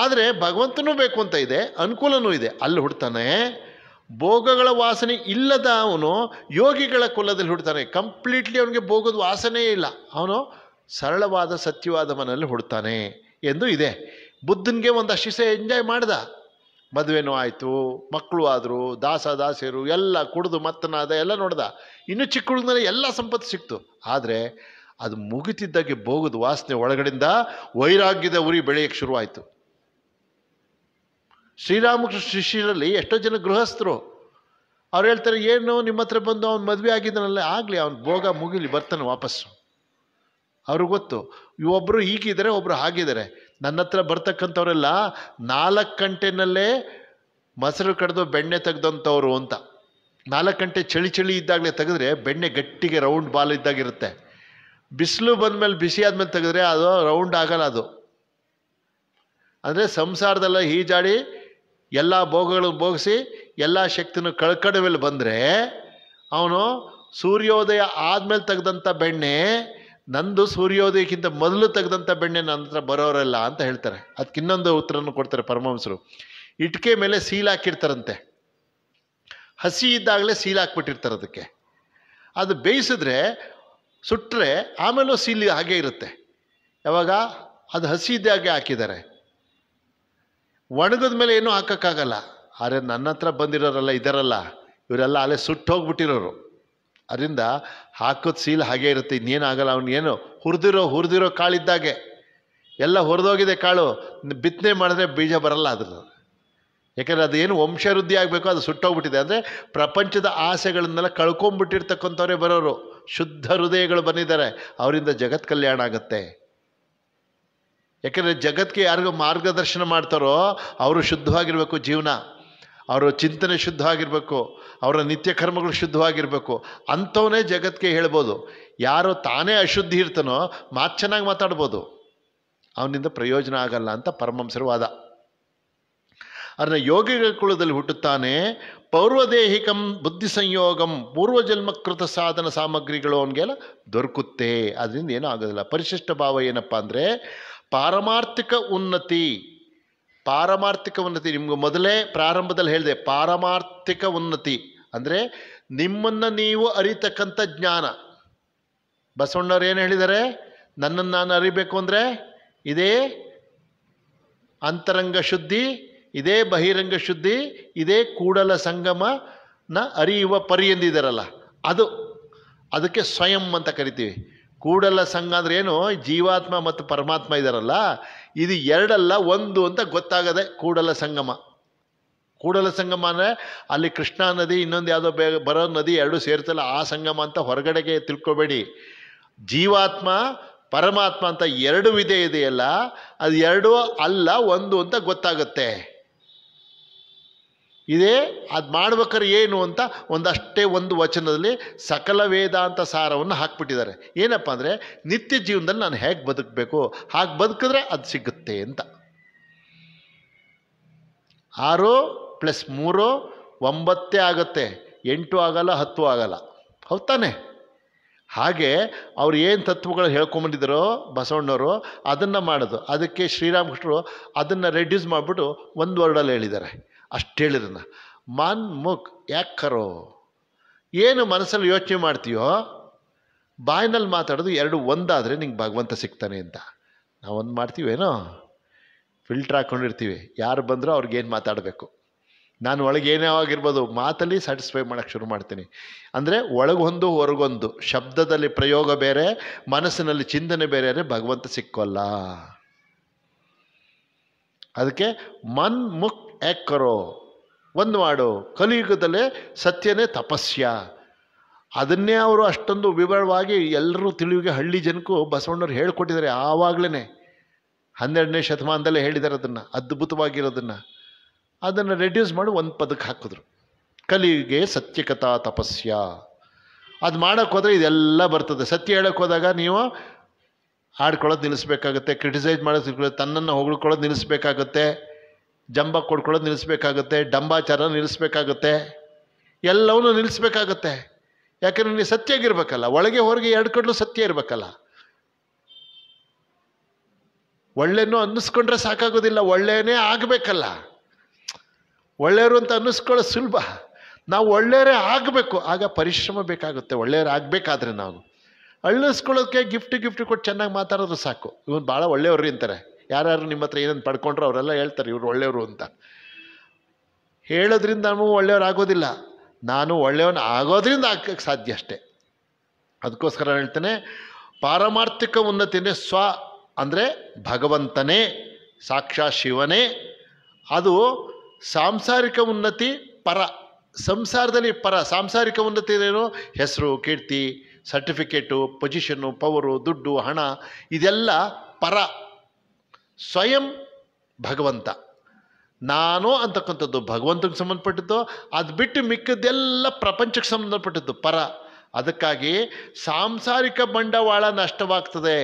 ಆದರೆ ಭಗವಂತನೂ ಬೇಕು ಅಂತ ಇದೆ ಅನುಕೂಲನೂ ಇದೆ ಅಲ್ಲಿ ಹುಡ್ತಾನೆ ಭೋಗಗಳ ವಾಸನೆ ಇಲ್ಲದ ಅವನು ಯೋಗಿಗಳ ಕುಲದಲ್ಲಿ ಹುಡ್ತಾನೆ ಕಂಪ್ಲೀಟ್ಲಿ ಅವನಿಗೆ ಭೋಗದ ವಾಸನೆಯೇ ಇಲ್ಲ ಅವನು ಸರಳವಾದ ಸತ್ಯವಾದ ಮನೆಯಲ್ಲಿ ಹುಡ್ತಾನೆ ಎಂದು ಇದೆ ಬುದ್ಧನಿಗೆ ಒಂದು ಅಶಿಸೆ ಎಂಜಾಯ್ ಮಾಡ್ದ ಮದುವೆನೂ ಆಯಿತು ಮಕ್ಕಳು ಆದರು ದಾಸ ದಾಸಿಯರು ಎಲ್ಲ ಕುಡಿದು ಮತ್ತನಾದ ಎಲ್ಲ ನೋಡ್ದ ಇನ್ನೂ ಚಿಕ್ಕ ಹುಡುಗನಲ್ಲಿ ಎಲ್ಲ ಸಂಪತ್ತು ಸಿಕ್ತು ಆದರೆ ಅದು ಮುಗಿತಿದ್ದಾಗೆ ಭೋಗದ ವಾಸನೆ ಒಳಗಡೆಯಿಂದ ವೈರಾಗ್ಯದ ಉರಿ ಬೆಳೆಯಕ್ಕೆ ಶುರುವಾಯಿತು ಶ್ರೀರಾಮಕೃಷ್ಣ ಶಿಷ್ಯರಲ್ಲಿ ಎಷ್ಟೋ ಜನ ಗೃಹಸ್ಥರು ಅವ್ರು ಹೇಳ್ತಾರೆ ಏನು ನಿಮ್ಮ ಹತ್ರ ಬಂದು ಅವ್ನು ಮದುವೆ ಆಗಿದ್ದಾನಲ್ಲ ಆಗಲಿ ಅವ್ನು ಭೋಗ ಮುಗಿಲಿ ಬರ್ತಾನೆ ವಾಪಸ್ಸು ಅವ್ರಿಗೆ ಗೊತ್ತು ಒಬ್ಬರು ಈಗಿದ್ದಾರೆ ಒಬ್ಬರು ಹಾಗಿದ್ದಾರೆ ನನ್ನ ಹತ್ರ ಬರ್ತಕ್ಕಂಥವರೆಲ್ಲ ನಾಲ್ಕು ಗಂಟೆನಲ್ಲೇ ಮೊಸರು ಕಡ್ದು ಬೆಣ್ಣೆ ತೆಗೆದಂಥವ್ರು ಅಂತ ನಾಲ್ಕು ಗಂಟೆ ಚಳಿ ಚಳಿ ಇದ್ದಾಗಲೇ ತೆಗೆದ್ರೆ ಬೆಣ್ಣೆ ಗಟ್ಟಿಗೆ ರೌಂಡ್ ಬಾಲ್ ಇದ್ದಾಗಿರುತ್ತೆ ಬಿಸಿಲು ಮೇಲೆ ಬಿಸಿ ಆದಮೇಲೆ ತೆಗೆದ್ರೆ ಅದು ರೌಂಡ್ ಆಗಲ್ಲ ಅದು ಅಂದರೆ ಸಂಸಾರದಲ್ಲ ಈಜಾಡಿ ಎಲ್ಲ ಭೋಗಗಳನ್ನು ಭೋಗಿಸಿ ಎಲ್ಲ ಶಕ್ತಿನ ಕಳ್ಕಡೆ ಮೇಲೆ ಬಂದರೆ ಅವನು ಸೂರ್ಯೋದಯ ಆದಮೇಲೆ ತೆಗೆದಂಥ ಬೆಣ್ಣೆ ನಂದು ಸೂರ್ಯೋದಯಕ್ಕಿಂತ ಮೊದಲು ತೆಗೆದಂಥ ಬೆಣ್ಣೆ ನನ್ನ ಹತ್ರ ಬರೋರಲ್ಲ ಅಂತ ಹೇಳ್ತಾರೆ ಅದಕ್ಕೆ ಇನ್ನೊಂದು ಉತ್ತರವನ್ನು ಕೊಡ್ತಾರೆ ಪರಮಹಂಸರು ಇಟ್ಕೆ ಮೇಲೆ ಹಾಕಿರ್ತಾರಂತೆ ಹಸಿ ಇದ್ದಾಗಲೇ ಹಾಕ್ಬಿಟ್ಟಿರ್ತಾರೆ ಅದಕ್ಕೆ ಅದು ಬೇಯಿಸಿದ್ರೆ ಸುಟ್ಟರೆ ಆಮೇಲೂ ಸೀಲ್ ಹಾಗೆ ಇರುತ್ತೆ ಯಾವಾಗ ಅದು ಹಸಿ ಇದ್ದಾಗೆ ಹಾಕಿದ್ದಾರೆ ಒಣಗದ ಮೇಲೆ ಏನೂ ಹಾಕೋಕ್ಕಾಗಲ್ಲ ಆದರೆ ನನ್ನ ಹತ್ರ ಬಂದಿರೋರಲ್ಲ ಇದರಲ್ಲ ಇವರೆಲ್ಲ ಅಲ್ಲೇ ಸುಟ್ಟೋಗ್ಬಿಟ್ಟಿರೋರು ಹೋಗ್ಬಿಟ್ಟಿರೋರು ಅದರಿಂದ ಹಾಕೋದು ಸೀಲ್ ಹಾಗೆ ಇರುತ್ತೆ ಇನ್ನೇನು ಆಗಲ್ಲ ಏನು ಹುರಿದಿರೋ ಹುರಿದಿರೋ ಕಾಳಿದ್ದಾಗೆ ಎಲ್ಲ ಹುರಿದೋಗಿದೆ ಕಾಳು ಬಿತ್ತನೆ ಮಾಡಿದ್ರೆ ಬೀಜ ಬರಲ್ಲ ಅದ್ರದ್ದು ಯಾಕಂದರೆ ಅದೇನು ವಂಶವೃದ್ಧಿ ಆಗಬೇಕು ಅದು ಸುಟ್ಟೋಗ್ಬಿಟ್ಟಿದೆ ಅಂದರೆ ಪ್ರಪಂಚದ ಆಸೆಗಳನ್ನೆಲ್ಲ ಕಳ್ಕೊಂಬಿಟ್ಟಿರ್ತಕ್ಕಂಥವ್ರೇ ಬರೋರು ಶುದ್ಧ ಹೃದಯಗಳು ಬಂದಿದ್ದಾರೆ ಅವರಿಂದ ಜಗತ್ ಕಲ್ಯಾಣ ಆಗುತ್ತೆ ಯಾಕೆಂದರೆ ಜಗತ್ತಿಗೆ ಯಾರಿಗೂ ಮಾರ್ಗದರ್ಶನ ಮಾಡ್ತಾರೋ ಅವರು ಶುದ್ಧವಾಗಿರಬೇಕು ಜೀವನ ಅವರ ಚಿಂತನೆ ಶುದ್ಧವಾಗಿರಬೇಕು ಅವರ ನಿತ್ಯ ಕರ್ಮಗಳು ಶುದ್ಧವಾಗಿರಬೇಕು ಅಂಥವನ್ನೇ ಜಗತ್ತಿಗೆ ಹೇಳ್ಬೋದು ಯಾರು ತಾನೇ ಅಶುದ್ಧಿ ಇರ್ತಾನೋ ಮಾತು ಚೆನ್ನಾಗಿ ಮಾತಾಡ್ಬೋದು ಅವನಿಂದ ಪ್ರಯೋಜನ ಆಗಲ್ಲ ಅಂತ ವಾದ ಅದನ್ನು ಯೋಗಿಗಳ ಕುಳದಲ್ಲಿ ಹುಟ್ಟುತ್ತಾನೆ ಪೌರ್ವದೇಹಿಕಂ ಬುದ್ಧಿ ಸಂಯೋಗಂ ಪೂರ್ವಜನ್ಮಕೃತ ಸಾಧನ ಸಾಮಗ್ರಿಗಳು ಅವನಿಗೆಲ್ಲ ದೊರಕುತ್ತೆ ಅದರಿಂದ ಏನೂ ಆಗೋದಿಲ್ಲ ಪರಿಶಿಷ್ಟ ಭಾವ ಏನಪ್ಪ ಅಂದರೆ ಪಾರಮಾರ್ಥಿಕ ಉನ್ನತಿ ಪಾರಮಾರ್ಥಿಕ ಉನ್ನತಿ ನಿಮ್ಗೆ ಮೊದಲೇ ಪ್ರಾರಂಭದಲ್ಲಿ ಹೇಳಿದೆ ಪಾರಮಾರ್ಥಿಕ ಉನ್ನತಿ ಅಂದರೆ ನಿಮ್ಮನ್ನು ನೀವು ಅರಿತಕ್ಕಂಥ ಜ್ಞಾನ ಬಸವಣ್ಣವ್ರು ಏನು ಹೇಳಿದ್ದಾರೆ ನನ್ನನ್ನು ನಾನು ಅರಿಬೇಕು ಅಂದರೆ ಇದೇ ಅಂತರಂಗ ಶುದ್ಧಿ ಇದೇ ಬಹಿರಂಗ ಶುದ್ಧಿ ಇದೇ ಕೂಡಲ ಸಂಗಮನ ಅರಿಯುವ ಪರಿ ಎಂದಿದ್ದಾರಲ್ಲ ಅದು ಅದಕ್ಕೆ ಸ್ವಯಂ ಅಂತ ಕರಿತೀವಿ ಕೂಡಲ ಸಂಘ ಅಂದ್ರೆ ಏನು ಜೀವಾತ್ಮ ಮತ್ತು ಪರಮಾತ್ಮ ಇದಾರಲ್ಲ ಇದು ಎರಡಲ್ಲ ಒಂದು ಅಂತ ಗೊತ್ತಾಗದೆ ಕೂಡಲ ಸಂಗಮ ಕೂಡಲ ಸಂಗಮ ಅಂದರೆ ಅಲ್ಲಿ ಕೃಷ್ಣಾ ನದಿ ಇನ್ನೊಂದು ಯಾವುದೋ ಬೇ ಬರೋ ನದಿ ಎರಡು ಸೇರ್ತಲ್ಲ ಆ ಸಂಗಮ ಅಂತ ಹೊರಗಡೆಗೆ ತಿಳ್ಕೊಬೇಡಿ ಜೀವಾತ್ಮ ಪರಮಾತ್ಮ ಅಂತ ಎರಡು ವಿಧೆ ಇದೆಯಲ್ಲ ಅದು ಎರಡು ಅಲ್ಲ ಒಂದು ಅಂತ ಗೊತ್ತಾಗುತ್ತೆ ಇದೇ ಅದು ಮಾಡ್ಬೇಕಾದ್ರೆ ಏನು ಅಂತ ಒಂದಷ್ಟೇ ಒಂದು ವಚನದಲ್ಲಿ ಸಕಲ ವೇದಾಂತ ಸಾರವನ್ನು ಹಾಕ್ಬಿಟ್ಟಿದ್ದಾರೆ ಏನಪ್ಪ ಅಂದರೆ ನಿತ್ಯ ಜೀವನದಲ್ಲಿ ನಾನು ಹೇಗೆ ಬದುಕಬೇಕು ಹಾಗೆ ಬದುಕಿದ್ರೆ ಅದು ಸಿಗುತ್ತೆ ಅಂತ ಆರು ಪ್ಲಸ್ ಮೂರು ಒಂಬತ್ತೇ ಆಗುತ್ತೆ ಎಂಟು ಆಗಲ್ಲ ಹತ್ತು ಆಗಲ್ಲ ಹೌದು ಹಾಗೆ ಅವ್ರು ಏನು ತತ್ವಗಳು ಹೇಳ್ಕೊಂಬಂದಿದ್ದಾರೋ ಬಸವಣ್ಣವರು ಅದನ್ನು ಮಾಡೋದು ಅದಕ್ಕೆ ಶ್ರೀರಾಮಕೃಷ್ಣರು ಅದನ್ನು ರೆಡ್ಯೂಸ್ ಮಾಡಿಬಿಟ್ಟು ಒಂದು ವರ್ಡಲ್ಲಿ ಹೇಳಿದ್ದಾರೆ ಅಷ್ಟು ಹೇಳಿದನ ಮನ್ ಮುಖ್ ಯಾಕೆ ಕರೋ ಏನು ಮನಸ್ಸಲ್ಲಿ ಯೋಚನೆ ಮಾಡ್ತೀಯೋ ಬಾಯಿನಲ್ಲಿ ಮಾತಾಡೋದು ಎರಡು ಒಂದಾದರೆ ನಿಂಗೆ ಭಗವಂತ ಸಿಗ್ತಾನೆ ಅಂತ ನಾವೊಂದು ಮಾಡ್ತೀವೇನೋ ಫಿಲ್ಟರ್ ಹಾಕ್ಕೊಂಡಿರ್ತೀವಿ ಯಾರು ಬಂದರೂ ಅವ್ರಿಗೇನು ಮಾತಾಡಬೇಕು ನಾನು ಒಳಗೆ ಏನೇ ಆಗಿರ್ಬೋದು ಮಾತಲ್ಲಿ ಸ್ಯಾಟಿಸ್ಫೈ ಮಾಡೋಕ್ಕೆ ಶುರು ಮಾಡ್ತೀನಿ ಅಂದರೆ ಒಳಗೊಂದು ಹೊರಗೊಂದು ಶಬ್ದದಲ್ಲಿ ಪ್ರಯೋಗ ಬೇರೆ ಮನಸ್ಸಿನಲ್ಲಿ ಚಿಂತನೆ ಬೇರೆ ಅಂದರೆ ಭಗವಂತ ಸಿಕ್ಕೋಲ್ಲ ಅದಕ್ಕೆ ಮನ್ ಮುಕ್ ಏಕ್ ಒಂದು ಮಾಡು ಕಲಿಯುಗದಲ್ಲೇ ಸತ್ಯನೇ ತಪಸ್ಯ ಅದನ್ನೇ ಅವರು ಅಷ್ಟೊಂದು ವಿವರವಾಗಿ ಎಲ್ಲರೂ ತಿಳಿವಿಗೆ ಹಳ್ಳಿ ಜನಕ್ಕೂ ಬಸವಣ್ಣವ್ರು ಹೇಳಿಕೊಟ್ಟಿದ್ದಾರೆ ಆವಾಗಲೇ ಹನ್ನೆರಡನೇ ಶತಮಾನದಲ್ಲೇ ಹೇಳಿದ್ದಾರೆ ಅದನ್ನು ಅದ್ಭುತವಾಗಿರೋದನ್ನು ಅದನ್ನು ರೆಡ್ಯೂಸ್ ಮಾಡಿ ಒಂದು ಪದಕ್ಕೆ ಹಾಕಿದ್ರು ಕಲಿಯುಗೆ ಸತ್ಯಕಥಾ ತಪಸ್ಯ ಅದು ಮಾಡೋಕ್ಕೋದ್ರೆ ಇದೆಲ್ಲ ಬರ್ತದೆ ಸತ್ಯ ಹೋದಾಗ ನೀವು ಆಡ್ಕೊಳ್ಳೋದು ನಿಲ್ಲಿಸ್ಬೇಕಾಗತ್ತೆ ಕ್ರಿಟಿಸೈಸ್ ಮಾಡೋದು ತನ್ನನ್ನು ಹೊಗಳ್ಕೊಳ್ಳೋದು ನಿಲ್ಲಿಸ್ಬೇಕಾಗತ್ತೆ ಜಂಬ ಕೊಡ್ಕೊಳ್ಳೋದು ನಿಲ್ಲಿಸ್ಬೇಕಾಗುತ್ತೆ ಡಂಬಾಚಾರ ನಿಲ್ಲಿಸ್ಬೇಕಾಗುತ್ತೆ ಎಲ್ಲವನ್ನೂ ನಿಲ್ಲಿಸ್ಬೇಕಾಗತ್ತೆ ಯಾಕೆಂದ್ರೆ ನೀವು ಸತ್ಯಾಗಿರ್ಬೇಕಲ್ಲ ಒಳಗೆ ಹೊರಗೆ ಎರಡು ಕಡಲು ಸತ್ಯ ಇರಬೇಕಲ್ಲ ಒಳ್ಳೆಯನ್ನು ಅನ್ನಿಸ್ಕೊಂಡ್ರೆ ಸಾಕಾಗೋದಿಲ್ಲ ಒಳ್ಳೆಯೇ ಆಗಬೇಕಲ್ಲ ಒಳ್ಳೆಯವರು ಅಂತ ಅನ್ನಿಸ್ಕೊಳ್ಳೋ ಸುಲಭ ನಾವು ಒಳ್ಳೆಯವರೇ ಆಗಬೇಕು ಆಗ ಪರಿಶ್ರಮ ಬೇಕಾಗುತ್ತೆ ಒಳ್ಳೆಯರಾಗಬೇಕಾದ್ರೆ ನಾವು ಅಳ್ಳಿಸ್ಕೊಳ್ಳೋದಕ್ಕೆ ಗಿಫ್ಟ್ ಗಿಫ್ಟ್ ಕೊಟ್ಟು ಚೆನ್ನಾಗಿ ಮಾತಾಡೋದು ಸಾಕು ಇವನು ಭಾಳ ಒಳ್ಳೆಯವ್ರಿ ಅಂತಾರೆ ಯಾರ್ಯಾರು ನಿಮ್ಮ ಹತ್ರ ಏನೇನು ಪಡ್ಕೊಂಡ್ರು ಅವರೆಲ್ಲ ಹೇಳ್ತಾರೆ ಇವರು ಒಳ್ಳೆಯವರು ಅಂತ ಹೇಳೋದ್ರಿಂದ ಒಳ್ಳೆಯವ್ರು ಆಗೋದಿಲ್ಲ ನಾನು ಒಳ್ಳೆಯವನ ಆಗೋದ್ರಿಂದ ಆಗಕ್ಕೆ ಸಾಧ್ಯ ಅಷ್ಟೆ ಅದಕ್ಕೋಸ್ಕರ ಹೇಳ್ತೇನೆ ಪಾರಮಾರ್ಥಿಕ ಉನ್ನತಿನೇ ಸ್ವ ಅಂದರೆ ಭಗವಂತನೇ ಸಾಕ್ಷಾ ಶಿವನೇ ಅದು ಸಾಂಸಾರಿಕ ಉನ್ನತಿ ಪರ ಸಂಸಾರದಲ್ಲಿ ಪರ ಸಾಂಸಾರಿಕ ಉನ್ನತಿ ಏನು ಹೆಸರು ಕೀರ್ತಿ ಸರ್ಟಿಫಿಕೇಟು ಪೊಸಿಷನ್ನು ಪವರು ದುಡ್ಡು ಹಣ ಇದೆಲ್ಲ ಪರ ಸ್ವಯಂ ಭಗವಂತ ನಾನು ಅಂತಕ್ಕಂಥದ್ದು ಭಗವಂತನಿಗೆ ಸಂಬಂಧಪಟ್ಟಿದ್ದು ಅದು ಬಿಟ್ಟು ಮಿಕ್ಕದ್ದೆಲ್ಲ ಪ್ರಪಂಚಕ್ಕೆ ಸಂಬಂಧಪಟ್ಟಿದ್ದು ಪರ ಅದಕ್ಕಾಗಿ ಸಾಂಸಾರಿಕ ಬಂಡವಾಳ ನಷ್ಟವಾಗ್ತದೆ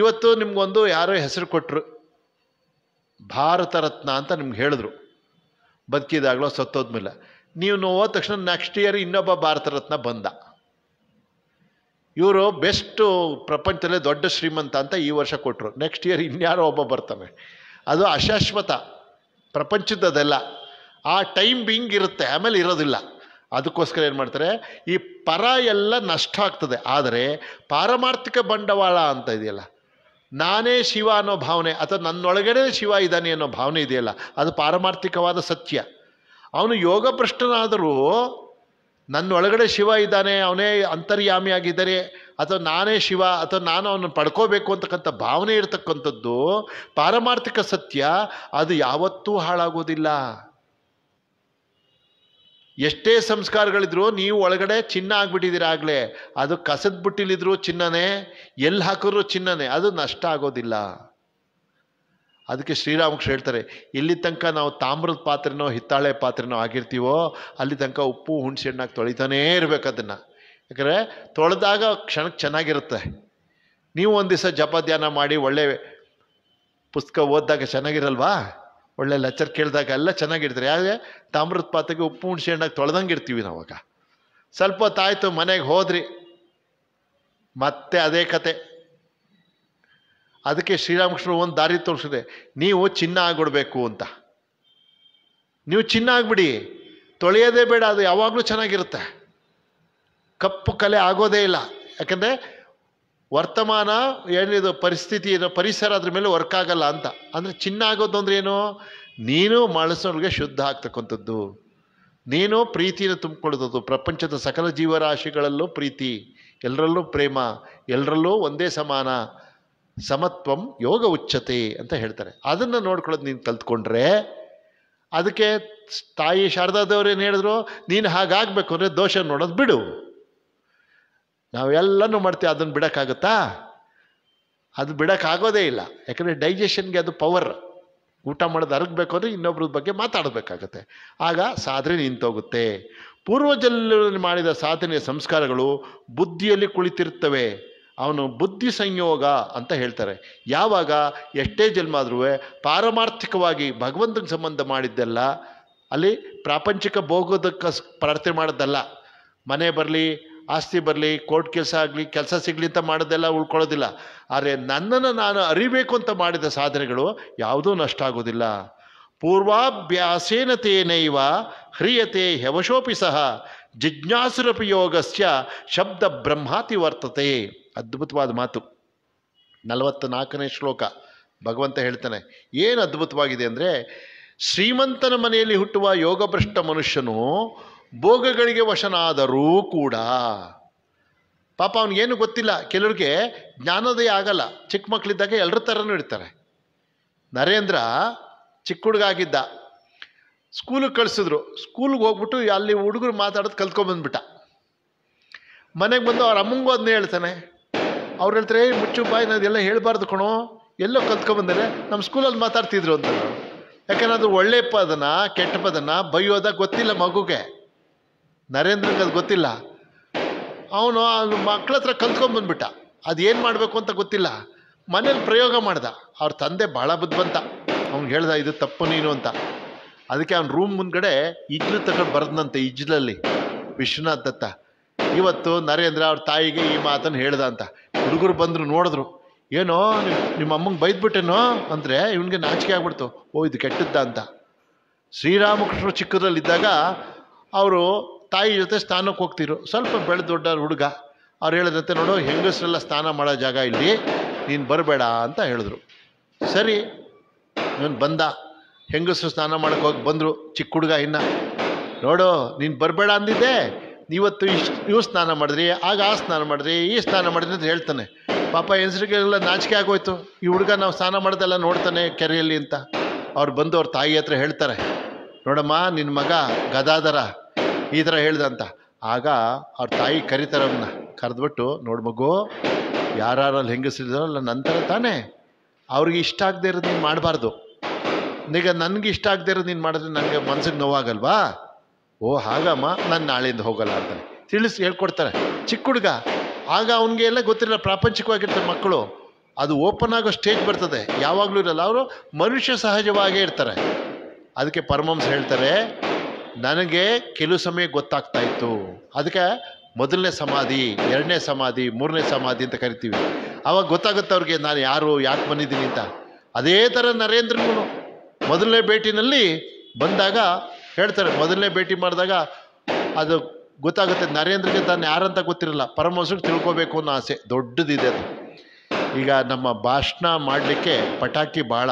ಇವತ್ತು ನಿಮಗೊಂದು ಯಾರೋ ಹೆಸರು ಕೊಟ್ಟರು ಭಾರತ ರತ್ನ ಅಂತ ನಿಮ್ಗೆ ಹೇಳಿದ್ರು ಬದುಕಿದಾಗಲೋ ಸತ್ತೋದ್ಮೇಲೆ ನೀವು ನೋವ ತಕ್ಷಣ ನೆಕ್ಸ್ಟ್ ಇಯರ್ ಇನ್ನೊಬ್ಬ ಭಾರತ ರತ್ನ ಬಂದ ಇವರು ಬೆಸ್ಟು ಪ್ರಪಂಚದಲ್ಲೇ ದೊಡ್ಡ ಶ್ರೀಮಂತ ಅಂತ ಈ ವರ್ಷ ಕೊಟ್ಟರು ನೆಕ್ಸ್ಟ್ ಇಯರ್ ಇನ್ಯಾರೋ ಒಬ್ಬ ಬರ್ತಾನೆ ಅದು ಅಶಾಶ್ವತ ಪ್ರಪಂಚದದೆಲ್ಲ ಆ ಟೈಮ್ ಬಿಂಗ್ ಇರುತ್ತೆ ಆಮೇಲೆ ಇರೋದಿಲ್ಲ ಅದಕ್ಕೋಸ್ಕರ ಏನು ಮಾಡ್ತಾರೆ ಈ ಪರ ಎಲ್ಲ ನಷ್ಟ ಆಗ್ತದೆ ಆದರೆ ಪಾರಮಾರ್ಥಿಕ ಬಂಡವಾಳ ಅಂತ ಇದೆಯಲ್ಲ ನಾನೇ ಶಿವ ಅನ್ನೋ ಭಾವನೆ ಅಥವಾ ನನ್ನೊಳಗಡೆ ಶಿವ ಇದ್ದಾನೆ ಅನ್ನೋ ಭಾವನೆ ಇದೆಯಲ್ಲ ಅದು ಪಾರಮಾರ್ಥಿಕವಾದ ಸತ್ಯ ಅವನು ಯೋಗ ಭ್ರಷ್ಟನಾದರೂ ನನ್ನೊಳಗಡೆ ಶಿವ ಇದ್ದಾನೆ ಅವನೇ ಆಗಿದ್ದಾರೆ ಅಥವಾ ನಾನೇ ಶಿವ ಅಥವಾ ನಾನು ಅವನನ್ನು ಪಡ್ಕೋಬೇಕು ಅಂತಕ್ಕಂಥ ಭಾವನೆ ಇರತಕ್ಕಂಥದ್ದು ಪಾರಮಾರ್ಥಿಕ ಸತ್ಯ ಅದು ಯಾವತ್ತೂ ಹಾಳಾಗೋದಿಲ್ಲ ಎಷ್ಟೇ ಸಂಸ್ಕಾರಗಳಿದ್ರು ನೀವು ಒಳಗಡೆ ಚಿನ್ನ ಆಗ್ಬಿಟ್ಟಿದ್ದೀರ ಆಗಲೇ ಅದು ಕಸದ ಬುಟ್ಟಿಲಿದ್ರು ಚಿನ್ನನೇ ಎಲ್ಲಿ ಹಾಕಿದ್ರು ಚಿನ್ನನೇ ಅದು ನಷ್ಟ ಆಗೋದಿಲ್ಲ ಅದಕ್ಕೆ ಶ್ರೀರಾಮಕೃಷ್ಣ ಹೇಳ್ತಾರೆ ಇಲ್ಲಿ ತನಕ ನಾವು ತಾಮ್ರದ ಪಾತ್ರೆನೋ ಹಿತ್ತಾಳೆ ಪಾತ್ರೆನೋ ಆಗಿರ್ತೀವೋ ಅಲ್ಲಿ ತನಕ ಉಪ್ಪು ಹುಣಸೆ ಹಣ್ಣಾಗಿ ತೊಳಿತಾನೇ ಇರಬೇಕು ಅದನ್ನು ಯಾಕಂದರೆ ತೊಳೆದಾಗ ಕ್ಷಣಕ್ಕೆ ಚೆನ್ನಾಗಿರುತ್ತೆ ನೀವು ಒಂದು ದಿವಸ ಜಪ ಧ್ಯಾನ ಮಾಡಿ ಒಳ್ಳೆ ಪುಸ್ತಕ ಓದಿದಾಗ ಚೆನ್ನಾಗಿರಲ್ವಾ ಒಳ್ಳೆ ಲೆಚ್ಚರ್ ಕೇಳಿದಾಗ ಎಲ್ಲ ಚೆನ್ನಾಗಿರ್ತಾರೆ ಯಾಕೆ ತಾಮ್ರದ ಪಾತ್ರೆಗೆ ಉಪ್ಪು ಹುಣಸೆ ಹಣ್ಣಾಗಿ ತೊಳೆದಂಗೆ ಇರ್ತೀವಿ ನಾವಾಗ ಸ್ವಲ್ಪ ಹೊತ್ತಾಯಿತು ಮನೆಗೆ ಹೋದ್ರಿ ಮತ್ತೆ ಅದೇ ಕತೆ ಅದಕ್ಕೆ ಶ್ರೀರಾಮಕೃಷ್ಣ ಒಂದು ದಾರಿ ತೋರಿಸಿದೆ ನೀವು ಚಿನ್ನ ಆಗಿಬಿಡಬೇಕು ಅಂತ ನೀವು ಚಿನ್ನ ಆಗಿಬಿಡಿ ತೊಳೆಯೋದೇ ಬೇಡ ಅದು ಯಾವಾಗಲೂ ಚೆನ್ನಾಗಿರುತ್ತೆ ಕಪ್ಪು ಕಲೆ ಆಗೋದೇ ಇಲ್ಲ ಯಾಕಂದರೆ ವರ್ತಮಾನ ಏನಿದು ಪರಿಸ್ಥಿತಿ ಏನೋ ಪರಿಸರ ಅದ್ರ ಮೇಲೆ ವರ್ಕ್ ಆಗಲ್ಲ ಅಂತ ಅಂದರೆ ಚಿನ್ನ ಆಗೋದು ಅಂದ್ರೆ ಏನು ನೀನು ಮನಸ್ಸವ್ರಿಗೆ ಶುದ್ಧ ಆಗ್ತಕ್ಕಂಥದ್ದು ನೀನು ಪ್ರೀತಿನ ತುಂಬಿಕೊಳ್ಳೋದು ಪ್ರಪಂಚದ ಸಕಲ ಜೀವರಾಶಿಗಳಲ್ಲೂ ಪ್ರೀತಿ ಎಲ್ಲರಲ್ಲೂ ಪ್ರೇಮ ಎಲ್ಲರಲ್ಲೂ ಒಂದೇ ಸಮಾನ ಸಮತ್ವಂ ಯೋಗ ಉಚ್ಚತೆ ಅಂತ ಹೇಳ್ತಾರೆ ಅದನ್ನು ನೋಡ್ಕೊಳ್ಳೋದು ನೀನು ಕಲ್ತ್ಕೊಂಡ್ರೆ ಅದಕ್ಕೆ ತಾಯಿ ಶಾರದಾದವ್ರು ಏನು ಹೇಳಿದ್ರು ನೀನು ಹಾಗಾಗಬೇಕು ಅಂದರೆ ದೋಷ ನೋಡೋದು ಬಿಡು ನಾವೆಲ್ಲನೂ ಮಾಡ್ತೀವಿ ಅದನ್ನು ಬಿಡೋಕ್ಕಾಗುತ್ತಾ ಅದು ಬಿಡೋಕ್ಕಾಗೋದೇ ಇಲ್ಲ ಯಾಕಂದರೆ ಡೈಜೆಷನ್ಗೆ ಅದು ಪವರ್ ಊಟ ಮಾಡೋದು ಅರಗಬೇಕು ಅಂದರೆ ಇನ್ನೊಬ್ರ ಬಗ್ಗೆ ಮಾತಾಡಬೇಕಾಗತ್ತೆ ಆಗ ಸಾಧನೆ ನಿಂತೋಗುತ್ತೆ ಪೂರ್ವಜಲ್ಲಿ ಮಾಡಿದ ಸಾಧನೆಯ ಸಂಸ್ಕಾರಗಳು ಬುದ್ಧಿಯಲ್ಲಿ ಕುಳಿತಿರ್ತವೆ ಅವನು ಬುದ್ಧಿ ಸಂಯೋಗ ಅಂತ ಹೇಳ್ತಾರೆ ಯಾವಾಗ ಎಷ್ಟೇ ಜನ್ಮ ಆದ್ರೂ ಪಾರಮಾರ್ಥಿಕವಾಗಿ ಭಗವಂತನ ಸಂಬಂಧ ಮಾಡಿದ್ದೆಲ್ಲ ಅಲ್ಲಿ ಪ್ರಾಪಂಚಿಕ ಭೋಗೋದಕ್ಕೆ ಪ್ರಾರ್ಥನೆ ಮಾಡೋದಲ್ಲ ಮನೆ ಬರಲಿ ಆಸ್ತಿ ಬರಲಿ ಕೋರ್ಟ್ ಕೆಲಸ ಆಗಲಿ ಕೆಲಸ ಸಿಗಲಿ ಅಂತ ಮಾಡೋದೆಲ್ಲ ಉಳ್ಕೊಳ್ಳೋದಿಲ್ಲ ಆದರೆ ನನ್ನನ್ನು ನಾನು ಅರಿಬೇಕು ಅಂತ ಮಾಡಿದ ಸಾಧನೆಗಳು ಯಾವುದೂ ನಷ್ಟ ಆಗೋದಿಲ್ಲ ಪೂರ್ವಾಭ್ಯಾಸೇನತೆಯೇನೈವ ಹ್ರಿಯತೆ ಹೆವಶೋಪಿ ಸಹ ಜಿಜ್ಞಾಸುರಪಿ ಶಬ್ದ ಬ್ರಹ್ಮಾತಿ ವರ್ತತೆ ಅದ್ಭುತವಾದ ಮಾತು ನಲವತ್ತ ನಾಲ್ಕನೇ ಶ್ಲೋಕ ಭಗವಂತ ಹೇಳ್ತಾನೆ ಏನು ಅದ್ಭುತವಾಗಿದೆ ಅಂದರೆ ಶ್ರೀಮಂತನ ಮನೆಯಲ್ಲಿ ಹುಟ್ಟುವ ಯೋಗಭ್ರಷ್ಟ ಮನುಷ್ಯನು ಭೋಗಗಳಿಗೆ ವಶನಾದರೂ ಕೂಡ ಪಾಪ ಅವನಿಗೇನು ಗೊತ್ತಿಲ್ಲ ಕೆಲವ್ರಿಗೆ ಜ್ಞಾನೋದಯ ಆಗಲ್ಲ ಚಿಕ್ಕ ಮಕ್ಕಳಿದ್ದಾಗ ಎಲ್ಲರ ಥರನೂ ಇಡ್ತಾರೆ ನರೇಂದ್ರ ಚಿಕ್ಕ ಹುಡುಗ ಆಗಿದ್ದ ಸ್ಕೂಲಿಗೆ ಕಳಿಸಿದ್ರು ಸ್ಕೂಲ್ಗೆ ಹೋಗ್ಬಿಟ್ಟು ಅಲ್ಲಿ ಹುಡುಗರು ಮಾತಾಡೋದು ಕಲ್ತ್ಕೊಂಬಂದ್ಬಿಟ್ಟ ಮನೆಗೆ ಬಂದು ಅವ್ರ ಅಮ್ಮಂಗೂ ಅದನ್ನೇ ಹೇಳ್ತಾನೆ ಅವ್ರು ಹೇಳ್ತಾರೆ ಏ ಮುಚ್ಚು ಬಾಯಿ ಎಲ್ಲ ಹೇಳ್ಬಾರ್ದು ಕಣೋ ಎಲ್ಲೋ ಕಲ್ತ್ಕೊಂಡ್ಬಂದರೆ ನಮ್ಮ ಸ್ಕೂಲಲ್ಲಿ ಮಾತಾಡ್ತಿದ್ರು ಅಂತ ಯಾಕಂದ್ರೆ ಅದು ಒಳ್ಳೆ ಪದನ ಕೆಟ್ಟ ಪದನ ಬೈಯೋದ ಗೊತ್ತಿಲ್ಲ ಮಗುಗೆ ನರೇಂದ್ರಗೆ ಅದು ಗೊತ್ತಿಲ್ಲ ಅವನು ಮಕ್ಳ ಹತ್ರ ಕಲ್ತ್ಕೊಂಡ್ಬಂದ್ಬಿಟ್ಟ ಅದು ಏನು ಮಾಡಬೇಕು ಅಂತ ಗೊತ್ತಿಲ್ಲ ಮನೇಲಿ ಪ್ರಯೋಗ ಮಾಡ್ದ ಅವ್ರ ತಂದೆ ಭಾಳ ಬುದ್ಧಿವಂತ ಅವ್ನು ಹೇಳ್ದ ಇದು ತಪ್ಪು ನೀನು ಅಂತ ಅದಕ್ಕೆ ಅವ್ನ ರೂಮ್ ಮುಂದ್ಗಡೆ ಇಜ್ಲು ತಗೊಂಡು ಬರ್ದನಂತೆ ಇಜ್ಲಲ್ಲಿ ವಿಶ್ವನಾಥ್ ದತ್ತ ಇವತ್ತು ನರೇಂದ್ರ ಅವ್ರ ತಾಯಿಗೆ ಈ ಮಾತನ್ನು ಹೇಳ್ದ ಅಂತ ಹುಡುಗರು ಬಂದರು ನೋಡಿದ್ರು ಏನೋ ನಿಮ್ಮ ನಿಮ್ಮ ಅಮ್ಮಂಗೆ ಬೈದ್ಬಿಟ್ಟೇನೋ ಅಂದರೆ ಇವನಿಗೆ ನಾಚಿಕೆ ಆಗ್ಬಿಡ್ತು ಓ ಇದು ಕೆಟ್ಟದ್ದ ಅಂತ ಶ್ರೀರಾಮಕೃಷ್ಣ ಚಿಕ್ಕದ್ರಲ್ಲಿದ್ದಾಗ ಅವರು ತಾಯಿ ಜೊತೆ ಸ್ನಾನಕ್ಕೆ ಹೋಗ್ತಿರು ಸ್ವಲ್ಪ ಬೆಳೆ ದೊಡ್ಡ ಹುಡುಗ ಅವ್ರು ಹೇಳಿದಂತೆ ನೋಡು ಹೆಂಗಸರೆಲ್ಲ ಸ್ನಾನ ಮಾಡೋ ಜಾಗ ಇಲ್ಲಿ ನೀನು ಬರಬೇಡ ಅಂತ ಹೇಳಿದ್ರು ಸರಿ ಇವನು ಬಂದ ಹೆಂಗಸರು ಸ್ನಾನ ಮಾಡೋಕ್ಕೆ ಹೋಗಿ ಬಂದರು ಚಿಕ್ಕ ಹುಡುಗ ಇನ್ನ ನೋಡು ನೀನು ಬರಬೇಡ ಅಂದಿದ್ದೆ ಇವತ್ತು ಇಷ್ಟು ಇವು ಸ್ನಾನ ಮಾಡಿದ್ರಿ ಆಗ ಆ ಸ್ನಾನ ಮಾಡಿದ್ರಿ ಈ ಸ್ನಾನ ಮಾಡಿದ್ರಿ ಅಂತ ಹೇಳ್ತಾನೆ ಪಾಪ ಹೆಂಗಸರಿಗೆಲ್ಲ ನಾಚಿಕೆ ಆಗೋಯ್ತು ಈ ಹುಡುಗ ನಾವು ಸ್ನಾನ ಮಾಡ್ದೆಲ್ಲ ನೋಡ್ತಾನೆ ಕೆರೆಯಲ್ಲಿ ಅಂತ ಅವ್ರು ಬಂದು ಅವ್ರ ತಾಯಿ ಹತ್ರ ಹೇಳ್ತಾರೆ ನೋಡಮ್ಮ ನಿನ್ನ ಮಗ ಗದಾದರ ಈ ಥರ ಹೇಳ್ದಂತ ಆಗ ಅವ್ರ ತಾಯಿ ಕರಿತಾರೆ ಅವನ್ನ ಕರೆದ್ಬಿಟ್ಟು ನೋಡು ಮಗು ಯಾರಲ್ಲಿ ನನ್ನ ನಂತರ ತಾನೇ ಅವ್ರಿಗೆ ಇಷ್ಟ ಆಗದೆ ಇರೋದು ನೀನು ಮಾಡಬಾರ್ದು ಈಗ ನನಗೆ ಇಷ್ಟ ಆಗದೆ ಇರೋದು ನೀನು ಮಾಡಿದ್ರೆ ನನಗೆ ಮನ್ಸಿಗೆ ನೋವಾಗಲ್ವಾ ಓ ಹಾಗಮ್ಮ ನಾನು ನಾಳೆಯಿಂದ ಹೋಗಲ್ಲ ಅಂತಾನೆ ತಿಳಿಸಿ ಹೇಳ್ಕೊಡ್ತಾರೆ ಚಿಕ್ಕ ಹುಡುಗ ಆಗ ಅವನಿಗೆ ಎಲ್ಲ ಗೊತ್ತಿರಲ್ಲ ಪ್ರಾಪಂಚಿಕವಾಗಿರ್ತಾರೆ ಮಕ್ಕಳು ಅದು ಓಪನ್ ಆಗೋ ಸ್ಟೇಜ್ ಬರ್ತದೆ ಯಾವಾಗಲೂ ಇರಲ್ಲ ಅವರು ಮನುಷ್ಯ ಸಹಜವಾಗೇ ಇರ್ತಾರೆ ಅದಕ್ಕೆ ಪರಮಂಸ ಹೇಳ್ತಾರೆ ನನಗೆ ಕೆಲವು ಸಮಯ ಗೊತ್ತಾಗ್ತಾ ಇತ್ತು ಅದಕ್ಕೆ ಮೊದಲನೇ ಸಮಾಧಿ ಎರಡನೇ ಸಮಾಧಿ ಮೂರನೇ ಸಮಾಧಿ ಅಂತ ಕರಿತೀವಿ ಅವಾಗ ಗೊತ್ತಾಗುತ್ತೆ ಅವ್ರಿಗೆ ನಾನು ಯಾರು ಯಾಕೆ ಬಂದಿದ್ದೀನಿ ಅಂತ ಅದೇ ಥರ ನರೇಂದ್ರನು ಮೊದಲನೇ ಭೇಟಿನಲ್ಲಿ ಬಂದಾಗ ಹೇಳ್ತಾರೆ ಮೊದಲನೇ ಭೇಟಿ ಮಾಡಿದಾಗ ಅದು ಗೊತ್ತಾಗುತ್ತೆ ನರೇಂದ್ರಗೆ ತಾನು ಯಾರಂತ ಗೊತ್ತಿರಲ್ಲ ಪರಮಹಂಸರು ತಿಳ್ಕೋಬೇಕು ಅನ್ನೋ ಆಸೆ ದೊಡ್ಡದಿದೆ ಅದು ಈಗ ನಮ್ಮ ಭಾಷಣ ಮಾಡಲಿಕ್ಕೆ ಪಟಾಕಿ ಭಾಳ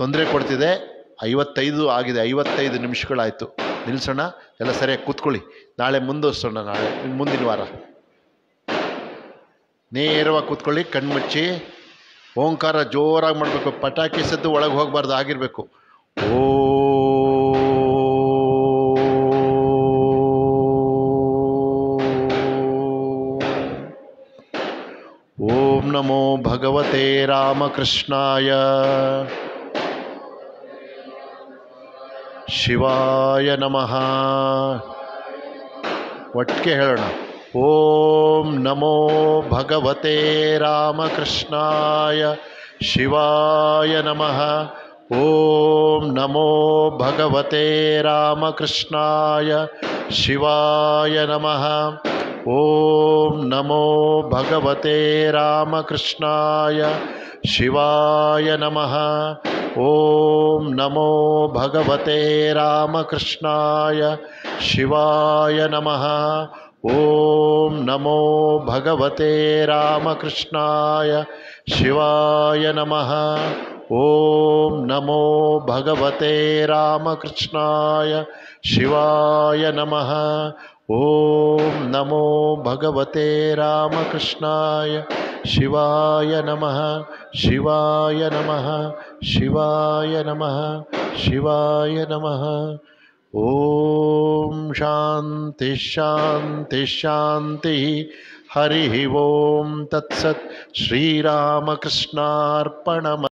ತೊಂದರೆ ಕೊಡ್ತಿದೆ ಐವತ್ತೈದು ಆಗಿದೆ ಐವತ್ತೈದು ನಿಮಿಷಗಳಾಯಿತು ನಿಲ್ಲಿಸೋಣ ಎಲ್ಲ ಸರಿಯಾಗಿ ಕೂತ್ಕೊಳ್ಳಿ ನಾಳೆ ಮುಂದುವರ್ಸೋಣ ನಾಳೆ ಮುಂದಿನ ವಾರ ನೇರವಾಗಿ ಕೂತ್ಕೊಳ್ಳಿ ಕಣ್ಮುಚ್ಚಿ ಓಂಕಾರ ಜೋರಾಗಿ ಮಾಡಬೇಕು ಪಟಾಕಿ ಸದ್ದು ಒಳಗೆ ಹೋಗಬಾರ್ದು ಆಗಿರಬೇಕು ಓ भगवते रामकृष्णाय शिवाय नमः वटके हेळोण ओम नमो भगवते रामकृष्णाय शिवाय नमः ओम नमो भगवते रामकृष्णाय शिवाय नमः ओम नमो भगवते रामकृष्णाय शिवाय नमः ओम नमो भगवते रामकृष्णाय शिवाय नमः ओम नमो भगवते रामकृष्णाय शिवाय नमः ओम नमो भगवते रामकृष्णाय शिवाय नमः ओम नमो भगवते रामकृष्णाय शिवाय नमः शिवाय नमः शिवाय नमः शिवाय नमः ॐ शांति शांति शान्तिः हरिः ॐ तत्सत् श्रीरामकृष्णार्पणम